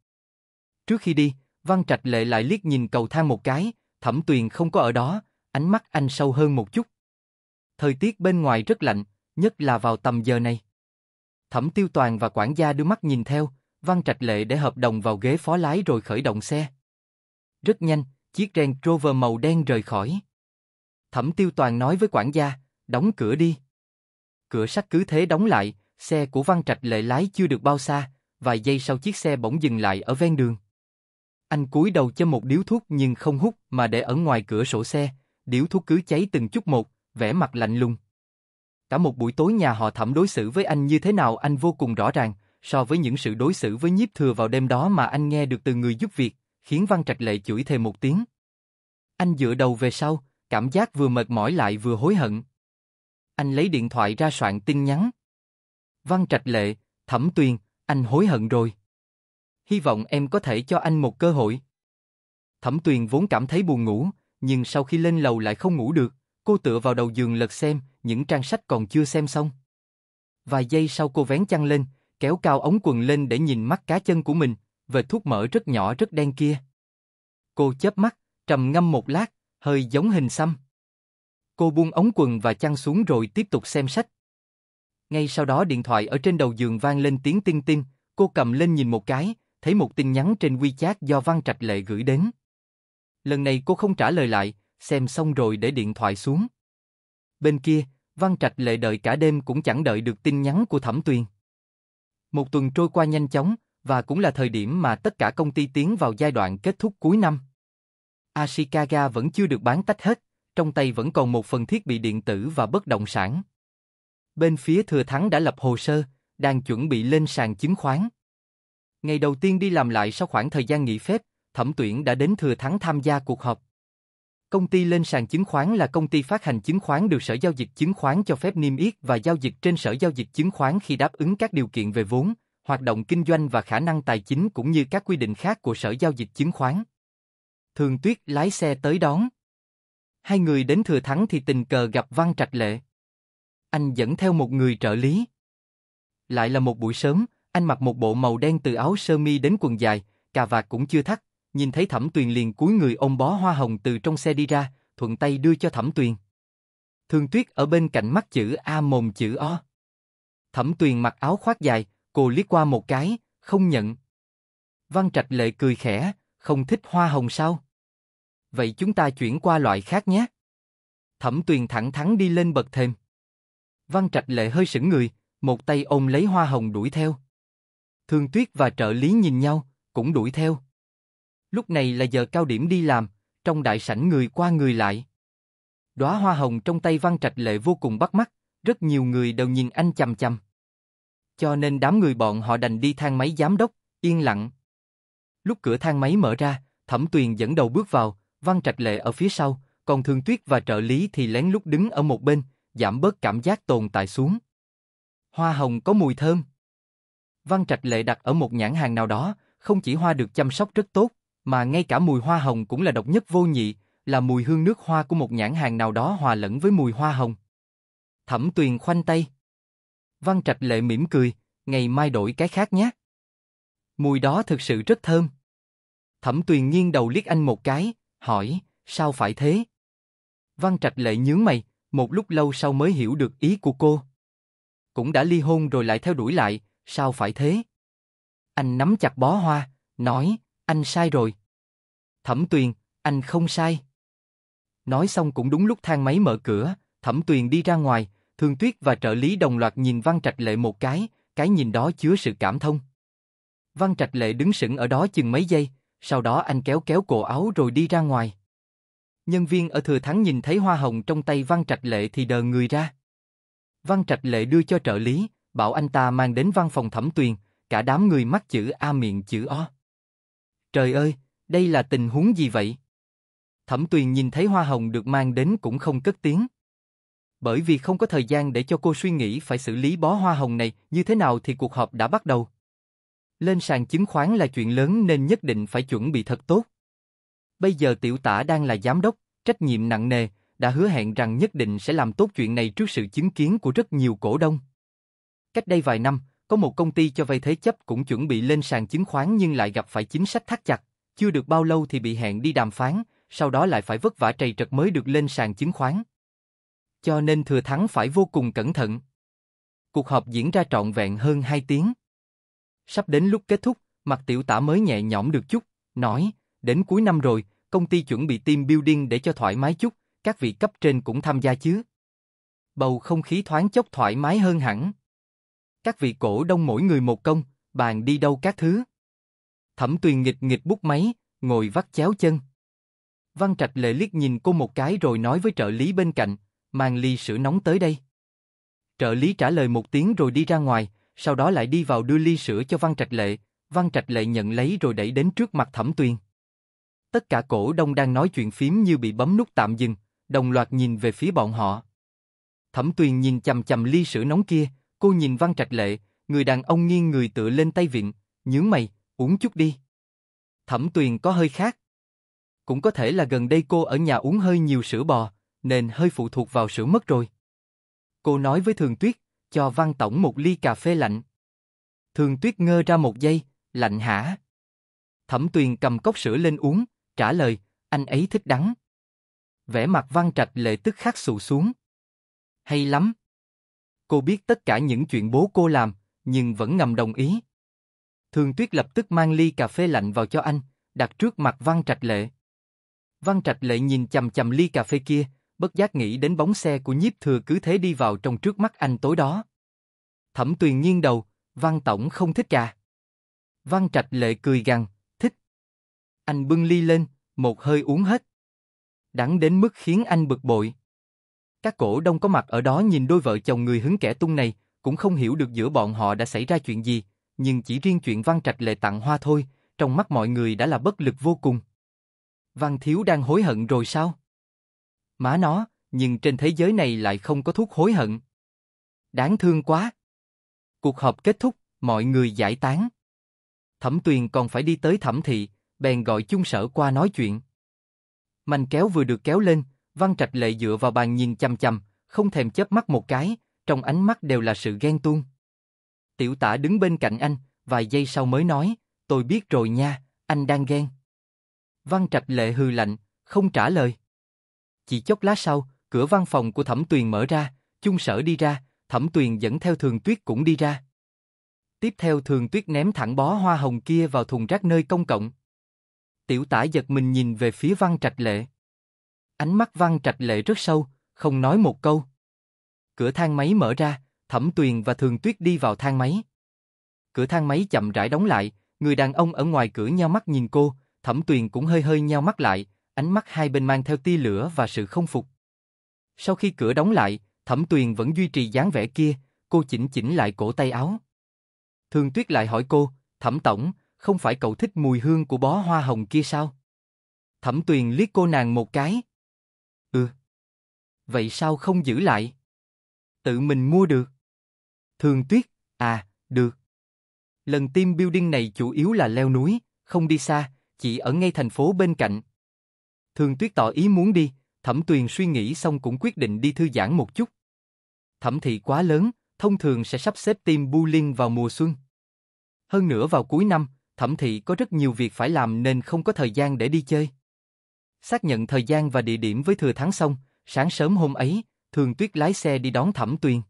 Trước khi đi, văn trạch lệ lại liếc nhìn cầu thang một cái, thẩm tuyền không có ở đó, ánh mắt anh sâu hơn một chút. Thời tiết bên ngoài rất lạnh, nhất là vào tầm giờ này. Thẩm tiêu toàn và quản gia đưa mắt nhìn theo, văn trạch lệ để hợp đồng vào ghế phó lái rồi khởi động xe. Rất nhanh, chiếc Range Rover màu đen rời khỏi. Thẩm tiêu toàn nói với quản gia, đóng cửa đi. Cửa sắt cứ thế đóng lại, xe của Văn Trạch lệ lái chưa được bao xa, vài giây sau chiếc xe bỗng dừng lại ở ven đường. Anh cúi đầu cho một điếu thuốc nhưng không hút mà để ở ngoài cửa sổ xe, điếu thuốc cứ cháy từng chút một, vẻ mặt lạnh lùng. Cả một buổi tối nhà họ thẩm đối xử với anh như thế nào anh vô cùng rõ ràng, so với những sự đối xử với nhiếp thừa vào đêm đó mà anh nghe được từ người giúp việc, khiến Văn Trạch Lệ chửi thề một tiếng. Anh dựa đầu về sau, cảm giác vừa mệt mỏi lại vừa hối hận, anh lấy điện thoại ra soạn tin nhắn. Văn Trạch Lệ, Thẩm Tuyền, anh hối hận rồi. Hy vọng em có thể cho anh một cơ hội. Thẩm Tuyền vốn cảm thấy buồn ngủ, nhưng sau khi lên lầu lại không ngủ được, cô tựa vào đầu giường lật xem, những trang sách còn chưa xem xong. Vài giây sau cô vén chăn lên, kéo cao ống quần lên để nhìn mắt cá chân của mình, vệt thuốc mỡ rất nhỏ rất đen kia. Cô chớp mắt, trầm ngâm một lát, hơi giống hình xăm. Cô buông ống quần và chăn xuống rồi tiếp tục xem sách. Ngay sau đó điện thoại ở trên đầu giường vang lên tiếng tinh tinh, cô cầm lên nhìn một cái, thấy một tin nhắn trên WeChat do Văn Trạch Lệ gửi đến. Lần này cô không trả lời lại, xem xong rồi để điện thoại xuống. Bên kia, Văn Trạch Lệ đợi cả đêm cũng chẳng đợi được tin nhắn của Thẩm Tuyền. Một tuần trôi qua nhanh chóng, và cũng là thời điểm mà tất cả công ty tiến vào giai đoạn kết thúc cuối năm. Ashikaga vẫn chưa được bán tách hết, trong tay vẫn còn một phần thiết bị điện tử và bất động sản. Bên phía Thừa Thắng đã lập hồ sơ, đang chuẩn bị lên sàn chứng khoán. Ngày đầu tiên đi làm lại sau khoảng thời gian nghỉ phép, thẩm tuyển đã đến Thừa Thắng tham gia cuộc họp. Công ty lên sàn chứng khoán là công ty phát hành chứng khoán được Sở Giao dịch Chứng khoán cho phép niêm yết và giao dịch trên Sở Giao dịch Chứng khoán khi đáp ứng các điều kiện về vốn, hoạt động kinh doanh và khả năng tài chính cũng như các quy định khác của Sở Giao dịch Chứng khoán. Thường Tuyết lái xe tới đón hai người đến Thừa Thắng thì tình cờ gặp Văn Trạch Lệ. Anh dẫn theo một người trợ lý. Lại là một buổi sớm, anh mặc một bộ màu đen từ áo sơ mi đến quần dài, cà vạt cũng chưa thắt, nhìn thấy Thẩm Tuyền liền cúi người ôm bó hoa hồng từ trong xe đi ra, thuận tay đưa cho Thẩm Tuyền. Thường Tuyết ở bên cạnh mắt chữ A mồm chữ O. Thẩm Tuyền mặc áo khoác dài, cô liếc qua một cái, không nhận. Văn Trạch Lệ cười khẽ, không thích hoa hồng sao? vậy chúng ta chuyển qua loại khác nhé. Thẩm Tuyền thẳng thắn đi lên bậc thềm. Văn Trạch Lệ hơi sững người, một tay ôm lấy hoa hồng đuổi theo. Thường Tuyết và trợ lý nhìn nhau, cũng đuổi theo. Lúc này là giờ cao điểm đi làm, trong đại sảnh người qua người lại. Đóa hoa hồng trong tay Văn Trạch Lệ vô cùng bắt mắt, rất nhiều người đều nhìn anh chằm chằm. Cho nên đám người bọn họ đành đi thang máy giám đốc, yên lặng. Lúc cửa thang máy mở ra, Thẩm Tuyền dẫn đầu bước vào, Văn Trạch Lệ ở phía sau, còn Thường Tuyết và trợ lý thì lén lút đứng ở một bên, giảm bớt cảm giác tồn tại xuống. Hoa hồng có mùi thơm. Văn Trạch Lệ đặt ở một nhãn hàng nào đó, không chỉ hoa được chăm sóc rất tốt, mà ngay cả mùi hoa hồng cũng là độc nhất vô nhị, là mùi hương nước hoa của một nhãn hàng nào đó hòa lẫn với mùi hoa hồng. Thẩm Tuyền khoanh tay. Văn Trạch Lệ mỉm cười, ngày mai đổi cái khác nhé. Mùi đó thực sự rất thơm. Thẩm Tuyền nghiêng đầu liếc anh một cái, hỏi, sao phải thế? Văn Trạch Lệ nhướng mày, một lúc lâu sau mới hiểu được ý của cô. Cũng đã ly hôn rồi lại theo đuổi lại, sao phải thế? Anh nắm chặt bó hoa, nói, anh sai rồi. Thẩm Tuyền, anh không sai. Nói xong cũng đúng lúc thang máy mở cửa, Thẩm Tuyền đi ra ngoài, Thường Tuyết và trợ lý đồng loạt nhìn Văn Trạch Lệ một cái, cái nhìn đó chứa sự cảm thông. Văn Trạch Lệ đứng sững ở đó chừng mấy giây, sau đó anh kéo kéo cổ áo rồi đi ra ngoài. Nhân viên ở thừa thắng nhìn thấy hoa hồng trong tay Văn Trạch Lệ thì đờ người ra. Văn Trạch Lệ đưa cho trợ lý, bảo anh ta mang đến văn phòng thẩm tuyền, cả đám người mắc chữ A miệng chữ O. Trời ơi, đây là tình huống gì vậy? Thẩm tuyền nhìn thấy hoa hồng được mang đến cũng không cất tiếng. Bởi vì không có thời gian để cho cô suy nghĩ phải xử lý bó hoa hồng này như thế nào thì cuộc họp đã bắt đầu. Lên sàn chứng khoán là chuyện lớn nên nhất định phải chuẩn bị thật tốt. Bây giờ tiểu tả đang là giám đốc, trách nhiệm nặng nề, đã hứa hẹn rằng nhất định sẽ làm tốt chuyện này trước sự chứng kiến của rất nhiều cổ đông. Cách đây vài năm, có một công ty cho vay thế chấp cũng chuẩn bị lên sàn chứng khoán nhưng lại gặp phải chính sách thắt chặt, chưa được bao lâu thì bị hẹn đi đàm phán, sau đó lại phải vất vả trầy trật mới được lên sàn chứng khoán. Cho nên thừa thắng phải vô cùng cẩn thận. Cuộc họp diễn ra trọn vẹn hơn 2 tiếng. Sắp đến lúc kết thúc, mặt tiểu tả mới nhẹ nhõm được chút, nói, đến cuối năm rồi, công ty chuẩn bị team building để cho thoải mái chút, các vị cấp trên cũng tham gia chứ. Bầu không khí thoáng chốc thoải mái hơn hẳn. Các vị cổ đông mỗi người một công, bàn đi đâu các thứ. Thẩm tuyền nghịch nghịch bút máy, ngồi vắt chéo chân. Văn Trạch lệ liếc nhìn cô một cái rồi nói với trợ lý bên cạnh, mang ly sữa nóng tới đây. Trợ lý trả lời một tiếng rồi đi ra ngoài, sau đó lại đi vào đưa ly sữa cho Văn Trạch Lệ, Văn Trạch Lệ nhận lấy rồi đẩy đến trước mặt Thẩm Tuyền. Tất cả cổ đông đang nói chuyện phím như bị bấm nút tạm dừng, đồng loạt nhìn về phía bọn họ. Thẩm Tuyền nhìn chầm chầm ly sữa nóng kia, cô nhìn Văn Trạch Lệ, người đàn ông nghiêng người tựa lên tay vịn, nhướng mày, uống chút đi. Thẩm Tuyền có hơi khác. Cũng có thể là gần đây cô ở nhà uống hơi nhiều sữa bò, nên hơi phụ thuộc vào sữa mất rồi. Cô nói với Thường Tuyết, cho Văn Tổng một ly cà phê lạnh. Thường Tuyết ngơ ra một giây, lạnh hả? Thẩm Tuyền cầm cốc sữa lên uống, trả lời, anh ấy thích đắng. Vẻ mặt Văn Trạch lệ tức khắc sụ xuống. Hay lắm. Cô biết tất cả những chuyện bố cô làm, nhưng vẫn ngầm đồng ý. Thường Tuyết lập tức mang ly cà phê lạnh vào cho anh, đặt trước mặt Văn Trạch Lệ. Văn Trạch Lệ nhìn chầm chầm ly cà phê kia, bất giác nghĩ đến bóng xe của nhiếp thừa cứ thế đi vào trong trước mắt anh tối đó. Thẩm tuyền nghiêng đầu, văn tổng không thích cả. Văn trạch lệ cười gằn, thích. Anh bưng ly lên, một hơi uống hết. Đắng đến mức khiến anh bực bội. Các cổ đông có mặt ở đó nhìn đôi vợ chồng người hứng kẻ tung này, cũng không hiểu được giữa bọn họ đã xảy ra chuyện gì, nhưng chỉ riêng chuyện Văn Trạch Lệ tặng hoa thôi, trong mắt mọi người đã là bất lực vô cùng. Văn Thiếu đang hối hận rồi sao? Má nó, nhưng trên thế giới này lại không có thuốc hối hận. Đáng thương quá. Cuộc họp kết thúc, mọi người giải tán. Thẩm Tuyền còn phải đi tới Thẩm Thị, bèn gọi chung sở qua nói chuyện. Mành kéo vừa được kéo lên, Văn Trạch Lệ dựa vào bàn nhìn chăm chăm, không thèm chớp mắt một cái, trong ánh mắt đều là sự ghen tuông. Tiểu tả đứng bên cạnh anh, vài giây sau mới nói, tôi biết rồi nha, anh đang ghen. Văn Trạch Lệ hừ lạnh, không trả lời. Chỉ chốc lát sau, cửa văn phòng của Thẩm Tuyền mở ra, chung sở đi ra, Thẩm Tuyền dẫn theo Thường Tuyết cũng đi ra. Tiếp theo Thường Tuyết ném thẳng bó hoa hồng kia vào thùng rác nơi công cộng. Tiểu tả giật mình nhìn về phía văn trạch lệ. Ánh mắt văn trạch lệ rất sâu, không nói một câu. Cửa thang máy mở ra, Thẩm Tuyền và Thường Tuyết đi vào thang máy. Cửa thang máy chậm rãi đóng lại, người đàn ông ở ngoài cửa nheo mắt nhìn cô, Thẩm Tuyền cũng hơi hơi nheo mắt lại, ánh mắt hai bên mang theo tia lửa và sự không phục. Sau khi cửa đóng lại, Thẩm Tuyền vẫn duy trì dáng vẻ kia, cô chỉnh chỉnh lại cổ tay áo. Thường Tuyết lại hỏi cô, Thẩm Tổng, không phải cậu thích mùi hương của bó hoa hồng kia sao? Thẩm Tuyền liếc cô nàng một cái. Ừ. Vậy sao không giữ lại? Tự mình mua được. Thường Tuyết, à, được. Lần team building này chủ yếu là leo núi, không đi xa, chỉ ở ngay thành phố bên cạnh, Thường Tuyết tỏ ý muốn đi, Thẩm Tuyền suy nghĩ xong cũng quyết định đi thư giãn một chút. Thẩm thị quá lớn, thông thường sẽ sắp xếp bu bullying vào mùa xuân. Hơn nữa vào cuối năm, Thẩm thị có rất nhiều việc phải làm nên không có thời gian để đi chơi. Xác nhận thời gian và địa điểm với Thừa Thắng xong, sáng sớm hôm ấy, Thường Tuyết lái xe đi đón Thẩm Tuyền.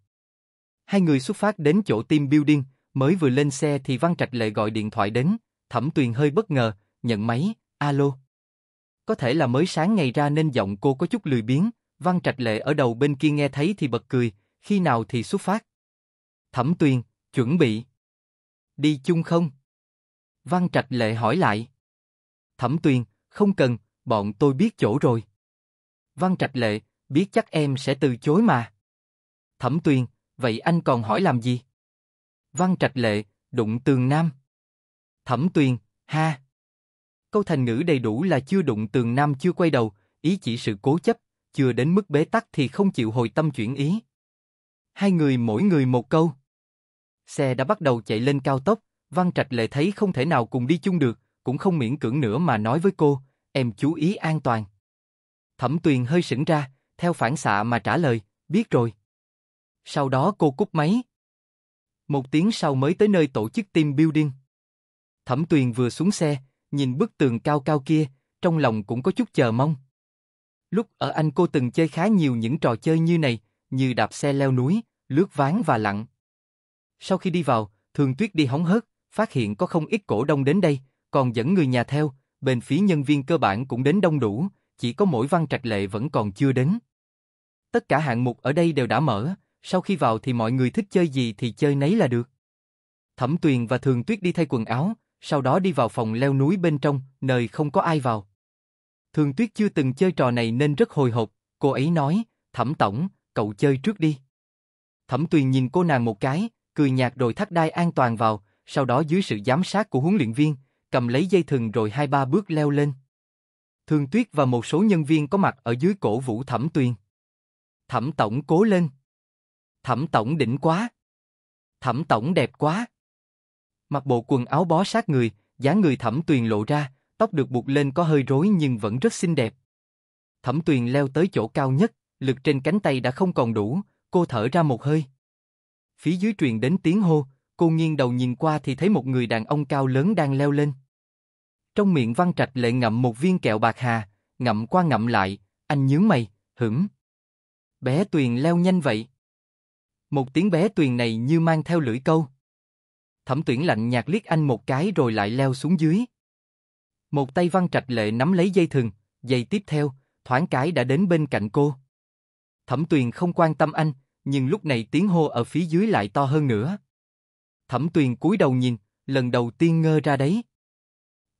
Hai người xuất phát đến chỗ team building, mới vừa lên xe thì Văn Trạch Lệ gọi điện thoại đến, Thẩm Tuyền hơi bất ngờ, nhận máy, alo. Có thể là mới sáng ngày ra nên giọng cô có chút lười biếng, Văn Trạch Lệ ở đầu bên kia nghe thấy thì bật cười, khi nào thì xuất phát. Thẩm Tuyền, chuẩn bị. Đi chung không? Văn Trạch Lệ hỏi lại. Thẩm Tuyền, không cần, bọn tôi biết chỗ rồi. Văn Trạch Lệ, biết chắc em sẽ từ chối mà. Thẩm Tuyền, vậy anh còn hỏi làm gì? Văn Trạch Lệ, đụng tường nam. Thẩm Tuyền, ha. Câu thành ngữ đầy đủ là chưa đụng tường nam chưa quay đầu, ý chỉ sự cố chấp, chưa đến mức bế tắc thì không chịu hồi tâm chuyển ý. Hai người mỗi người một câu. Xe đã bắt đầu chạy lên cao tốc, Văn Trạch Lệ thấy không thể nào cùng đi chung được, cũng không miễn cưỡng nữa mà nói với cô, em chú ý an toàn. Thẩm Tuyền hơi sững ra, theo phản xạ mà trả lời, biết rồi. Sau đó cô cúp máy. Một tiếng sau mới tới nơi tổ chức team building. Thẩm Tuyền vừa xuống xe, nhìn bức tường cao cao kia, trong lòng cũng có chút chờ mong. Lúc ở Anh cô từng chơi khá nhiều những trò chơi như này, như đạp xe leo núi, lướt ván và lặn. Sau khi đi vào, Thường Tuyết đi hóng hớt, phát hiện có không ít cổ đông đến đây, còn dẫn người nhà theo, bên phía nhân viên cơ bản cũng đến đông đủ, chỉ có mỗi văn trạch lệ vẫn còn chưa đến. Tất cả hạng mục ở đây đều đã mở, sau khi vào thì mọi người thích chơi gì thì chơi nấy là được. Thẩm Tuyền và Thường Tuyết đi thay quần áo, sau đó đi vào phòng leo núi bên trong, nơi không có ai vào. Thường Tuyết chưa từng chơi trò này nên rất hồi hộp, cô ấy nói, Thẩm Tổng, cậu chơi trước đi. Thẩm Tuyền nhìn cô nàng một cái, cười nhạt rồi thắt đai an toàn vào, sau đó dưới sự giám sát của huấn luyện viên, cầm lấy dây thừng rồi hai ba bước leo lên. Thường Tuyết và một số nhân viên có mặt ở dưới cổ vũ Thẩm Tuyền. Thẩm Tổng cố lên. Thẩm Tổng đỉnh quá. Thẩm Tổng đẹp quá. Mặc bộ quần áo bó sát người, dáng người thẩm tuyền lộ ra, tóc được buộc lên có hơi rối nhưng vẫn rất xinh đẹp. Thẩm tuyền leo tới chỗ cao nhất, lực trên cánh tay đã không còn đủ, cô thở ra một hơi. Phía dưới truyền đến tiếng hô, cô nghiêng đầu nhìn qua thì thấy một người đàn ông cao lớn đang leo lên. Trong miệng văn trạch lệ ngậm một viên kẹo bạc hà, ngậm qua ngậm lại, anh nhướng mày, hửng. Bé tuyền leo nhanh vậy. Một tiếng bé tuyền này như mang theo lưỡi câu. Thẩm tuyển lạnh nhạt liếc anh một cái rồi lại leo xuống dưới. Một tay văn trạch lệ nắm lấy dây thừng, dây tiếp theo, thoáng cái đã đến bên cạnh cô. Thẩm tuyền không quan tâm anh, nhưng lúc này tiếng hô ở phía dưới lại to hơn nữa. Thẩm tuyền cúi đầu nhìn, lần đầu tiên ngơ ra đấy.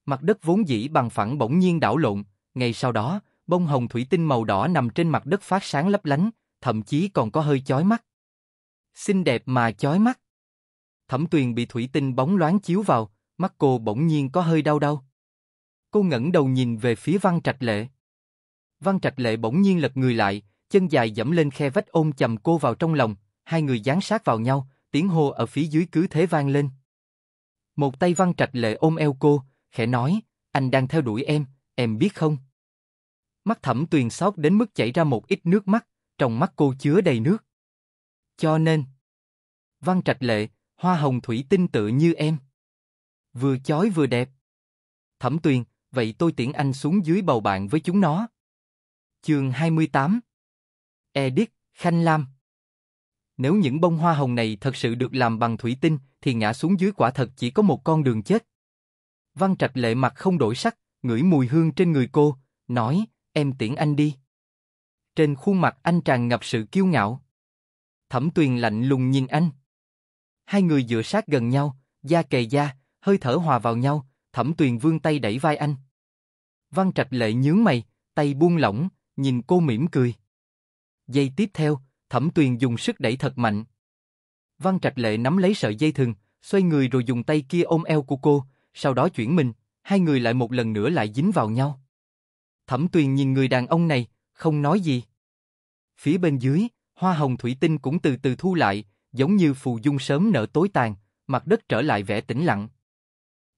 Mặt đất vốn dĩ bằng phẳng bỗng nhiên đảo lộn, ngay sau đó, bông hồng thủy tinh màu đỏ nằm trên mặt đất phát sáng lấp lánh, thậm chí còn có hơi chói mắt. Xinh đẹp mà chói mắt. Thẩm Tuyền bị thủy tinh bóng loáng chiếu vào, mắt cô bỗng nhiên có hơi đau đau. Cô ngẩng đầu nhìn về phía Văn Trạch Lệ. Văn Trạch Lệ bỗng nhiên lật người lại, chân dài dẫm lên khe vách ôm chầm cô vào trong lòng, hai người dán sát vào nhau, tiếng hô ở phía dưới cứ thế vang lên. Một tay Văn Trạch Lệ ôm eo cô, khẽ nói, anh đang theo đuổi em, em biết không? Mắt thẩm tuyền xót đến mức chảy ra một ít nước mắt, trong mắt cô chứa đầy nước. Cho nên, Văn Trạch Lệ, hoa hồng thủy tinh tự như em. Vừa chói vừa đẹp. Thẩm Tuyền, vậy tôi tiễn anh xuống dưới bầu bạn với chúng nó. Chương 28 Edith, Khanh Lam Nếu những bông hoa hồng này thật sự được làm bằng thủy tinh, thì ngã xuống dưới quả thật chỉ có một con đường chết. Văn Trạch lệ mặt không đổi sắc, ngửi mùi hương trên người cô, nói, em tiễn anh đi. Trên khuôn mặt anh tràn ngập sự kiêu ngạo. Thẩm Tuyền lạnh lùng nhìn anh. Hai người dựa sát gần nhau, da kề da, hơi thở hòa vào nhau, Thẩm Tuyền vương tay đẩy vai anh. Văn Trạch Lệ nhướng mày, tay buông lỏng, nhìn cô mỉm cười. Dây tiếp theo, Thẩm Tuyền dùng sức đẩy thật mạnh. Văn Trạch Lệ nắm lấy sợi dây thừng, xoay người rồi dùng tay kia ôm eo của cô, sau đó chuyển mình, hai người lại một lần nữa lại dính vào nhau. Thẩm Tuyền nhìn người đàn ông này, không nói gì. Phía bên dưới, hoa hồng thủy tinh cũng từ từ thu lại, giống như phù dung sớm nở tối tàn, mặt đất trở lại vẻ tĩnh lặng.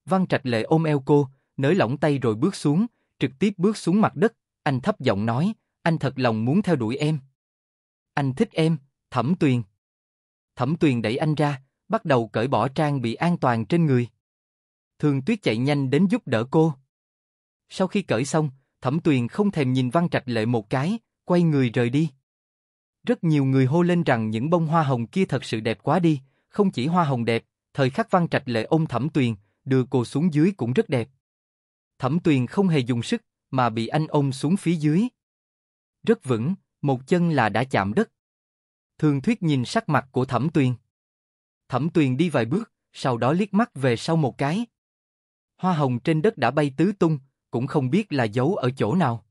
Văn Trạch Lệ ôm eo cô, nới lỏng tay rồi bước xuống, trực tiếp bước xuống mặt đất, anh thấp giọng nói, anh thật lòng muốn theo đuổi em. Anh thích em, Thẩm Tuyền. Thẩm Tuyền đẩy anh ra, bắt đầu cởi bỏ trang bị an toàn trên người. Thường Tuyết chạy nhanh đến giúp đỡ cô. Sau khi cởi xong, Thẩm Tuyền không thèm nhìn Văn Trạch Lệ một cái, quay người rời đi. Rất nhiều người hô lên rằng những bông hoa hồng kia thật sự đẹp quá đi, không chỉ hoa hồng đẹp, thời khắc văn trạch lệ ôm thẩm tuyền, đưa cô xuống dưới cũng rất đẹp. Thẩm tuyền không hề dùng sức, mà bị anh ôm xuống phía dưới. Rất vững, một chân là đã chạm đất. Thường thuyết nhìn sắc mặt của thẩm tuyền. Thẩm tuyền đi vài bước, sau đó liếc mắt về sau một cái. Hoa hồng trên đất đã bay tứ tung, cũng không biết là giấu ở chỗ nào.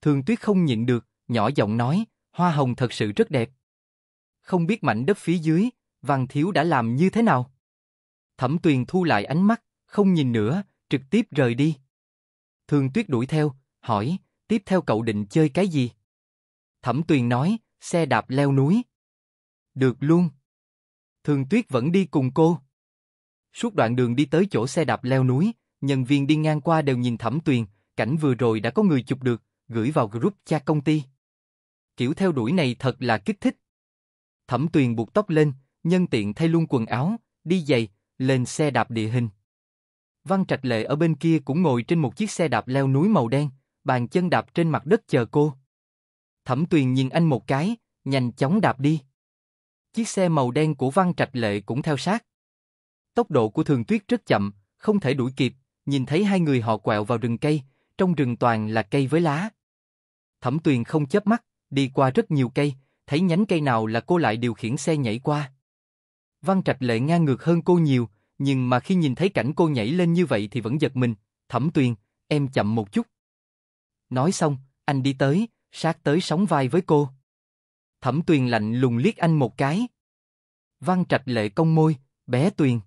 Thường tuyết không nhịn được, nhỏ giọng nói, Hoa hồng thật sự rất đẹp. Không biết mảnh đất phía dưới, Văn Thiếu đã làm như thế nào? Thẩm Tuyền thu lại ánh mắt, không nhìn nữa, trực tiếp rời đi. Thường Tuyết đuổi theo, hỏi, tiếp theo cậu định chơi cái gì? Thẩm Tuyền nói, xe đạp leo núi. Được luôn. Thường Tuyết vẫn đi cùng cô. Suốt đoạn đường đi tới chỗ xe đạp leo núi, nhân viên đi ngang qua đều nhìn Thẩm Tuyền, cảnh vừa rồi đã có người chụp được, gửi vào group cha công ty kiểu theo đuổi này thật là kích thích. Thẩm tuyền buộc tóc lên, nhân tiện thay luôn quần áo, đi giày, lên xe đạp địa hình. Văn Trạch Lệ ở bên kia cũng ngồi trên một chiếc xe đạp leo núi màu đen, bàn chân đạp trên mặt đất chờ cô. Thẩm Tuyền nhìn anh một cái, nhanh chóng đạp đi. Chiếc xe màu đen của Văn Trạch Lệ cũng theo sát. Tốc độ của Thường Tuyết rất chậm, không thể đuổi kịp, nhìn thấy hai người họ quẹo vào rừng cây, trong rừng toàn là cây với lá. Thẩm Tuyền không chớp mắt. Đi qua rất nhiều cây, thấy nhánh cây nào là cô lại điều khiển xe nhảy qua. Văn Trạch Lệ ngang ngược hơn cô nhiều, nhưng mà khi nhìn thấy cảnh cô nhảy lên như vậy thì vẫn giật mình. Thẩm Tuyền, em chậm một chút. Nói xong, anh đi tới, sát tới sóng vai với cô. Thẩm Tuyền lạnh lùng liếc anh một cái. Văn Trạch Lệ cong môi, bé Tuyền.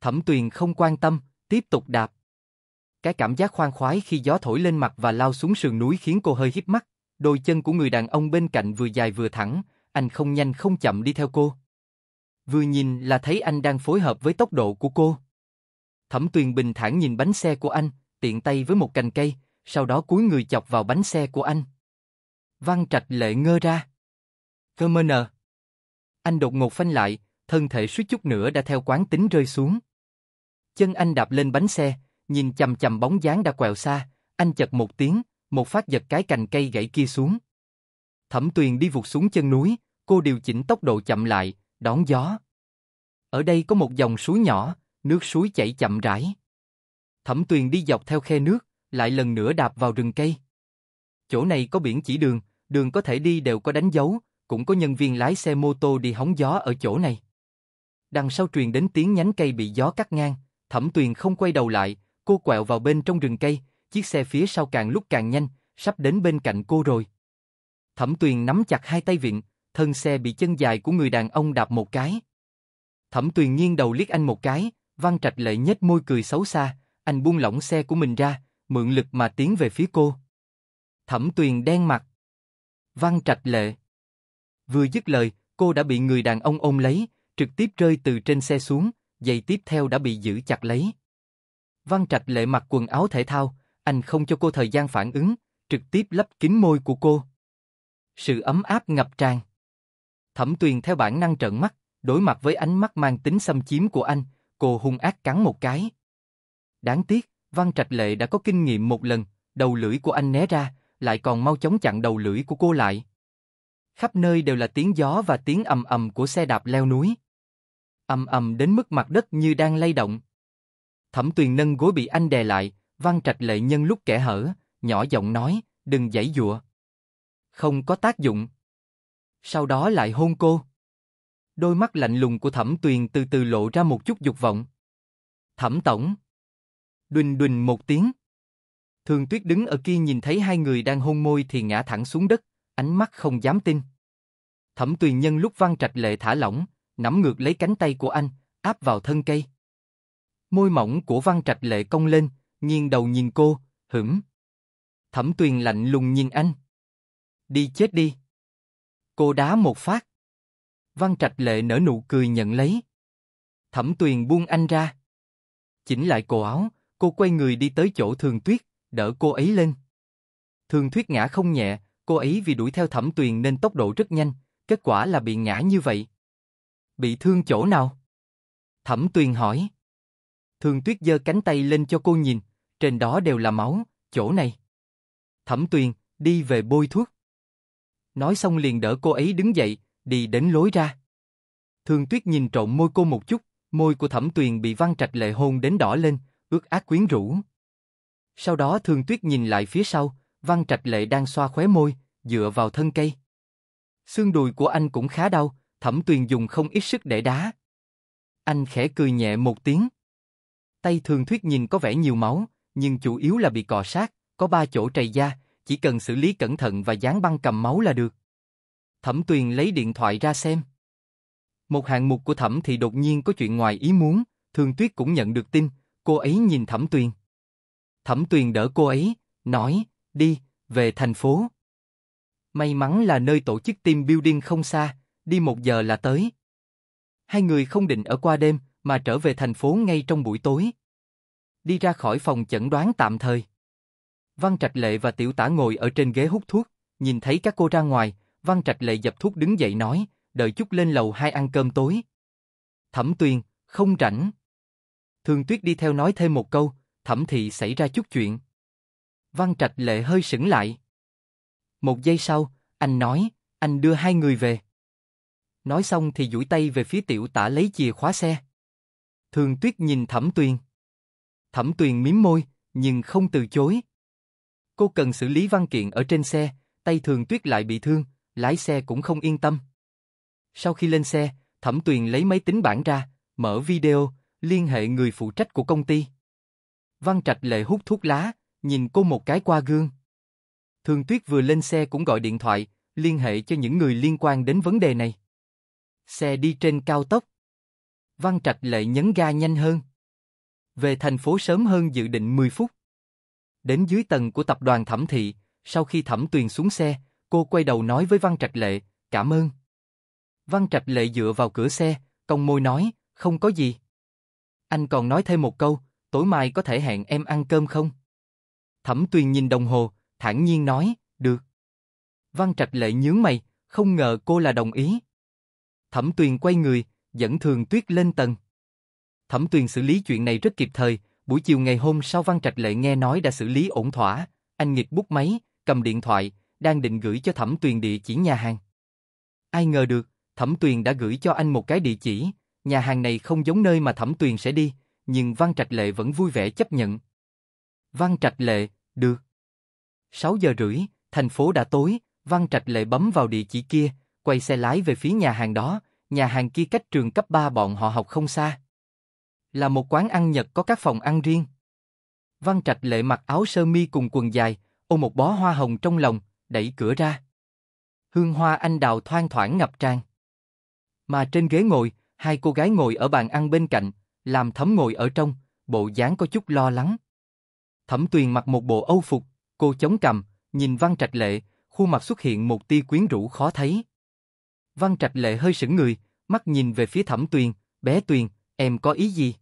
Thẩm Tuyền không quan tâm, tiếp tục đạp. Cái cảm giác khoan khoái khi gió thổi lên mặt và lao xuống sườn núi khiến cô hơi híp mắt, Đôi chân của người đàn ông bên cạnh vừa dài vừa thẳng, anh không nhanh không chậm đi theo cô. Vừa nhìn là thấy anh đang phối hợp với tốc độ của cô. Thẩm Tuyền bình thản nhìn bánh xe của anh, tiện tay với một cành cây, sau đó cúi người chọc vào bánh xe của anh. Văn Trạch lệ ngơ ra. Cơ mơ nờ. Anh đột ngột phanh lại, thân thể suýt chút nữa đã theo quán tính rơi xuống. Chân anh đạp lên bánh xe, nhìn chầm chầm bóng dáng đã quẹo xa, anh chật một tiếng, một phát giật cái cành cây gãy kia xuống. Thẩm Tuyền đi vụt xuống chân núi, cô điều chỉnh tốc độ chậm lại, đón gió. Ở đây có một dòng suối nhỏ, nước suối chảy chậm rãi. Thẩm Tuyền đi dọc theo khe nước, lại lần nữa đạp vào rừng cây. Chỗ này có biển chỉ đường, đường có thể đi đều có đánh dấu, cũng có nhân viên lái xe mô tô đi hóng gió ở chỗ này. Đằng sau truyền đến tiếng nhánh cây bị gió cắt ngang, Thẩm Tuyền không quay đầu lại, cô quẹo vào bên trong rừng cây, chiếc xe phía sau càng lúc càng nhanh, sắp đến bên cạnh cô rồi. Thẩm Tuyền nắm chặt hai tay viện, thân xe bị chân dài của người đàn ông đạp một cái. Thẩm Tuyền nghiêng đầu liếc anh một cái, Văn Trạch Lệ nhếch môi cười xấu xa, anh buông lỏng xe của mình ra, mượn lực mà tiến về phía cô. Thẩm Tuyền đen mặt. Văn Trạch Lệ. Vừa dứt lời, cô đã bị người đàn ông ôm lấy, trực tiếp rơi từ trên xe xuống, giày tiếp theo đã bị giữ chặt lấy. Văn Trạch Lệ mặc quần áo thể thao, anh không cho cô thời gian phản ứng, trực tiếp lấp kín môi của cô. Sự ấm áp ngập tràn. Thẩm Tuyền theo bản năng trợn mắt, đối mặt với ánh mắt mang tính xâm chiếm của anh, cô hung ác cắn một cái. Đáng tiếc, Văn Trạch Lệ đã có kinh nghiệm một lần, đầu lưỡi của anh né ra, lại còn mau chóng chặn đầu lưỡi của cô lại. Khắp nơi đều là tiếng gió và tiếng ầm ầm của xe đạp leo núi. Ầm ầm đến mức mặt đất như đang lay động. Thẩm Tuyền nâng gối bị anh đè lại, Văn Trạch Lệ nhân lúc kẻ hở, nhỏ giọng nói, đừng giãy dụa. Không có tác dụng. Sau đó lại hôn cô. Đôi mắt lạnh lùng của Thẩm Tuyền từ từ lộ ra một chút dục vọng. Thẩm Tổng. Đùnh đùnh một tiếng. Thường Tuyết đứng ở kia nhìn thấy hai người đang hôn môi thì ngã thẳng xuống đất, ánh mắt không dám tin. Thẩm Tuyền nhân lúc Văn Trạch Lệ thả lỏng, nắm ngược lấy cánh tay của anh, áp vào thân cây. Môi mỏng của Văn Trạch Lệ cong lên, nghiêng đầu nhìn cô, hửng. Thẩm Tuyền lạnh lùng nhìn anh. Đi chết đi. Cô đá một phát. Văn Trạch Lệ nở nụ cười nhận lấy. Thẩm Tuyền buông anh ra. Chỉnh lại cổ áo, cô quay người đi tới chỗ Thường Tuyết, đỡ cô ấy lên. Thường Tuyết ngã không nhẹ, cô ấy vì đuổi theo Thẩm Tuyền nên tốc độ rất nhanh, kết quả là bị ngã như vậy. Bị thương chỗ nào? Thẩm Tuyền hỏi. Thường Tuyết giơ cánh tay lên cho cô nhìn, trên đó đều là máu, chỗ này. Thẩm Tuyền, đi về bôi thuốc. Nói xong liền đỡ cô ấy đứng dậy, đi đến lối ra. Thường Tuyết nhìn trộm môi cô một chút, môi của Thẩm Tuyền bị văn trạch lệ hôn đến đỏ lên, ước ác quyến rũ. Sau đó Thường Tuyết nhìn lại phía sau, văn trạch lệ đang xoa khóe môi, dựa vào thân cây. Xương đùi của anh cũng khá đau, Thẩm Tuyền dùng không ít sức để đá. Anh khẽ cười nhẹ một tiếng. Tay Thường Tuyết nhìn có vẻ nhiều máu, nhưng chủ yếu là bị cọ sát, có ba chỗ trầy da, chỉ cần xử lý cẩn thận và dán băng cầm máu là được. Thẩm Tuyền lấy điện thoại ra xem. Một hạng mục của Thẩm thì đột nhiên có chuyện ngoài ý muốn, Thường Tuyết cũng nhận được tin, cô ấy nhìn Thẩm Tuyền. Thẩm Tuyền đỡ cô ấy, nói, đi, về thành phố. May mắn là nơi tổ chức team building không xa, đi một giờ là tới. Hai người không định ở qua đêm, mà trở về thành phố ngay trong buổi tối đi ra khỏi phòng chẩn đoán tạm thời. Văn Trạch Lệ và Tiểu Tả ngồi ở trên ghế hút thuốc, nhìn thấy các cô ra ngoài, Văn Trạch Lệ dập thuốc đứng dậy nói, đợi chút lên lầu hai ăn cơm tối. Thẩm Tuyền, không rảnh. Thường Tuyết đi theo nói thêm một câu, thẩm thị xảy ra chút chuyện. Văn Trạch Lệ hơi sững lại. Một giây sau, anh nói, anh đưa hai người về. Nói xong thì duỗi tay về phía tiểu tả lấy chìa khóa xe. Thường Tuyết nhìn Thẩm Tuyền. Thẩm Tuyền mím môi, nhưng không từ chối. Cô cần xử lý văn kiện ở trên xe, tay Thường Tuyết lại bị thương, lái xe cũng không yên tâm. Sau khi lên xe, Thẩm Tuyền lấy máy tính bảng ra, mở video, liên hệ người phụ trách của công ty. Văn Trạch Lệ hút thuốc lá, nhìn cô một cái qua gương. Thường Tuyết vừa lên xe cũng gọi điện thoại, liên hệ cho những người liên quan đến vấn đề này. Xe đi trên cao tốc. Văn Trạch Lệ nhấn ga nhanh hơn về thành phố sớm hơn dự định 10 phút. Đến dưới tầng của tập đoàn Thẩm Thị, sau khi Thẩm Tuyền xuống xe, cô quay đầu nói với Văn Trạch Lệ, cảm ơn. Văn Trạch Lệ dựa vào cửa xe, cong môi nói, không có gì. Anh còn nói thêm một câu, tối mai có thể hẹn em ăn cơm không? Thẩm Tuyền nhìn đồng hồ, thản nhiên nói, được. Văn Trạch Lệ nhướng mày, không ngờ cô là đồng ý. Thẩm Tuyền quay người, dẫn Thường Tuyết lên tầng. Thẩm Tuyền xử lý chuyện này rất kịp thời, buổi chiều ngày hôm sau Văn Trạch Lệ nghe nói đã xử lý ổn thỏa, anh nghịch bút máy, cầm điện thoại, đang định gửi cho Thẩm Tuyền địa chỉ nhà hàng. Ai ngờ được, Thẩm Tuyền đã gửi cho anh một cái địa chỉ, nhà hàng này không giống nơi mà Thẩm Tuyền sẽ đi, nhưng Văn Trạch Lệ vẫn vui vẻ chấp nhận. Văn Trạch Lệ, được. 6 giờ rưỡi, thành phố đã tối, Văn Trạch Lệ bấm vào địa chỉ kia, quay xe lái về phía nhà hàng đó, nhà hàng kia cách trường cấp 3 bọn họ học không xa là một quán ăn Nhật có các phòng ăn riêng. Văn Trạch Lệ mặc áo sơ mi cùng quần dài, ôm một bó hoa hồng trong lòng, đẩy cửa ra. Hương hoa anh đào thoang thoảng ngập tràn. Mà trên ghế ngồi, hai cô gái ngồi ở bàn ăn bên cạnh, làm thấm ngồi ở trong, bộ dáng có chút lo lắng. Thẩm Tuyền mặc một bộ âu phục, cô chống cằm, nhìn Văn Trạch Lệ, khuôn mặt xuất hiện một tia quyến rũ khó thấy. Văn Trạch Lệ hơi sững người, mắt nhìn về phía Thẩm Tuyền, bé Tuyền, Em có ý gì?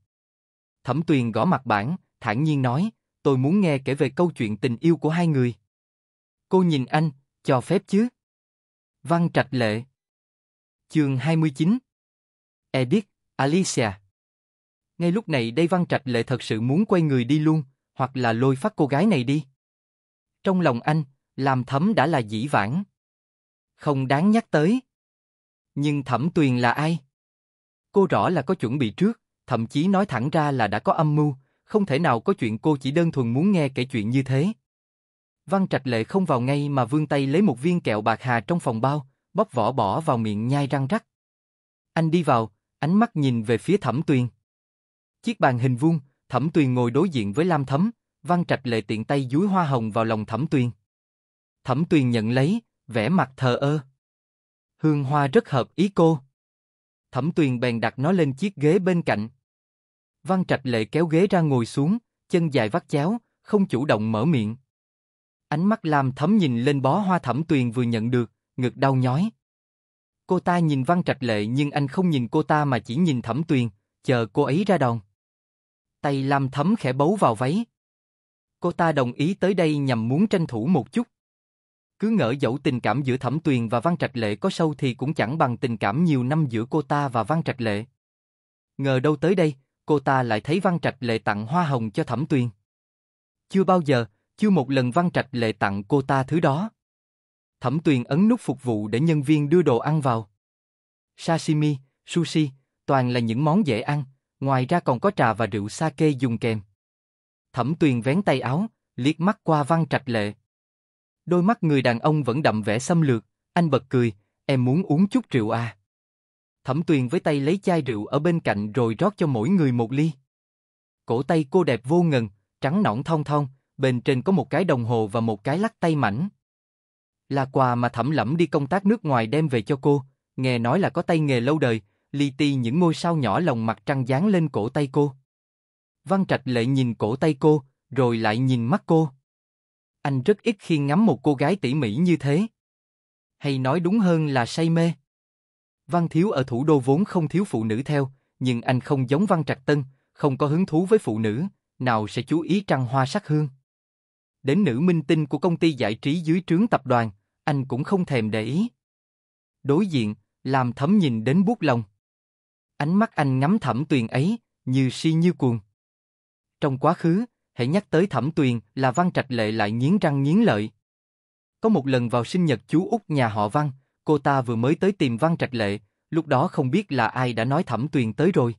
Thẩm Tuyền gõ mặt bảng, thản nhiên nói, tôi muốn nghe kể về câu chuyện tình yêu của hai người. Cô nhìn anh, cho phép chứ? Văn Trạch Lệ Chương 29 Edith, Alicia Ngay lúc này đây Văn Trạch Lệ thật sự muốn quay người đi luôn, hoặc là lôi phát cô gái này đi. Trong lòng anh, làm thấm đã là dĩ vãng. Không đáng nhắc tới. Nhưng thẩm tuyền là ai? cô rõ là có chuẩn bị trước, thậm chí nói thẳng ra là đã có âm mưu, không thể nào có chuyện cô chỉ đơn thuần muốn nghe kể chuyện như thế. Văn Trạch Lệ không vào ngay mà vươn tay lấy một viên kẹo bạc hà trong phòng bao, bóp vỏ bỏ vào miệng nhai răng rắc. Anh đi vào, ánh mắt nhìn về phía Thẩm Tuyền. Chiếc bàn hình vuông, Thẩm Tuyền ngồi đối diện với Lam Thấm, Văn Trạch Lệ tiện tay dúi hoa hồng vào lòng Thẩm Tuyền. Thẩm Tuyền nhận lấy, vẻ mặt thờ ơ. Hương hoa rất hợp ý cô. Thẩm Tuyền bèn đặt nó lên chiếc ghế bên cạnh. Văn Trạch Lệ kéo ghế ra ngồi xuống, chân dài vắt chéo, không chủ động mở miệng. Ánh mắt Lam Thấm nhìn lên bó hoa Thẩm Tuyền vừa nhận được, ngực đau nhói. Cô ta nhìn Văn Trạch Lệ nhưng anh không nhìn cô ta mà chỉ nhìn Thẩm Tuyền, chờ cô ấy ra đòn. Tay Lam Thấm khẽ bấu vào váy. Cô ta đồng ý tới đây nhằm muốn tranh thủ một chút. Cứ ngỡ dẫu tình cảm giữa Thẩm Tuyền và Văn Trạch Lệ có sâu thì cũng chẳng bằng tình cảm nhiều năm giữa cô ta và Văn Trạch Lệ. Ngờ đâu tới đây, cô ta lại thấy Văn Trạch Lệ tặng hoa hồng cho Thẩm Tuyền. Chưa bao giờ, chưa một lần Văn Trạch Lệ tặng cô ta thứ đó. Thẩm Tuyền ấn nút phục vụ để nhân viên đưa đồ ăn vào. Sashimi, sushi, toàn là những món dễ ăn, ngoài ra còn có trà và rượu sake dùng kèm. Thẩm Tuyền vén tay áo, liếc mắt qua Văn Trạch Lệ. Đôi mắt người đàn ông vẫn đậm vẻ xâm lược, anh bật cười, em muốn uống chút rượu à. Thẩm tuyền với tay lấy chai rượu ở bên cạnh rồi rót cho mỗi người một ly. Cổ tay cô đẹp vô ngần, trắng nõn thong thong, bên trên có một cái đồng hồ và một cái lắc tay mảnh. Là quà mà thẩm lẫm đi công tác nước ngoài đem về cho cô, nghe nói là có tay nghề lâu đời, li ti những ngôi sao nhỏ lồng mặt trăng dán lên cổ tay cô. Văn Trạch Lệ nhìn cổ tay cô, rồi lại nhìn mắt cô. Anh rất ít khi ngắm một cô gái tỉ mỉ như thế. Hay nói đúng hơn là say mê. Văn Thiếu ở thủ đô vốn không thiếu phụ nữ theo, nhưng anh không giống Văn Trạch Tân, không có hứng thú với phụ nữ, nào sẽ chú ý trăng hoa sắc hương. Đến nữ minh tinh của công ty giải trí dưới trướng tập đoàn, anh cũng không thèm để ý. Đối diện, làm thấm nhìn đến buốt lòng. Ánh mắt anh ngắm thẩm tuyền ấy, như si như cuồng. Trong quá khứ, hãy nhắc tới Thẩm Tuyền là Văn Trạch Lệ lại nghiến răng nghiến lợi. Có một lần vào sinh nhật chú út nhà họ Văn, cô ta vừa mới tới tìm Văn Trạch Lệ, lúc đó không biết là ai đã nói Thẩm Tuyền tới rồi.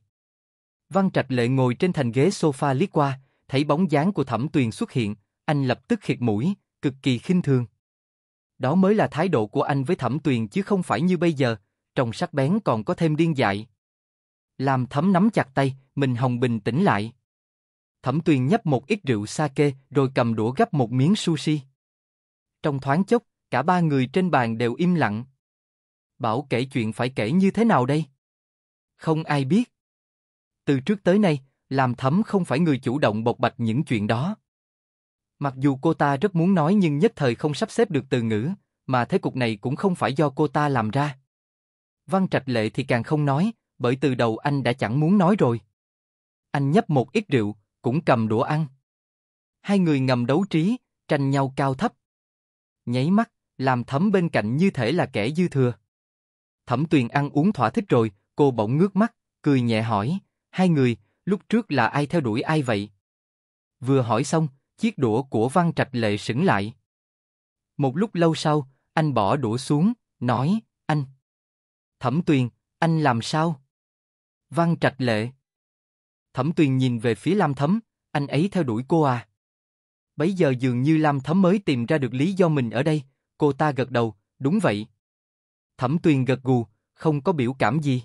Văn Trạch Lệ ngồi trên thành ghế sofa liếc qua, thấy bóng dáng của Thẩm Tuyền xuất hiện, anh lập tức khịt mũi, cực kỳ khinh thường. Đó mới là thái độ của anh với Thẩm Tuyền chứ không phải như bây giờ, trong sắc bén còn có thêm điên dại. Làm thấm nắm chặt tay, mình hồng bình tĩnh lại. Thẩm Tuyền nhấp một ít rượu sake rồi cầm đũa gắp một miếng sushi. Trong thoáng chốc, cả ba người trên bàn đều im lặng. Bảo kể chuyện phải kể như thế nào đây? Không ai biết. Từ trước tới nay, làm thấm không phải người chủ động bộc bạch những chuyện đó. Mặc dù cô ta rất muốn nói nhưng nhất thời không sắp xếp được từ ngữ, mà thế cục này cũng không phải do cô ta làm ra. Văn Trạch Lệ thì càng không nói, bởi từ đầu anh đã chẳng muốn nói rồi. Anh nhấp một ít rượu, cũng cầm đũa ăn. Hai người ngầm đấu trí, tranh nhau cao thấp. Nháy mắt, làm thấm bên cạnh như thể là kẻ dư thừa. Thẩm tuyền ăn uống thỏa thích rồi, cô bỗng ngước mắt, cười nhẹ hỏi, hai người, lúc trước là ai theo đuổi ai vậy? Vừa hỏi xong, chiếc đũa của Văn Trạch Lệ sững lại. Một lúc lâu sau, anh bỏ đũa xuống, nói, anh. Thẩm Tuyền, anh làm sao? Văn Trạch Lệ. Thẩm Tuyền nhìn về phía Lam Thấm, anh ấy theo đuổi cô à? Bấy giờ dường như Lam Thấm mới tìm ra được lý do mình ở đây, cô ta gật đầu, đúng vậy. Thẩm Tuyền gật gù, không có biểu cảm gì.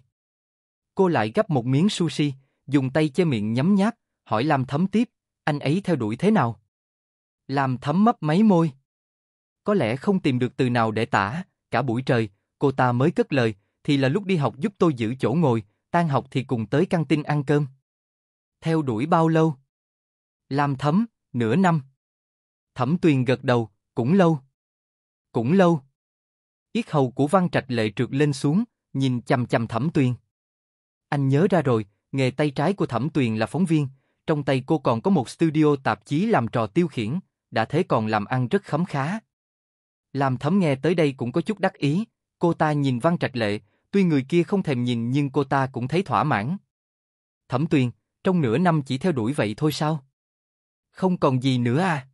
Cô lại gấp một miếng sushi, dùng tay che miệng nhấm nháp, hỏi Lam Thấm tiếp, anh ấy theo đuổi thế nào? Lam Thấm mấp máy môi. Có lẽ không tìm được từ nào để tả, cả buổi trời, cô ta mới cất lời, thì là lúc đi học giúp tôi giữ chỗ ngồi, tan học thì cùng tới căng tin ăn cơm theo đuổi bao lâu? Làm thấm, nửa năm. Thẩm tuyền gật đầu, cũng lâu. Cũng lâu. Yết hầu của văn trạch lệ trượt lên xuống, nhìn chầm chầm thẩm tuyền. Anh nhớ ra rồi, nghề tay trái của thẩm tuyền là phóng viên, trong tay cô còn có một studio tạp chí làm trò tiêu khiển, đã thế còn làm ăn rất khấm khá. Làm thấm nghe tới đây cũng có chút đắc ý, cô ta nhìn văn trạch lệ, tuy người kia không thèm nhìn nhưng cô ta cũng thấy thỏa mãn. Thẩm tuyền, trong nửa năm chỉ theo đuổi vậy thôi sao? Không còn gì nữa à?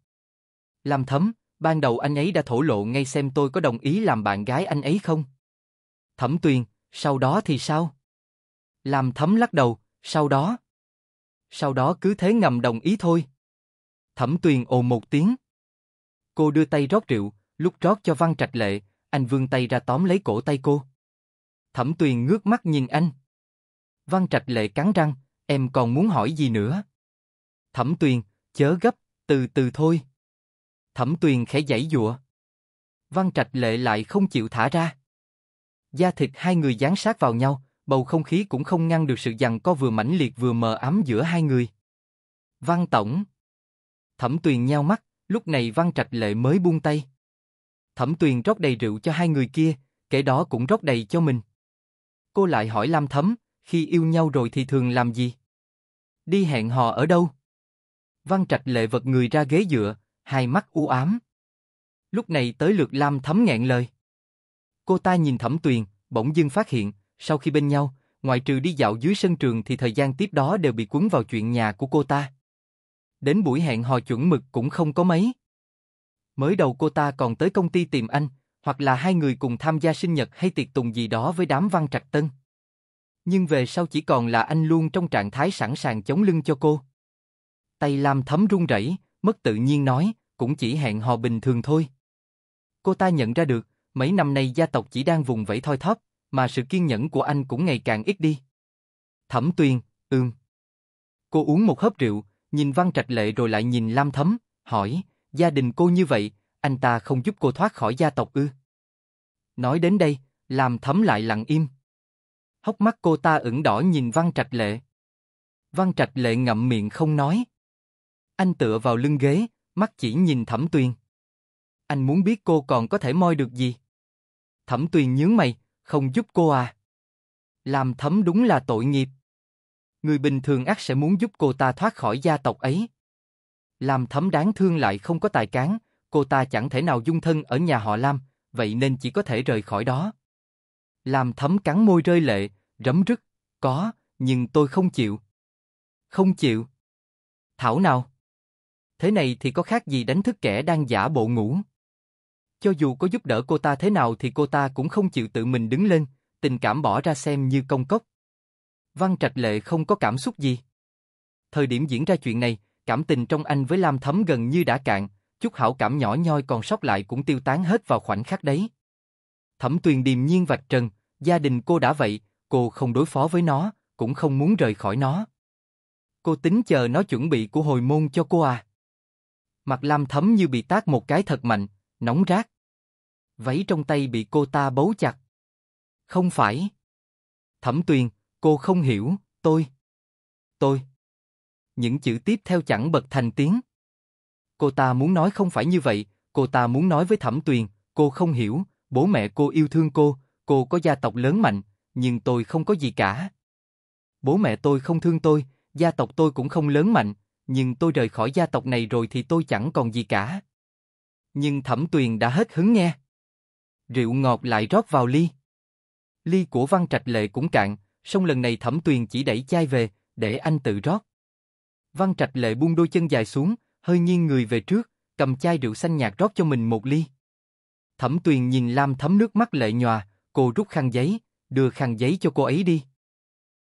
Làm thấm, ban đầu anh ấy đã thổ lộ ngay xem tôi có đồng ý làm bạn gái anh ấy không? Thẩm tuyền, sau đó thì sao? Làm thấm lắc đầu, sau đó? Sau đó cứ thế ngầm đồng ý thôi. Thẩm tuyền ồ một tiếng. Cô đưa tay rót rượu, lúc rót cho Văn Trạch Lệ, anh vươn tay ra tóm lấy cổ tay cô. Thẩm Tuyền ngước mắt nhìn anh. Văn Trạch Lệ cắn răng, Em còn muốn hỏi gì nữa? Thẩm Tuyền, chớ gấp, từ từ thôi. Thẩm Tuyền khẽ giãy dụa. Văn Trạch Lệ lại không chịu thả ra. Da thịt hai người dán sát vào nhau, bầu không khí cũng không ngăn được sự giằng co vừa mãnh liệt vừa mờ ám giữa hai người. Văn Tổng Thẩm Tuyền nheo mắt, lúc này Văn Trạch Lệ mới buông tay. Thẩm Tuyền rót đầy rượu cho hai người kia, kẻ đó cũng rót đầy cho mình. Cô lại hỏi Lam Thấm, khi yêu nhau rồi thì thường làm gì? Đi hẹn hò ở đâu? Văn Trạch lệ vật người ra ghế dựa, hai mắt u ám. Lúc này tới lượt Lam Thấm nghẹn lời. Cô ta nhìn Thẩm Tuyền, bỗng dưng phát hiện, sau khi bên nhau, ngoại trừ đi dạo dưới sân trường thì thời gian tiếp đó đều bị cuốn vào chuyện nhà của cô ta. Đến buổi hẹn hò chuẩn mực cũng không có mấy. Mới đầu cô ta còn tới công ty tìm anh, hoặc là hai người cùng tham gia sinh nhật hay tiệc tùng gì đó với đám Văn Trạch Tân nhưng về sau chỉ còn là anh luôn trong trạng thái sẵn sàng chống lưng cho cô. Tay Lam thấm run rẩy, mất tự nhiên nói, cũng chỉ hẹn hò bình thường thôi. Cô ta nhận ra được, mấy năm nay gia tộc chỉ đang vùng vẫy thoi thóp, mà sự kiên nhẫn của anh cũng ngày càng ít đi. Thẩm Tuyền, ừm. Cô uống một hớp rượu, nhìn Văn Trạch Lệ rồi lại nhìn Lam Thấm, hỏi, gia đình cô như vậy, anh ta không giúp cô thoát khỏi gia tộc ư? Nói đến đây, Lam Thấm lại lặng im. Hốc mắt cô ta ửng đỏ nhìn Văn Trạch Lệ. Văn Trạch Lệ ngậm miệng không nói. Anh tựa vào lưng ghế, mắt chỉ nhìn Thẩm Tuyền. Anh muốn biết cô còn có thể moi được gì? Thẩm Tuyền nhướng mày, không giúp cô à? Làm thấm đúng là tội nghiệp. Người bình thường ác sẽ muốn giúp cô ta thoát khỏi gia tộc ấy. Làm thấm đáng thương lại không có tài cán, cô ta chẳng thể nào dung thân ở nhà họ Lam, vậy nên chỉ có thể rời khỏi đó. Làm thấm cắn môi rơi lệ, rấm rứt, có, nhưng tôi không chịu. Không chịu. Thảo nào. Thế này thì có khác gì đánh thức kẻ đang giả bộ ngủ. Cho dù có giúp đỡ cô ta thế nào thì cô ta cũng không chịu tự mình đứng lên, tình cảm bỏ ra xem như công cốc. Văn Trạch Lệ không có cảm xúc gì. Thời điểm diễn ra chuyện này, cảm tình trong anh với Lam Thấm gần như đã cạn, chút hảo cảm nhỏ nhoi còn sót lại cũng tiêu tán hết vào khoảnh khắc đấy. Thẩm Tuyền điềm nhiên vạch trần, gia đình cô đã vậy, cô không đối phó với nó, cũng không muốn rời khỏi nó. Cô tính chờ nó chuẩn bị của hồi môn cho cô à? Mặt Lam Thấm như bị tát một cái thật mạnh, nóng rát. Váy trong tay bị cô ta bấu chặt. Không phải. Thẩm Tuyền, cô không hiểu, tôi. Tôi. Những chữ tiếp theo chẳng bật thành tiếng. Cô ta muốn nói không phải như vậy, cô ta muốn nói với Thẩm Tuyền, cô không hiểu, Bố mẹ cô yêu thương cô, cô có gia tộc lớn mạnh, nhưng tôi không có gì cả. Bố mẹ tôi không thương tôi, gia tộc tôi cũng không lớn mạnh, nhưng tôi rời khỏi gia tộc này rồi thì tôi chẳng còn gì cả. Nhưng Thẩm Tuyền đã hết hứng nghe. Rượu ngọt lại rót vào ly. Ly của Văn Trạch Lệ cũng cạn, song lần này Thẩm Tuyền chỉ đẩy chai về, để anh tự rót. Văn Trạch Lệ buông đôi chân dài xuống, hơi nghiêng người về trước, cầm chai rượu xanh nhạt rót cho mình một ly. Thẩm Tuyền nhìn Lam Thấm nước mắt lệ nhòa, cô rút khăn giấy, đưa khăn giấy cho cô ấy đi.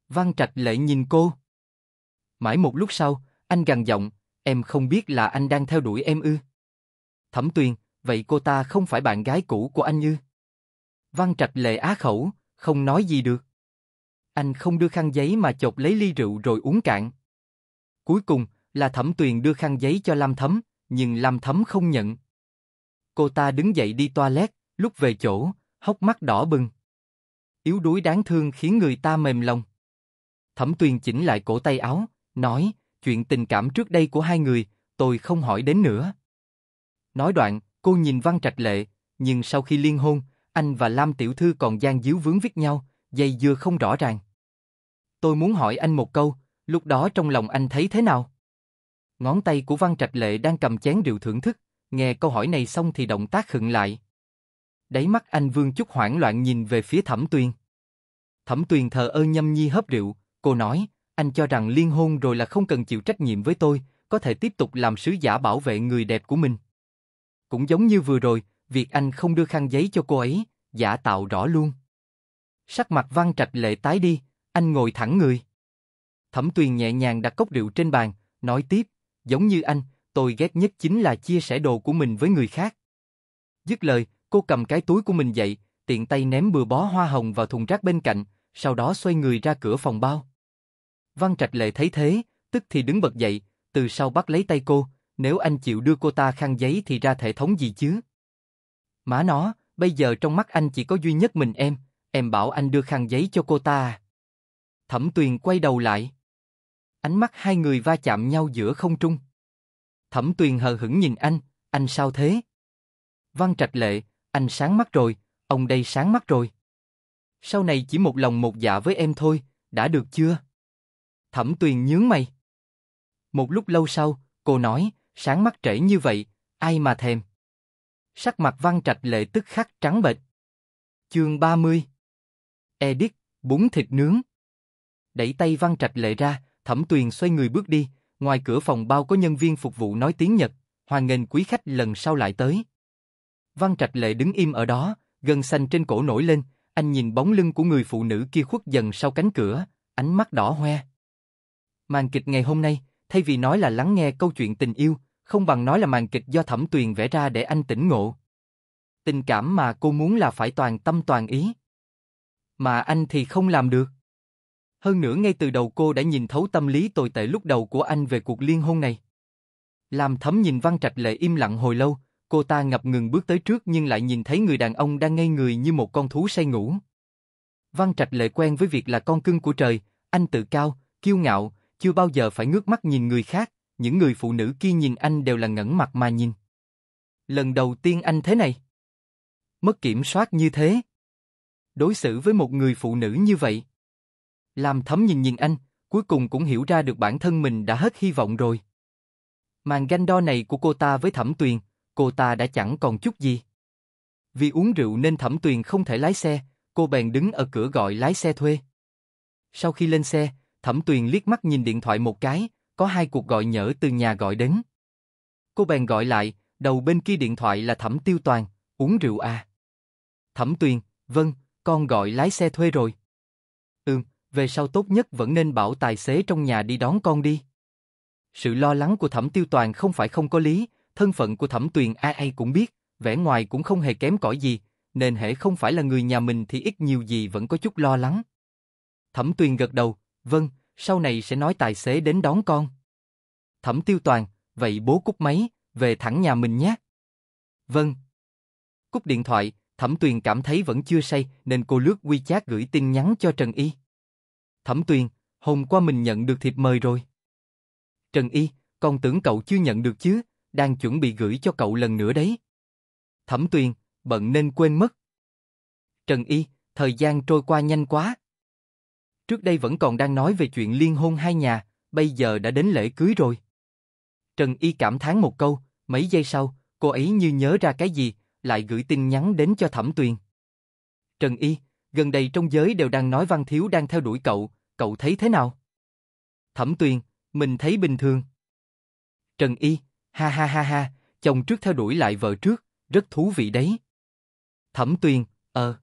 Văn Trạch lệ nhìn cô. Mãi một lúc sau, anh gằn giọng, em không biết là anh đang theo đuổi em ư. Thẩm Tuyền, vậy cô ta không phải bạn gái cũ của anh như? Văn Trạch lệ á khẩu, không nói gì được. Anh không đưa khăn giấy mà chộp lấy ly rượu rồi uống cạn. Cuối cùng là Thẩm Tuyền đưa khăn giấy cho Lam Thấm, nhưng Lam Thấm không nhận cô ta đứng dậy đi toilet, lúc về chỗ, hốc mắt đỏ bừng. Yếu đuối đáng thương khiến người ta mềm lòng. Thẩm Tuyền chỉnh lại cổ tay áo, nói, chuyện tình cảm trước đây của hai người, tôi không hỏi đến nữa. Nói đoạn, cô nhìn Văn Trạch Lệ, nhưng sau khi liên hôn, anh và Lam Tiểu Thư còn gian díu vướng viết nhau, dây dưa không rõ ràng. Tôi muốn hỏi anh một câu, lúc đó trong lòng anh thấy thế nào? Ngón tay của Văn Trạch Lệ đang cầm chén rượu thưởng thức, Nghe câu hỏi này xong thì động tác khựng lại. Đáy mắt anh Vương chút hoảng loạn nhìn về phía Thẩm Tuyền. Thẩm Tuyền thờ ơ nhâm nhi hấp rượu, cô nói, anh cho rằng liên hôn rồi là không cần chịu trách nhiệm với tôi, có thể tiếp tục làm sứ giả bảo vệ người đẹp của mình. Cũng giống như vừa rồi, việc anh không đưa khăn giấy cho cô ấy, giả tạo rõ luôn. Sắc mặt văn trạch lệ tái đi, anh ngồi thẳng người. Thẩm Tuyền nhẹ nhàng đặt cốc rượu trên bàn, nói tiếp, giống như anh, tôi ghét nhất chính là chia sẻ đồ của mình với người khác. Dứt lời, cô cầm cái túi của mình dậy, tiện tay ném bừa bó hoa hồng vào thùng rác bên cạnh, sau đó xoay người ra cửa phòng bao. Văn Trạch Lệ thấy thế, tức thì đứng bật dậy, từ sau bắt lấy tay cô, nếu anh chịu đưa cô ta khăn giấy thì ra hệ thống gì chứ? Má nó, bây giờ trong mắt anh chỉ có duy nhất mình em, em bảo anh đưa khăn giấy cho cô ta à? Thẩm Tuyền quay đầu lại. Ánh mắt hai người va chạm nhau giữa không trung. Thẩm Tuyền hờ hững nhìn anh, anh sao thế? Văn Trạch Lệ, anh sáng mắt rồi, ông đây sáng mắt rồi. Sau này chỉ một lòng một dạ với em thôi, đã được chưa? Thẩm Tuyền nhướng mày. Một lúc lâu sau, cô nói, sáng mắt trễ như vậy, ai mà thèm. Sắc mặt Văn Trạch Lệ tức khắc trắng bệch. Chương 30 Edit, bún thịt nướng. Đẩy tay Văn Trạch Lệ ra, Thẩm Tuyền xoay người bước đi, ngoài cửa phòng bao có nhân viên phục vụ nói tiếng Nhật, hoan nghênh quý khách lần sau lại tới. Văn Trạch Lệ đứng im ở đó, gân xanh trên cổ nổi lên, anh nhìn bóng lưng của người phụ nữ kia khuất dần sau cánh cửa, ánh mắt đỏ hoe. Màn kịch ngày hôm nay, thay vì nói là lắng nghe câu chuyện tình yêu, không bằng nói là màn kịch do Thẩm Tuyền vẽ ra để anh tỉnh ngộ. Tình cảm mà cô muốn là phải toàn tâm toàn ý. Mà anh thì không làm được. Hơn nữa ngay từ đầu cô đã nhìn thấu tâm lý tồi tệ lúc đầu của anh về cuộc liên hôn này. Làm thấm nhìn Văn Trạch Lệ im lặng hồi lâu, cô ta ngập ngừng bước tới trước nhưng lại nhìn thấy người đàn ông đang ngây người như một con thú say ngủ. Văn Trạch Lệ quen với việc là con cưng của trời, anh tự cao, kiêu ngạo, chưa bao giờ phải ngước mắt nhìn người khác, những người phụ nữ kia nhìn anh đều là ngẩn mặt mà nhìn. Lần đầu tiên anh thế này. Mất kiểm soát như thế. Đối xử với một người phụ nữ như vậy. Làm thấm nhìn nhìn anh, cuối cùng cũng hiểu ra được bản thân mình đã hết hy vọng rồi. Màn ganh đo này của cô ta với Thẩm Tuyền, cô ta đã chẳng còn chút gì. Vì uống rượu nên Thẩm Tuyền không thể lái xe, cô bèn đứng ở cửa gọi lái xe thuê. Sau khi lên xe, Thẩm Tuyền liếc mắt nhìn điện thoại một cái, có hai cuộc gọi nhỡ từ nhà gọi đến. Cô bèn gọi lại, đầu bên kia điện thoại là Thẩm Tiêu Toàn, uống rượu à? Thẩm Tuyền, vâng, con gọi lái xe thuê rồi về sau tốt nhất vẫn nên bảo tài xế trong nhà đi đón con đi. Sự lo lắng của Thẩm Tiêu Toàn không phải không có lý, thân phận của Thẩm Tuyền ai ai cũng biết, vẻ ngoài cũng không hề kém cỏi gì, nên hệ không phải là người nhà mình thì ít nhiều gì vẫn có chút lo lắng. Thẩm Tuyền gật đầu, vâng, sau này sẽ nói tài xế đến đón con. Thẩm Tiêu Toàn, vậy bố cúp máy, về thẳng nhà mình nhé. Vâng. Cúp điện thoại, Thẩm Tuyền cảm thấy vẫn chưa say nên cô lướt WeChat gửi tin nhắn cho Trần Y. Thẩm Tuyền, hôm qua mình nhận được thiệp mời rồi. Trần Y, con tưởng cậu chưa nhận được chứ, đang chuẩn bị gửi cho cậu lần nữa đấy. Thẩm Tuyền, bận nên quên mất. Trần Y, thời gian trôi qua nhanh quá. Trước đây vẫn còn đang nói về chuyện liên hôn hai nhà, bây giờ đã đến lễ cưới rồi. Trần Y cảm thán một câu, mấy giây sau, cô ấy như nhớ ra cái gì, lại gửi tin nhắn đến cho Thẩm Tuyền. Trần Y, gần đây trong giới đều đang nói Văn Thiếu đang theo đuổi cậu, cậu thấy thế nào? Thẩm Tuyền, mình thấy bình thường. Trần Y, ha ha ha ha, chồng trước theo đuổi lại vợ trước, rất thú vị đấy. Thẩm Tuyền, ờ.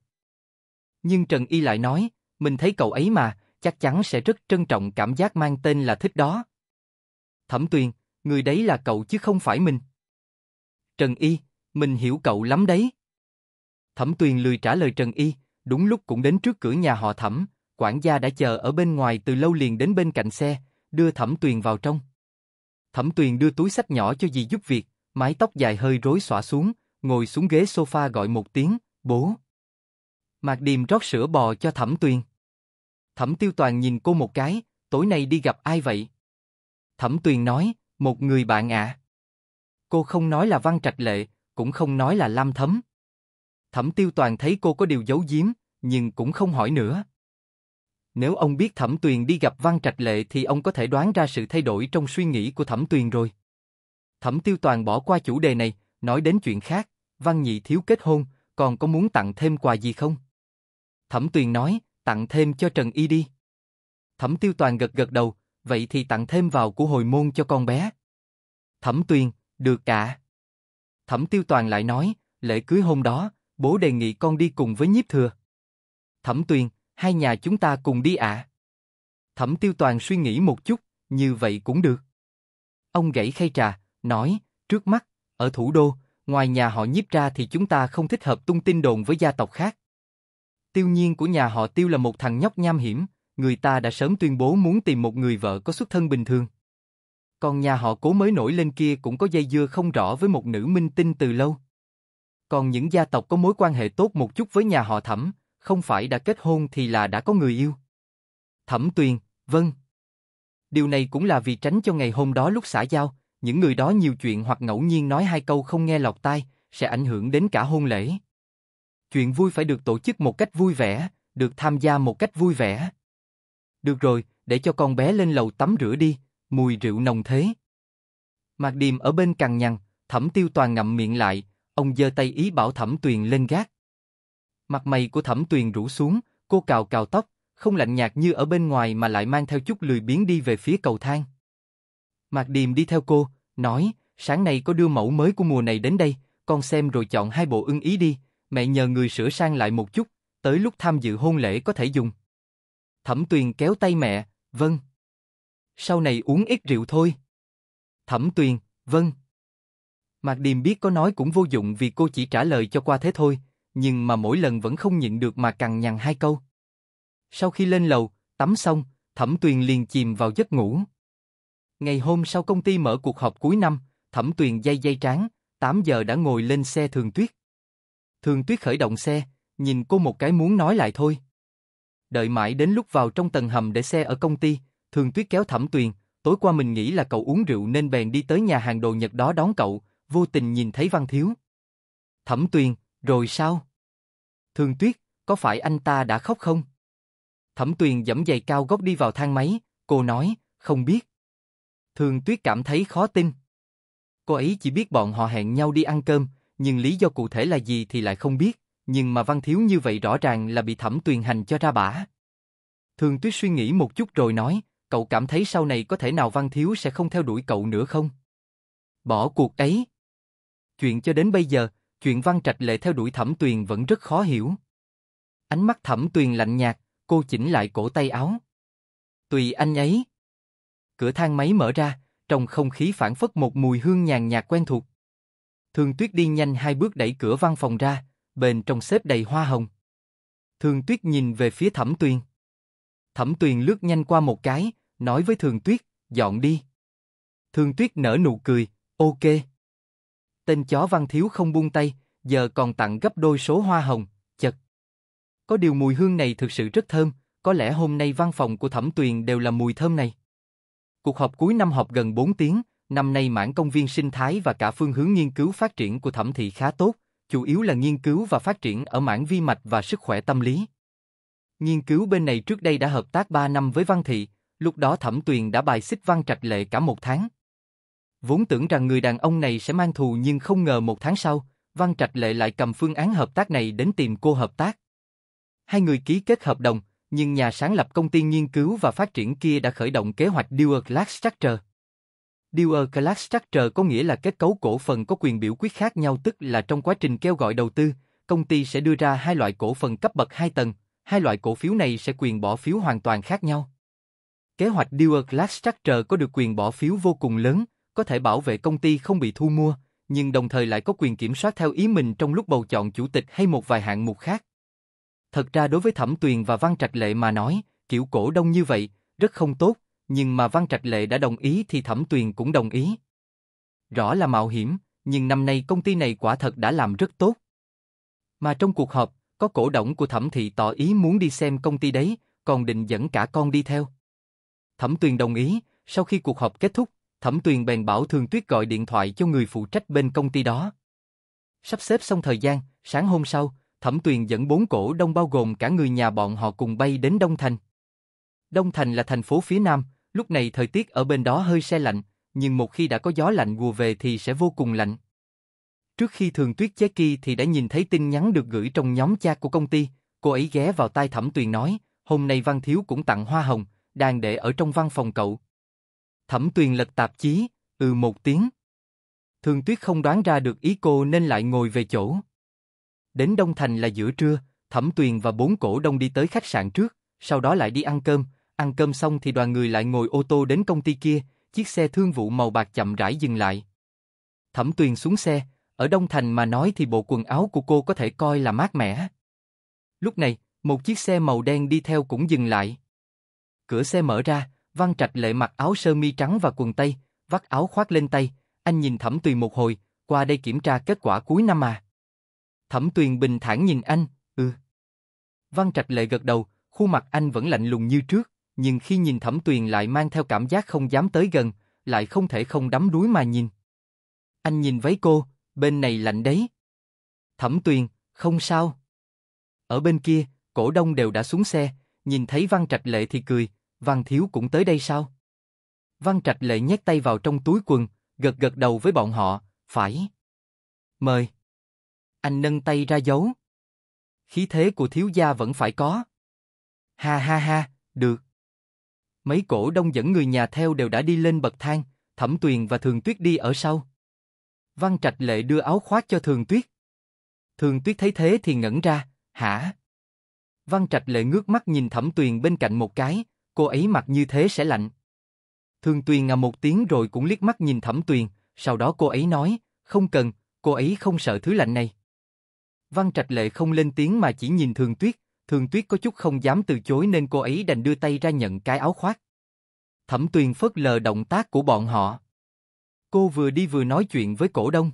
Nhưng Trần Y lại nói, mình thấy cậu ấy mà, chắc chắn sẽ rất trân trọng cảm giác mang tên là thích đó. Thẩm Tuyền, người đấy là cậu chứ không phải mình. Trần Y, mình hiểu cậu lắm đấy. Thẩm Tuyền lười trả lời Trần Y, Đúng lúc cũng đến trước cửa nhà họ Thẩm, quản gia đã chờ ở bên ngoài từ lâu liền đến bên cạnh xe, đưa Thẩm Tuyền vào trong. Thẩm Tuyền đưa túi sách nhỏ cho dì giúp việc, mái tóc dài hơi rối xõa xuống, ngồi xuống ghế sofa gọi một tiếng, bố. Mạc Điềm rót sữa bò cho Thẩm Tuyền. Thẩm Tiêu Toàn nhìn cô một cái, tối nay đi gặp ai vậy? Thẩm Tuyền nói, một người bạn ạ. Cô không nói là Văn Trạch Lệ, cũng không nói là Lam Thấm. Thẩm Tiêu Toàn thấy cô có điều giấu giếm, nhưng cũng không hỏi nữa. Nếu ông biết Thẩm Tuyền đi gặp Văn Trạch Lệ thì ông có thể đoán ra sự thay đổi trong suy nghĩ của Thẩm Tuyền rồi. Thẩm Tiêu Toàn bỏ qua chủ đề này, nói đến chuyện khác, Văn Nhị thiếu kết hôn, còn có muốn tặng thêm quà gì không? Thẩm Tuyền nói, tặng thêm cho Trần Y đi. Thẩm Tiêu Toàn gật gật đầu, vậy thì tặng thêm vào của hồi môn cho con bé. Thẩm Tuyền, được cả. Thẩm Tiêu Toàn lại nói, lễ cưới hôm đó, bố đề nghị con đi cùng với nhiếp thừa. Thẩm Tuyền, hai nhà chúng ta cùng đi ạ. Thẩm Tiêu Toàn suy nghĩ một chút, như vậy cũng được. Ông gãy khay trà, nói, trước mắt, ở thủ đô, ngoài nhà họ nhiếp ra thì chúng ta không thích hợp tung tin đồn với gia tộc khác. Tiêu nhiên của nhà họ Tiêu là một thằng nhóc nham hiểm, người ta đã sớm tuyên bố muốn tìm một người vợ có xuất thân bình thường. Còn nhà họ cố mới nổi lên kia cũng có dây dưa không rõ với một nữ minh tinh từ lâu. Còn những gia tộc có mối quan hệ tốt một chút với nhà họ Thẩm, không phải đã kết hôn thì là đã có người yêu. Thẩm Tuyền, vâng. Điều này cũng là vì tránh cho ngày hôm đó lúc xã giao, những người đó nhiều chuyện hoặc ngẫu nhiên nói hai câu không nghe lọt tai, sẽ ảnh hưởng đến cả hôn lễ. Chuyện vui phải được tổ chức một cách vui vẻ, được tham gia một cách vui vẻ. Được rồi, để cho con bé lên lầu tắm rửa đi, mùi rượu nồng thế. Mạc Điềm ở bên cằn nhằn, thẩm tiêu toàn ngậm miệng lại, Ông giơ tay ý bảo Thẩm Tuyền lên gác. Mặt mày của Thẩm Tuyền rũ xuống, cô cào cào tóc, không lạnh nhạt như ở bên ngoài mà lại mang theo chút lười biếng đi về phía cầu thang. Mạc Điềm đi theo cô, nói, sáng nay có đưa mẫu mới của mùa này đến đây, con xem rồi chọn hai bộ ưng ý đi, mẹ nhờ người sửa sang lại một chút, tới lúc tham dự hôn lễ có thể dùng. Thẩm Tuyền kéo tay mẹ, vâng. Sau này uống ít rượu thôi. Thẩm Tuyền, vâng. Mạc Điềm biết có nói cũng vô dụng vì cô chỉ trả lời cho qua thế thôi, nhưng mà mỗi lần vẫn không nhịn được mà cằn nhằn hai câu. Sau khi lên lầu, tắm xong, Thẩm Tuyền liền chìm vào giấc ngủ. Ngày hôm sau công ty mở cuộc họp cuối năm, Thẩm Tuyền dây dây tráng, 8 giờ đã ngồi lên xe Thường Tuyết. Thường Tuyết khởi động xe, nhìn cô một cái muốn nói lại thôi. Đợi mãi đến lúc vào trong tầng hầm để xe ở công ty, Thường Tuyết kéo Thẩm Tuyền, tối qua mình nghĩ là cậu uống rượu nên bèn đi tới nhà hàng đồ Nhật đó đón cậu, vô tình nhìn thấy Văn Thiếu. Thẩm Tuyền, rồi sao? Thường Tuyết, có phải anh ta đã khóc không? Thẩm Tuyền dẫm giày cao gót đi vào thang máy, cô nói, không biết. Thường Tuyết cảm thấy khó tin. Cô ấy chỉ biết bọn họ hẹn nhau đi ăn cơm, nhưng lý do cụ thể là gì thì lại không biết, nhưng mà Văn Thiếu như vậy rõ ràng là bị Thẩm Tuyền hành cho ra bả. Thường Tuyết suy nghĩ một chút rồi nói, cậu cảm thấy sau này có thể nào Văn Thiếu sẽ không theo đuổi cậu nữa không? Bỏ cuộc ấy. Chuyện cho đến bây giờ, chuyện Văn Trạch Lệ theo đuổi Thẩm Tuyền vẫn rất khó hiểu. Ánh mắt Thẩm Tuyền lạnh nhạt, cô chỉnh lại cổ tay áo. Tùy anh ấy. Cửa thang máy mở ra, trong không khí phản phất một mùi hương nhàn nhạt quen thuộc. Thường Tuyết đi nhanh hai bước đẩy cửa văn phòng ra, bên trong xếp đầy hoa hồng. Thường Tuyết nhìn về phía Thẩm Tuyền. Thẩm Tuyền lướt nhanh qua một cái, nói với Thường Tuyết, dọn đi. Thường Tuyết nở nụ cười, ok tên chó văn thiếu không buông tay, giờ còn tặng gấp đôi số hoa hồng, chật. Có điều mùi hương này thực sự rất thơm, có lẽ hôm nay văn phòng của Thẩm Tuyền đều là mùi thơm này. Cuộc họp cuối năm họp gần 4 tiếng, năm nay mảng công viên sinh thái và cả phương hướng nghiên cứu phát triển của Thẩm thị khá tốt, chủ yếu là nghiên cứu và phát triển ở mảng vi mạch và sức khỏe tâm lý. Nghiên cứu bên này trước đây đã hợp tác 3 năm với Văn thị, lúc đó Thẩm Tuyền đã bài xích Văn Trạch Lệ cả một tháng. Vốn tưởng rằng người đàn ông này sẽ mang thù nhưng không ngờ một tháng sau, Văn Trạch Lệ lại cầm phương án hợp tác này đến tìm cô hợp tác. Hai người ký kết hợp đồng, nhưng nhà sáng lập công ty nghiên cứu và phát triển kia đã khởi động kế hoạch dual class Structure. dual class Structure có nghĩa là kết cấu cổ phần có quyền biểu quyết khác nhau tức là trong quá trình kêu gọi đầu tư, công ty sẽ đưa ra hai loại cổ phần cấp bậc hai tầng, hai loại cổ phiếu này sẽ quyền bỏ phiếu hoàn toàn khác nhau. Kế hoạch dual class Structure có được quyền bỏ phiếu vô cùng lớn, có thể bảo vệ công ty không bị thu mua, nhưng đồng thời lại có quyền kiểm soát theo ý mình trong lúc bầu chọn chủ tịch hay một vài hạng mục khác. Thật ra đối với Thẩm Tuyền và Văn Trạch Lệ mà nói, kiểu cổ đông như vậy, rất không tốt, nhưng mà Văn Trạch Lệ đã đồng ý thì Thẩm Tuyền cũng đồng ý. Rõ là mạo hiểm, nhưng năm nay công ty này quả thật đã làm rất tốt. Mà trong cuộc họp, có cổ động của Thẩm Thị tỏ ý muốn đi xem công ty đấy, còn định dẫn cả con đi theo. Thẩm Tuyền đồng ý, sau khi cuộc họp kết thúc, Thẩm Tuyền bèn bảo Thường Tuyết gọi điện thoại cho người phụ trách bên công ty đó. Sắp xếp xong thời gian, sáng hôm sau, Thẩm Tuyền dẫn bốn cổ đông bao gồm cả người nhà bọn họ cùng bay đến Đông Thành. Đông Thành là thành phố phía Nam, lúc này thời tiết ở bên đó hơi xe lạnh, nhưng một khi đã có gió lạnh gùa về thì sẽ vô cùng lạnh. Trước khi Thường Tuyết chế kỳ thì đã nhìn thấy tin nhắn được gửi trong nhóm chat của công ty, cô ấy ghé vào tai Thẩm Tuyền nói, hôm nay Văn Thiếu cũng tặng hoa hồng, đang để ở trong văn phòng cậu. Thẩm tuyền lật tạp chí, ừ một tiếng. Thường tuyết không đoán ra được ý cô nên lại ngồi về chỗ. Đến Đông Thành là giữa trưa, Thẩm tuyền và bốn cổ đông đi tới khách sạn trước, sau đó lại đi ăn cơm, ăn cơm xong thì đoàn người lại ngồi ô tô đến công ty kia, chiếc xe thương vụ màu bạc chậm rãi dừng lại. Thẩm tuyền xuống xe, ở Đông Thành mà nói thì bộ quần áo của cô có thể coi là mát mẻ. Lúc này, một chiếc xe màu đen đi theo cũng dừng lại. Cửa xe mở ra, Văn Trạch Lệ mặc áo sơ mi trắng và quần tây, vắt áo khoác lên tay, anh nhìn Thẩm Tuyền một hồi, qua đây kiểm tra kết quả cuối năm à. Thẩm Tuyền bình thản nhìn anh, ừ. Văn Trạch Lệ gật đầu, khuôn mặt anh vẫn lạnh lùng như trước, nhưng khi nhìn Thẩm Tuyền lại mang theo cảm giác không dám tới gần, lại không thể không đắm đuối mà nhìn. Anh nhìn váy cô, bên này lạnh đấy. Thẩm Tuyền, không sao. Ở bên kia, cổ đông đều đã xuống xe, nhìn thấy Văn Trạch Lệ thì cười, Văn Thiếu cũng tới đây sao? Văn Trạch Lệ nhét tay vào trong túi quần, gật gật đầu với bọn họ, phải. Mời. Anh nâng tay ra dấu. Khí thế của thiếu gia vẫn phải có. Ha ha ha, được. Mấy cổ đông dẫn người nhà theo đều đã đi lên bậc thang, Thẩm Tuyền và Thường Tuyết đi ở sau. Văn Trạch Lệ đưa áo khoác cho Thường Tuyết. Thường Tuyết thấy thế thì ngẩn ra, hả? Văn Trạch Lệ ngước mắt nhìn Thẩm Tuyền bên cạnh một cái, cô ấy mặc như thế sẽ lạnh. Thương Tuyền ngà một tiếng rồi cũng liếc mắt nhìn Thẩm Tuyền, sau đó cô ấy nói, không cần, cô ấy không sợ thứ lạnh này. Văn Trạch Lệ không lên tiếng mà chỉ nhìn Thường Tuyết, Thường Tuyết có chút không dám từ chối nên cô ấy đành đưa tay ra nhận cái áo khoác. Thẩm Tuyền phớt lờ động tác của bọn họ. Cô vừa đi vừa nói chuyện với cổ đông.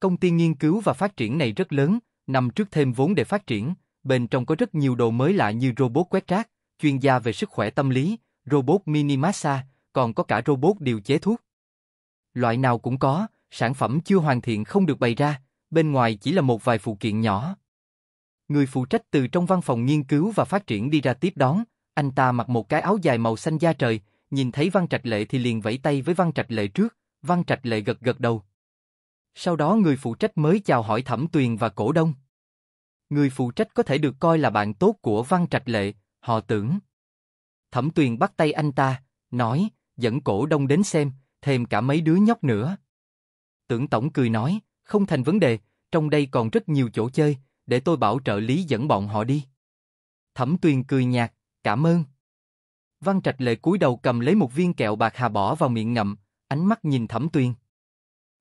Công ty nghiên cứu và phát triển này rất lớn, năm trước thêm vốn để phát triển, bên trong có rất nhiều đồ mới lạ như robot quét rác, chuyên gia về sức khỏe tâm lý, robot mini massage, còn có cả robot điều chế thuốc. Loại nào cũng có, sản phẩm chưa hoàn thiện không được bày ra, bên ngoài chỉ là một vài phụ kiện nhỏ. Người phụ trách từ trong văn phòng nghiên cứu và phát triển đi ra tiếp đón, anh ta mặc một cái áo dài màu xanh da trời, nhìn thấy Văn Trạch Lệ thì liền vẫy tay với Văn Trạch Lệ trước, Văn Trạch Lệ gật gật đầu. Sau đó người phụ trách mới chào hỏi Thẩm Tuyền và Cổ Đông. Người phụ trách có thể được coi là bạn tốt của Văn Trạch Lệ, Họ tưởng. Thẩm Tuyền bắt tay anh ta, nói, dẫn cổ đông đến xem, thêm cả mấy đứa nhóc nữa. Tưởng Tổng cười nói, không thành vấn đề, trong đây còn rất nhiều chỗ chơi, để tôi bảo trợ lý dẫn bọn họ đi. Thẩm Tuyền cười nhạt, cảm ơn. Văn Trạch Lệ cúi đầu cầm lấy một viên kẹo bạc hà bỏ vào miệng ngậm, ánh mắt nhìn Thẩm Tuyền.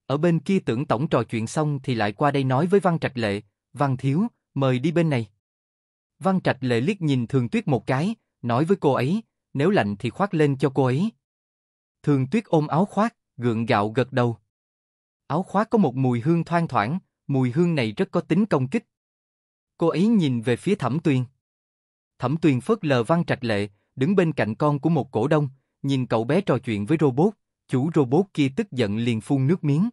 Ở bên kia tưởng tổng trò chuyện xong thì lại qua đây nói với Văn Trạch Lệ, Văn Thiếu, mời đi bên này. Văn Trạch lệ liếc nhìn Thường Tuyết một cái, nói với cô ấy, nếu lạnh thì khoác lên cho cô ấy. Thường Tuyết ôm áo khoác, gượng gạo gật đầu. Áo khoác có một mùi hương thoang thoảng, mùi hương này rất có tính công kích. Cô ấy nhìn về phía Thẩm Tuyền. Thẩm Tuyền phớt lờ Văn Trạch Lệ, đứng bên cạnh con của một cổ đông, nhìn cậu bé trò chuyện với robot, chủ robot kia tức giận liền phun nước miếng.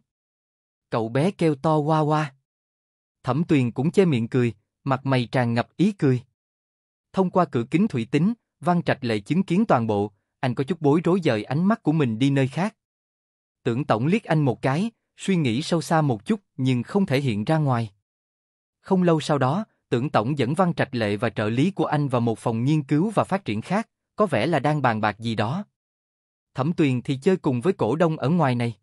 Cậu bé kêu to qua qua. Thẩm Tuyền cũng che miệng cười, mặt mày tràn ngập ý cười. Thông qua cửa kính thủy tính, Văn Trạch Lệ chứng kiến toàn bộ, anh có chút bối rối dời ánh mắt của mình đi nơi khác. Tưởng tổng liếc anh một cái, suy nghĩ sâu xa một chút nhưng không thể hiện ra ngoài. Không lâu sau đó, tưởng tổng dẫn Văn Trạch Lệ và trợ lý của anh vào một phòng nghiên cứu và phát triển khác, có vẻ là đang bàn bạc gì đó. Thẩm Tuyền thì chơi cùng với cổ đông ở ngoài này.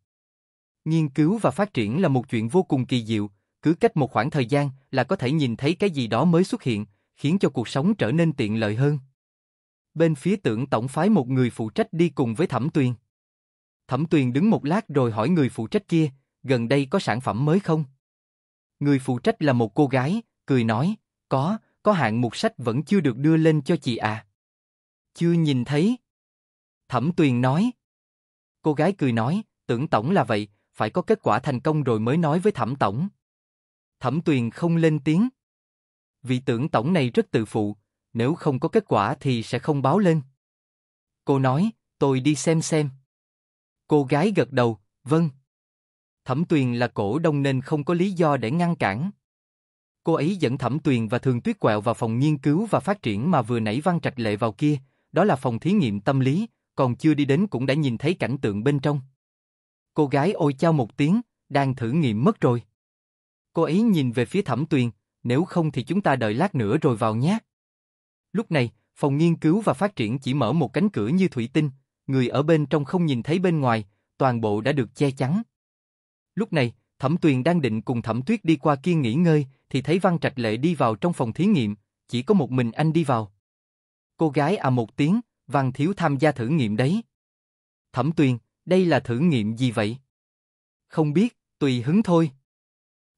Nghiên cứu và phát triển là một chuyện vô cùng kỳ diệu, cứ cách một khoảng thời gian là có thể nhìn thấy cái gì đó mới xuất hiện, khiến cho cuộc sống trở nên tiện lợi hơn. Bên phía tưởng tổng phái một người phụ trách đi cùng với Thẩm Tuyền. Thẩm Tuyền đứng một lát rồi hỏi người phụ trách kia, gần đây có sản phẩm mới không? Người phụ trách là một cô gái, cười nói, có, có hạng mục sách vẫn chưa được đưa lên cho chị à. Chưa nhìn thấy. Thẩm Tuyền nói. Cô gái cười nói, tưởng tổng là vậy, phải có kết quả thành công rồi mới nói với thẩm tổng. Thẩm Tuyền không lên tiếng. Vị tưởng tổng này rất tự phụ, nếu không có kết quả thì sẽ không báo lên. Cô nói, tôi đi xem xem. Cô gái gật đầu, vâng. Thẩm Tuyền là cổ đông nên không có lý do để ngăn cản. Cô ấy dẫn Thẩm Tuyền và Thường Tuyết Quẹo vào phòng nghiên cứu và phát triển mà vừa nãy Văn Trạch Lệ vào kia, đó là phòng thí nghiệm tâm lý, còn chưa đi đến cũng đã nhìn thấy cảnh tượng bên trong. Cô gái ôi chao một tiếng, đang thử nghiệm mất rồi. Cô ấy nhìn về phía thẩm tuyền, nếu không thì chúng ta đợi lát nữa rồi vào nhé. Lúc này, phòng nghiên cứu và phát triển chỉ mở một cánh cửa như thủy tinh, người ở bên trong không nhìn thấy bên ngoài, toàn bộ đã được che chắn. Lúc này, Thẩm Tuyền đang định cùng Thẩm Tuyết đi qua kia nghỉ ngơi, thì thấy Văn Trạch Lệ đi vào trong phòng thí nghiệm, chỉ có một mình anh đi vào. Cô gái à một tiếng, Văn Thiếu tham gia thử nghiệm đấy. Thẩm Tuyền, đây là thử nghiệm gì vậy? Không biết, tùy hứng thôi.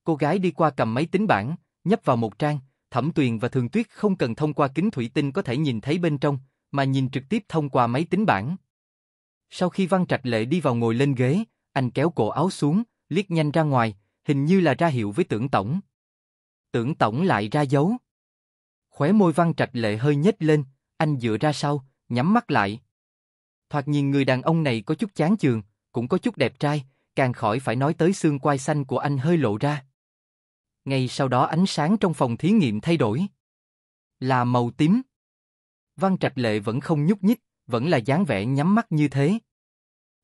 Cô gái đi qua cầm máy tính bảng, nhấp vào một trang, Thẩm Tuyền và Thường Tuyết không cần thông qua kính thủy tinh có thể nhìn thấy bên trong, mà nhìn trực tiếp thông qua máy tính bảng. Sau khi Văn Trạch Lệ đi vào ngồi lên ghế, anh kéo cổ áo xuống, liếc nhanh ra ngoài, hình như là ra hiệu với tưởng tổng. Tưởng tổng lại ra dấu. Khóe môi Văn Trạch Lệ hơi nhếch lên, anh dựa ra sau, nhắm mắt lại. Thoạt nhìn người đàn ông này có chút chán chường, cũng có chút đẹp trai, càng khỏi phải nói tới xương quai xanh của anh hơi lộ ra. Ngay sau đó ánh sáng trong phòng thí nghiệm thay đổi. Là màu tím. Văn Trạch Lệ vẫn không nhúc nhích, vẫn là dáng vẻ nhắm mắt như thế.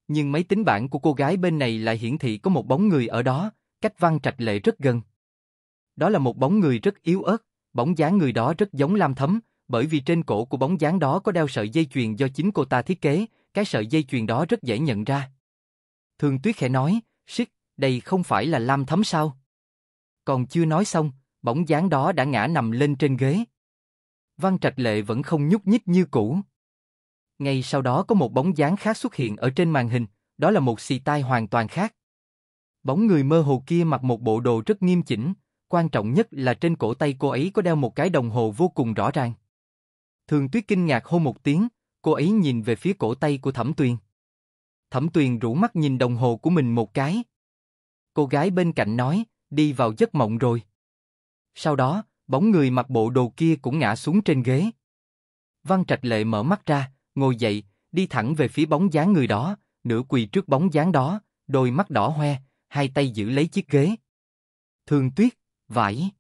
Nhưng máy tính bảng của cô gái bên này lại hiển thị có một bóng người ở đó, cách Văn Trạch Lệ rất gần. Đó là một bóng người rất yếu ớt, bóng dáng người đó rất giống Lam Thấm, bởi vì trên cổ của bóng dáng đó có đeo sợi dây chuyền do chính cô ta thiết kế, cái sợi dây chuyền đó rất dễ nhận ra. Thường Tuyết khẽ nói, "Xích, đây không phải là Lam Thấm sao?" Còn chưa nói xong, bóng dáng đó đã ngã nằm lên trên ghế. Văn Trạch Lệ vẫn không nhúc nhích như cũ. Ngay sau đó có một bóng dáng khác xuất hiện ở trên màn hình, đó là một xì tai hoàn toàn khác. Bóng người mơ hồ kia mặc một bộ đồ rất nghiêm chỉnh, quan trọng nhất là trên cổ tay cô ấy có đeo một cái đồng hồ vô cùng rõ ràng. Thường Tuyết kinh ngạc hô một tiếng, cô ấy nhìn về phía cổ tay của Thẩm Tuyền. Thẩm Tuyền rủ mắt nhìn đồng hồ của mình một cái. Cô gái bên cạnh nói, đi vào giấc mộng rồi. Sau đó, bóng người mặc bộ đồ kia cũng ngã xuống trên ghế. Văn Trạch Lệ mở mắt ra, ngồi dậy, đi thẳng về phía bóng dáng người đó, nửa quỳ trước bóng dáng đó, đôi mắt đỏ hoe, hai tay giữ lấy chiếc ghế. Thường tuyết, vải.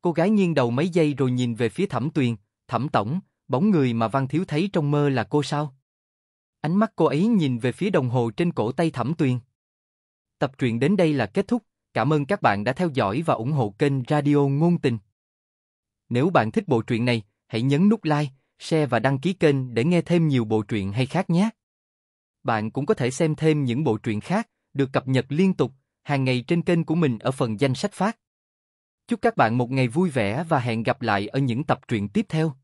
Cô gái nghiêng đầu mấy giây rồi nhìn về phía thẩm tuyền, thẩm tổng, bóng người mà Văn Thiếu thấy trong mơ là cô sao? Ánh mắt cô ấy nhìn về phía đồng hồ trên cổ tay thẩm tuyền. Tập truyện đến đây là kết thúc Cảm ơn các bạn đã theo dõi và ủng hộ kênh Radio Ngôn Tình. Nếu bạn thích bộ truyện này, hãy nhấn nút like, share và đăng ký kênh để nghe thêm nhiều bộ truyện hay khác nhé. Bạn cũng có thể xem thêm những bộ truyện khác được cập nhật liên tục hàng ngày trên kênh của mình ở phần danh sách phát. Chúc các bạn một ngày vui vẻ và hẹn gặp lại ở những tập truyện tiếp theo.